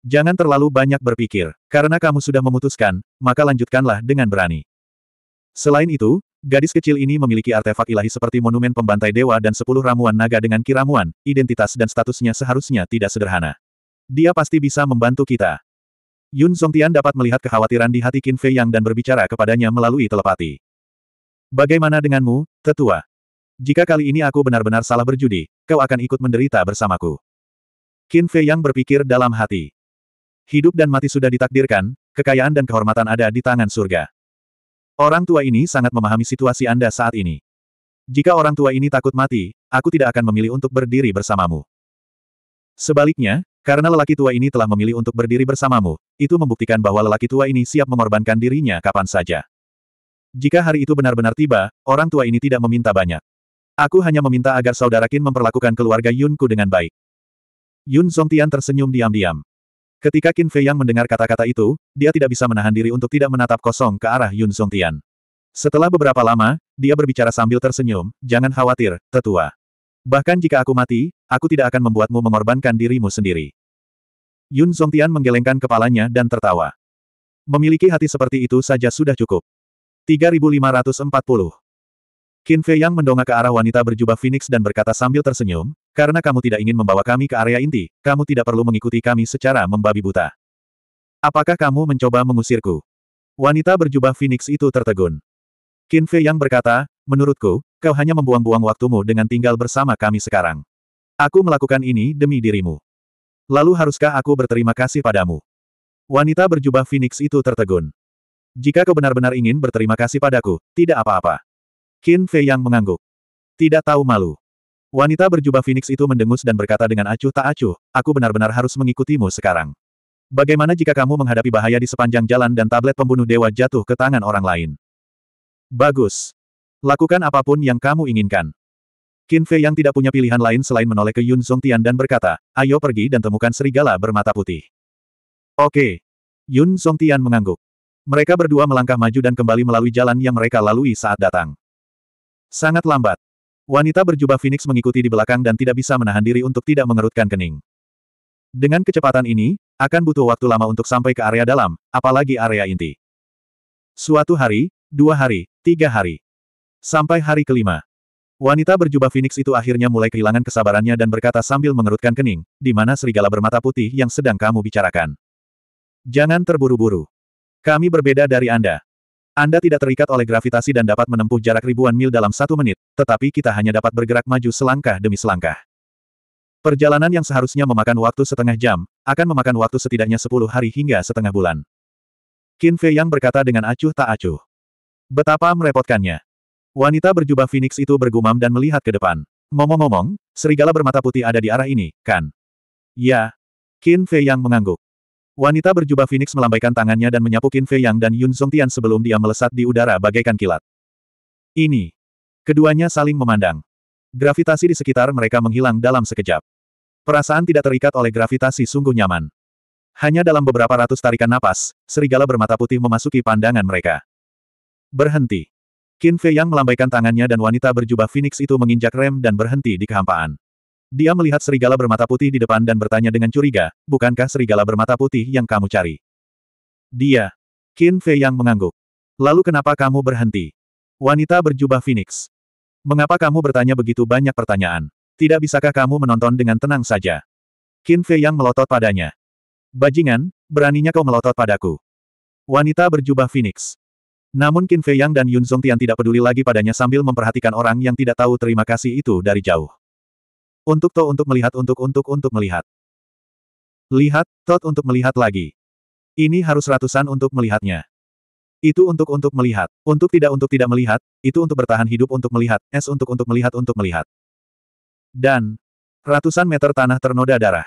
Jangan terlalu banyak berpikir, karena kamu sudah memutuskan, maka lanjutkanlah dengan berani. Selain itu, Gadis kecil ini memiliki artefak ilahi seperti monumen pembantai dewa dan sepuluh ramuan naga dengan kiramuan, identitas dan statusnya seharusnya tidak sederhana. Dia pasti bisa membantu kita. Yun Songtian dapat melihat kekhawatiran di hati Qin Fei Yang dan berbicara kepadanya melalui telepati. Bagaimana denganmu, tetua? Jika kali ini aku benar-benar salah berjudi, kau akan ikut menderita bersamaku. Qin Fei Yang berpikir dalam hati. Hidup dan mati sudah ditakdirkan, kekayaan dan kehormatan ada di tangan surga. Orang tua ini sangat memahami situasi Anda saat ini. Jika orang tua ini takut mati, aku tidak akan memilih untuk berdiri bersamamu. Sebaliknya, karena lelaki tua ini telah memilih untuk berdiri bersamamu, itu membuktikan bahwa lelaki tua ini siap mengorbankan dirinya kapan saja. Jika hari itu benar-benar tiba, orang tua ini tidak meminta banyak. Aku hanya meminta agar saudara Qin memperlakukan keluarga Yunku dengan baik. Yun Zhongtian tersenyum diam-diam. Ketika Qin Fei Yang mendengar kata-kata itu, dia tidak bisa menahan diri untuk tidak menatap kosong ke arah Yun Song Tian. Setelah beberapa lama, dia berbicara sambil tersenyum, jangan khawatir, tetua. Bahkan jika aku mati, aku tidak akan membuatmu mengorbankan dirimu sendiri. Yun Song Tian menggelengkan kepalanya dan tertawa. Memiliki hati seperti itu saja sudah cukup. 3540 Qin Fei Yang mendongak ke arah wanita berjubah Phoenix dan berkata sambil tersenyum, karena kamu tidak ingin membawa kami ke area inti, kamu tidak perlu mengikuti kami secara membabi buta. Apakah kamu mencoba mengusirku? Wanita berjubah Phoenix itu tertegun. Qin Fei yang berkata, menurutku, kau hanya membuang-buang waktumu dengan tinggal bersama kami sekarang. Aku melakukan ini demi dirimu. Lalu haruskah aku berterima kasih padamu? Wanita berjubah Phoenix itu tertegun. Jika kau benar-benar ingin berterima kasih padaku, tidak apa-apa. Qin Fei yang mengangguk. Tidak tahu malu. Wanita berjubah Phoenix itu mendengus dan berkata dengan acuh tak acuh, aku benar-benar harus mengikutimu sekarang. Bagaimana jika kamu menghadapi bahaya di sepanjang jalan dan tablet pembunuh dewa jatuh ke tangan orang lain? Bagus. Lakukan apapun yang kamu inginkan. Qin Fei yang tidak punya pilihan lain selain menoleh ke Yun Song Tian dan berkata, ayo pergi dan temukan serigala bermata putih. Oke. Yun Song Tian mengangguk. Mereka berdua melangkah maju dan kembali melalui jalan yang mereka lalui saat datang. Sangat lambat. Wanita berjubah Phoenix mengikuti di belakang dan tidak bisa menahan diri untuk tidak mengerutkan kening. Dengan kecepatan ini, akan butuh waktu lama untuk sampai ke area dalam, apalagi area inti. Suatu hari, dua hari, tiga hari. Sampai hari kelima. Wanita berjubah Phoenix itu akhirnya mulai kehilangan kesabarannya dan berkata sambil mengerutkan kening, di mana serigala bermata putih yang sedang kamu bicarakan. Jangan terburu-buru. Kami berbeda dari Anda. Anda tidak terikat oleh gravitasi dan dapat menempuh jarak ribuan mil dalam satu menit, tetapi kita hanya dapat bergerak maju selangkah demi selangkah. Perjalanan yang seharusnya memakan waktu setengah jam, akan memakan waktu setidaknya sepuluh hari hingga setengah bulan. Qin Fei Yang berkata dengan acuh tak acuh. Betapa merepotkannya. Wanita berjubah Phoenix itu bergumam dan melihat ke depan. Ngomong-ngomong, serigala bermata putih ada di arah ini, kan? Ya. Qin Fei Yang mengangguk. Wanita berjubah Phoenix melambaikan tangannya dan menyapu Qin Fei Yang dan Yun tian sebelum dia melesat di udara bagaikan kilat. Ini. Keduanya saling memandang. Gravitasi di sekitar mereka menghilang dalam sekejap. Perasaan tidak terikat oleh gravitasi sungguh nyaman. Hanya dalam beberapa ratus tarikan napas, serigala bermata putih memasuki pandangan mereka. Berhenti. Qin Fei Yang melambaikan tangannya dan wanita berjubah Phoenix itu menginjak rem dan berhenti di kehampaan. Dia melihat serigala bermata putih di depan dan bertanya dengan curiga, bukankah serigala bermata putih yang kamu cari? Dia. Qin Fei yang mengangguk. Lalu kenapa kamu berhenti? Wanita berjubah Phoenix. Mengapa kamu bertanya begitu banyak pertanyaan? Tidak bisakah kamu menonton dengan tenang saja? Qin Fei yang melotot padanya. Bajingan, beraninya kau melotot padaku. Wanita berjubah Phoenix. Namun Qin Fei yang dan Yun Zhong Tian tidak peduli lagi padanya sambil memperhatikan orang yang tidak tahu terima kasih itu dari jauh. Untuk To untuk melihat untuk untuk untuk melihat. Lihat, Tot untuk melihat lagi. Ini harus ratusan untuk melihatnya. Itu untuk untuk melihat, untuk tidak untuk tidak melihat, itu untuk bertahan hidup untuk melihat, es untuk untuk melihat untuk melihat. Dan, ratusan meter tanah ternoda darah.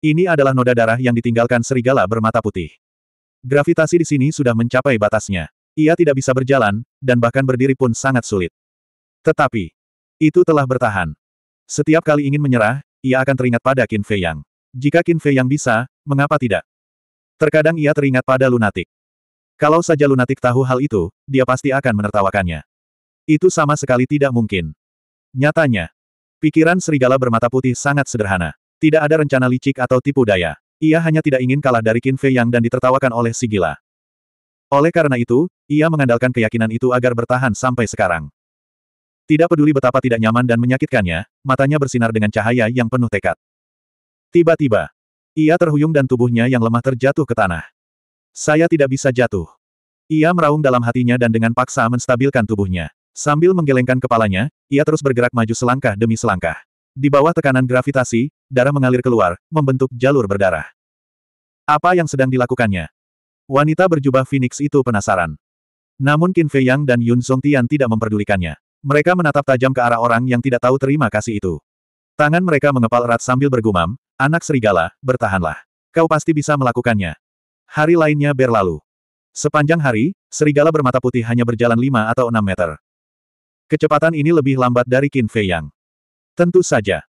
Ini adalah noda darah yang ditinggalkan serigala bermata putih. Gravitasi di sini sudah mencapai batasnya. Ia tidak bisa berjalan, dan bahkan berdiri pun sangat sulit. Tetapi, itu telah bertahan. Setiap kali ingin menyerah, ia akan teringat pada Qin Fei Yang. Jika Qin Fei Yang bisa, mengapa tidak? Terkadang ia teringat pada lunatik. Kalau saja lunatik tahu hal itu, dia pasti akan menertawakannya. Itu sama sekali tidak mungkin. Nyatanya, pikiran serigala bermata putih sangat sederhana. Tidak ada rencana licik atau tipu daya. Ia hanya tidak ingin kalah dari Qin Fei Yang dan ditertawakan oleh si gila. Oleh karena itu, ia mengandalkan keyakinan itu agar bertahan sampai sekarang. Tidak peduli betapa tidak nyaman dan menyakitkannya, matanya bersinar dengan cahaya yang penuh tekad. Tiba-tiba, ia terhuyung dan tubuhnya yang lemah terjatuh ke tanah. Saya tidak bisa jatuh. Ia meraung dalam hatinya dan dengan paksa menstabilkan tubuhnya. Sambil menggelengkan kepalanya, ia terus bergerak maju selangkah demi selangkah. Di bawah tekanan gravitasi, darah mengalir keluar, membentuk jalur berdarah. Apa yang sedang dilakukannya? Wanita berjubah Phoenix itu penasaran. Namun Qin Fei Yang dan Yun Song Tian tidak memperdulikannya. Mereka menatap tajam ke arah orang yang tidak tahu terima kasih itu. Tangan mereka mengepal erat sambil bergumam, anak serigala, bertahanlah. Kau pasti bisa melakukannya. Hari lainnya berlalu. Sepanjang hari, serigala bermata putih hanya berjalan 5 atau 6 meter. Kecepatan ini lebih lambat dari Qin Fei Yang. Tentu saja.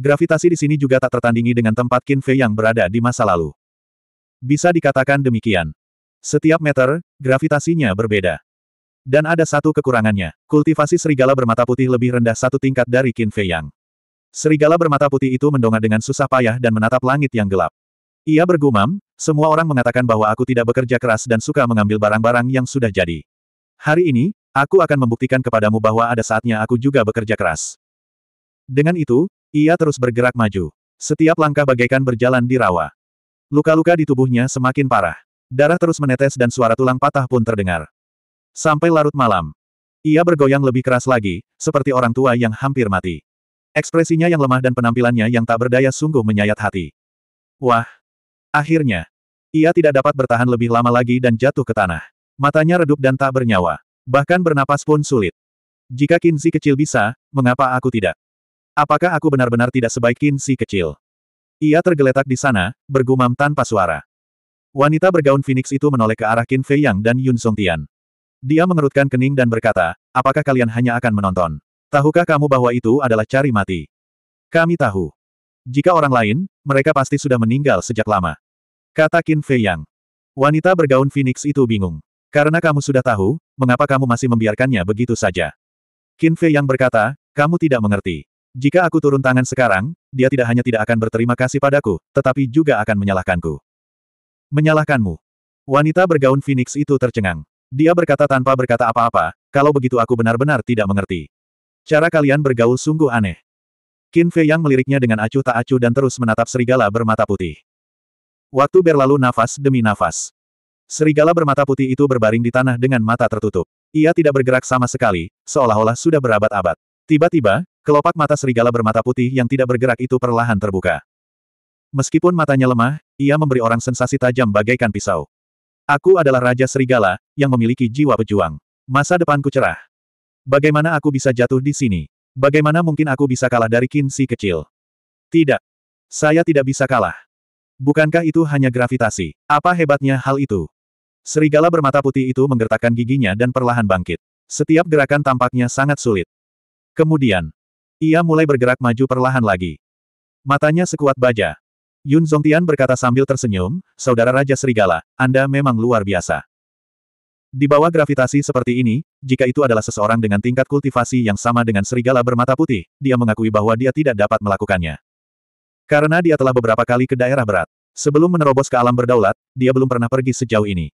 Gravitasi di sini juga tak tertandingi dengan tempat Qin Fei Yang berada di masa lalu. Bisa dikatakan demikian. Setiap meter, gravitasinya berbeda. Dan ada satu kekurangannya, kultivasi serigala bermata putih lebih rendah satu tingkat dari Qin Fei Yang. Serigala bermata putih itu mendongak dengan susah payah dan menatap langit yang gelap. Ia bergumam, semua orang mengatakan bahwa aku tidak bekerja keras dan suka mengambil barang-barang yang sudah jadi. Hari ini, aku akan membuktikan kepadamu bahwa ada saatnya aku juga bekerja keras. Dengan itu, ia terus bergerak maju. Setiap langkah bagaikan berjalan di rawa. Luka-luka di tubuhnya semakin parah. Darah terus menetes dan suara tulang patah pun terdengar. Sampai larut malam. Ia bergoyang lebih keras lagi, seperti orang tua yang hampir mati. Ekspresinya yang lemah dan penampilannya yang tak berdaya sungguh menyayat hati. Wah! Akhirnya! Ia tidak dapat bertahan lebih lama lagi dan jatuh ke tanah. Matanya redup dan tak bernyawa. Bahkan bernapas pun sulit. Jika Kinsi kecil bisa, mengapa aku tidak? Apakah aku benar-benar tidak sebaik Kinsi kecil? Ia tergeletak di sana, bergumam tanpa suara. Wanita bergaun Phoenix itu menoleh ke arah Qin Fei Yang dan Yun Song Tian. Dia mengerutkan kening dan berkata, apakah kalian hanya akan menonton? Tahukah kamu bahwa itu adalah cari mati? Kami tahu. Jika orang lain, mereka pasti sudah meninggal sejak lama. Kata Qin Fei Yang. Wanita bergaun Phoenix itu bingung. Karena kamu sudah tahu, mengapa kamu masih membiarkannya begitu saja? Qin Fei Yang berkata, kamu tidak mengerti. Jika aku turun tangan sekarang, dia tidak hanya tidak akan berterima kasih padaku, tetapi juga akan menyalahkanku. Menyalahkanmu. Wanita bergaun Phoenix itu tercengang. Dia berkata tanpa berkata apa-apa, kalau begitu aku benar-benar tidak mengerti. Cara kalian bergaul sungguh aneh. Qin Fei Yang meliriknya dengan acuh tak acuh dan terus menatap serigala bermata putih. Waktu berlalu nafas demi nafas. Serigala bermata putih itu berbaring di tanah dengan mata tertutup. Ia tidak bergerak sama sekali, seolah-olah sudah berabad-abad. Tiba-tiba, kelopak mata serigala bermata putih yang tidak bergerak itu perlahan terbuka. Meskipun matanya lemah, ia memberi orang sensasi tajam bagaikan pisau. Aku adalah Raja Serigala, yang memiliki jiwa pejuang. Masa depanku cerah. Bagaimana aku bisa jatuh di sini? Bagaimana mungkin aku bisa kalah dari Kinsi kecil? Tidak. Saya tidak bisa kalah. Bukankah itu hanya gravitasi? Apa hebatnya hal itu? Serigala bermata putih itu menggertakkan giginya dan perlahan bangkit. Setiap gerakan tampaknya sangat sulit. Kemudian, ia mulai bergerak maju perlahan lagi. Matanya sekuat baja, Yun Zongtian berkata sambil tersenyum, Saudara Raja Serigala, Anda memang luar biasa. Di bawah gravitasi seperti ini, jika itu adalah seseorang dengan tingkat kultivasi yang sama dengan serigala bermata putih, dia mengakui bahwa dia tidak dapat melakukannya. Karena dia telah beberapa kali ke daerah berat. Sebelum menerobos ke alam berdaulat, dia belum pernah pergi sejauh ini.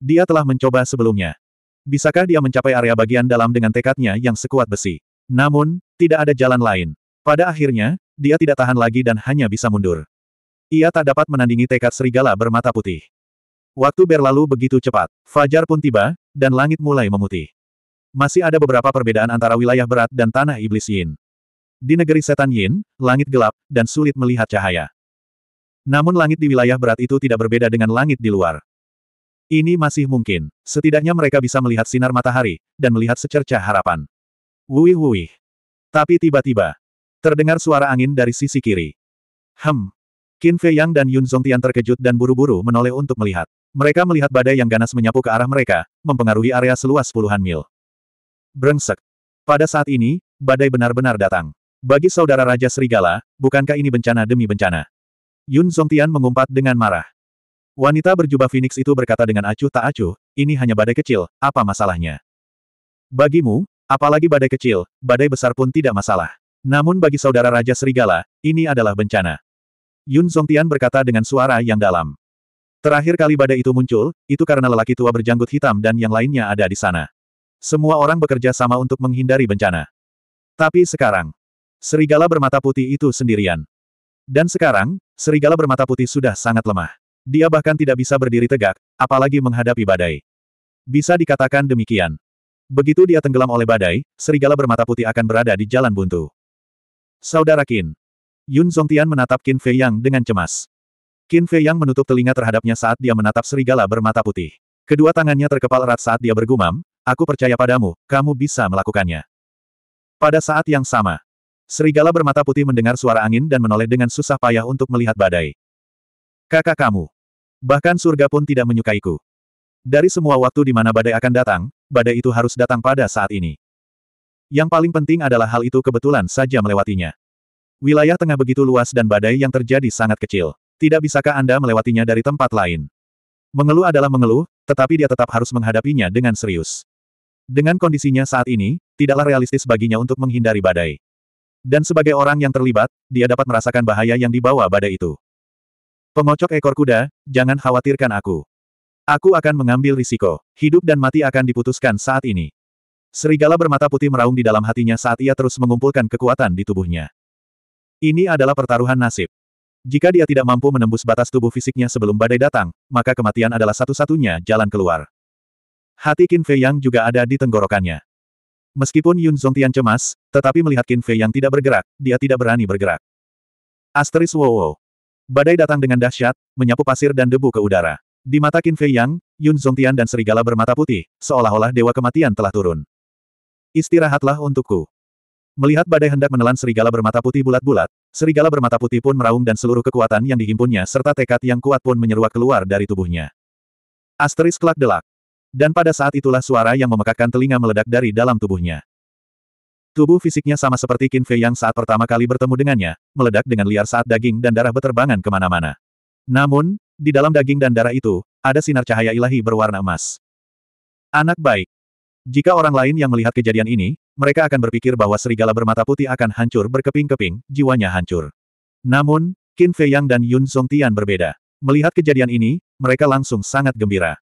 Dia telah mencoba sebelumnya. Bisakah dia mencapai area bagian dalam dengan tekadnya yang sekuat besi? Namun, tidak ada jalan lain. Pada akhirnya, dia tidak tahan lagi dan hanya bisa mundur. Ia tak dapat menandingi tekad serigala bermata putih. Waktu berlalu begitu cepat, fajar pun tiba, dan langit mulai memutih. Masih ada beberapa perbedaan antara wilayah berat dan tanah iblis Yin. Di negeri setan Yin, langit gelap, dan sulit melihat cahaya. Namun langit di wilayah berat itu tidak berbeda dengan langit di luar. Ini masih mungkin. Setidaknya mereka bisa melihat sinar matahari, dan melihat secerca harapan. Wuih-wuih. Tapi tiba-tiba, Terdengar suara angin dari sisi kiri. Hem. Qin Fei Yang dan Yun Zhong Tian terkejut dan buru-buru menoleh untuk melihat. Mereka melihat badai yang ganas menyapu ke arah mereka, mempengaruhi area seluas puluhan mil. Brengsek. Pada saat ini, badai benar-benar datang. Bagi saudara Raja Serigala, bukankah ini bencana demi bencana? Yun Zhong Tian mengumpat dengan marah. Wanita berjubah Phoenix itu berkata dengan acuh tak acuh, ini hanya badai kecil, apa masalahnya? Bagimu, apalagi badai kecil, badai besar pun tidak masalah. Namun bagi saudara Raja Serigala, ini adalah bencana. Yun Zongtian berkata dengan suara yang dalam. Terakhir kali badai itu muncul, itu karena lelaki tua berjanggut hitam dan yang lainnya ada di sana. Semua orang bekerja sama untuk menghindari bencana. Tapi sekarang, serigala bermata putih itu sendirian. Dan sekarang, serigala bermata putih sudah sangat lemah. Dia bahkan tidak bisa berdiri tegak, apalagi menghadapi badai. Bisa dikatakan demikian. Begitu dia tenggelam oleh badai, serigala bermata putih akan berada di jalan buntu. Saudara Qin. Yun Zongtian menatap Qin Fei Yang dengan cemas. Qin Fei Yang menutup telinga terhadapnya saat dia menatap serigala bermata putih. Kedua tangannya terkepal erat saat dia bergumam, aku percaya padamu, kamu bisa melakukannya. Pada saat yang sama, serigala bermata putih mendengar suara angin dan menoleh dengan susah payah untuk melihat badai. Kakak kamu. Bahkan surga pun tidak menyukaiku. Dari semua waktu di mana badai akan datang, badai itu harus datang pada saat ini. Yang paling penting adalah hal itu kebetulan saja melewatinya. Wilayah tengah begitu luas dan badai yang terjadi sangat kecil. Tidak bisakah Anda melewatinya dari tempat lain? Mengeluh adalah mengeluh, tetapi dia tetap harus menghadapinya dengan serius. Dengan kondisinya saat ini, tidaklah realistis baginya untuk menghindari badai. Dan sebagai orang yang terlibat, dia dapat merasakan bahaya yang dibawa badai itu. Pengocok ekor kuda, jangan khawatirkan aku. Aku akan mengambil risiko. Hidup dan mati akan diputuskan saat ini. Serigala bermata putih meraung di dalam hatinya saat ia terus mengumpulkan kekuatan di tubuhnya. Ini adalah pertaruhan nasib. Jika dia tidak mampu menembus batas tubuh fisiknya sebelum badai datang, maka kematian adalah satu-satunya jalan keluar. Hati Qin Fei Yang juga ada di tenggorokannya. Meskipun Yun Zongtian cemas, tetapi melihat Qin Fei Yang tidak bergerak, dia tidak berani bergerak. Asteris wow, wow. Badai datang dengan dahsyat, menyapu pasir dan debu ke udara. Di mata Qin Fei Yang, Yun Zongtian dan serigala bermata putih, seolah-olah dewa kematian telah turun. Istirahatlah untukku. Melihat badai hendak menelan serigala bermata putih bulat-bulat, serigala bermata putih pun meraung dan seluruh kekuatan yang dihimpunnya serta tekad yang kuat pun menyeruak keluar dari tubuhnya. Asteris kelak delak. Dan pada saat itulah suara yang memekakkan telinga meledak dari dalam tubuhnya. Tubuh fisiknya sama seperti Qin Fei yang saat pertama kali bertemu dengannya, meledak dengan liar saat daging dan darah beterbangan kemana-mana. Namun, di dalam daging dan darah itu, ada sinar cahaya ilahi berwarna emas. Anak baik. Jika orang lain yang melihat kejadian ini, mereka akan berpikir bahwa serigala bermata putih akan hancur berkeping-keping, jiwanya hancur. Namun, Qin Fei Yang dan Yun Song Tian berbeda. Melihat kejadian ini, mereka langsung sangat gembira.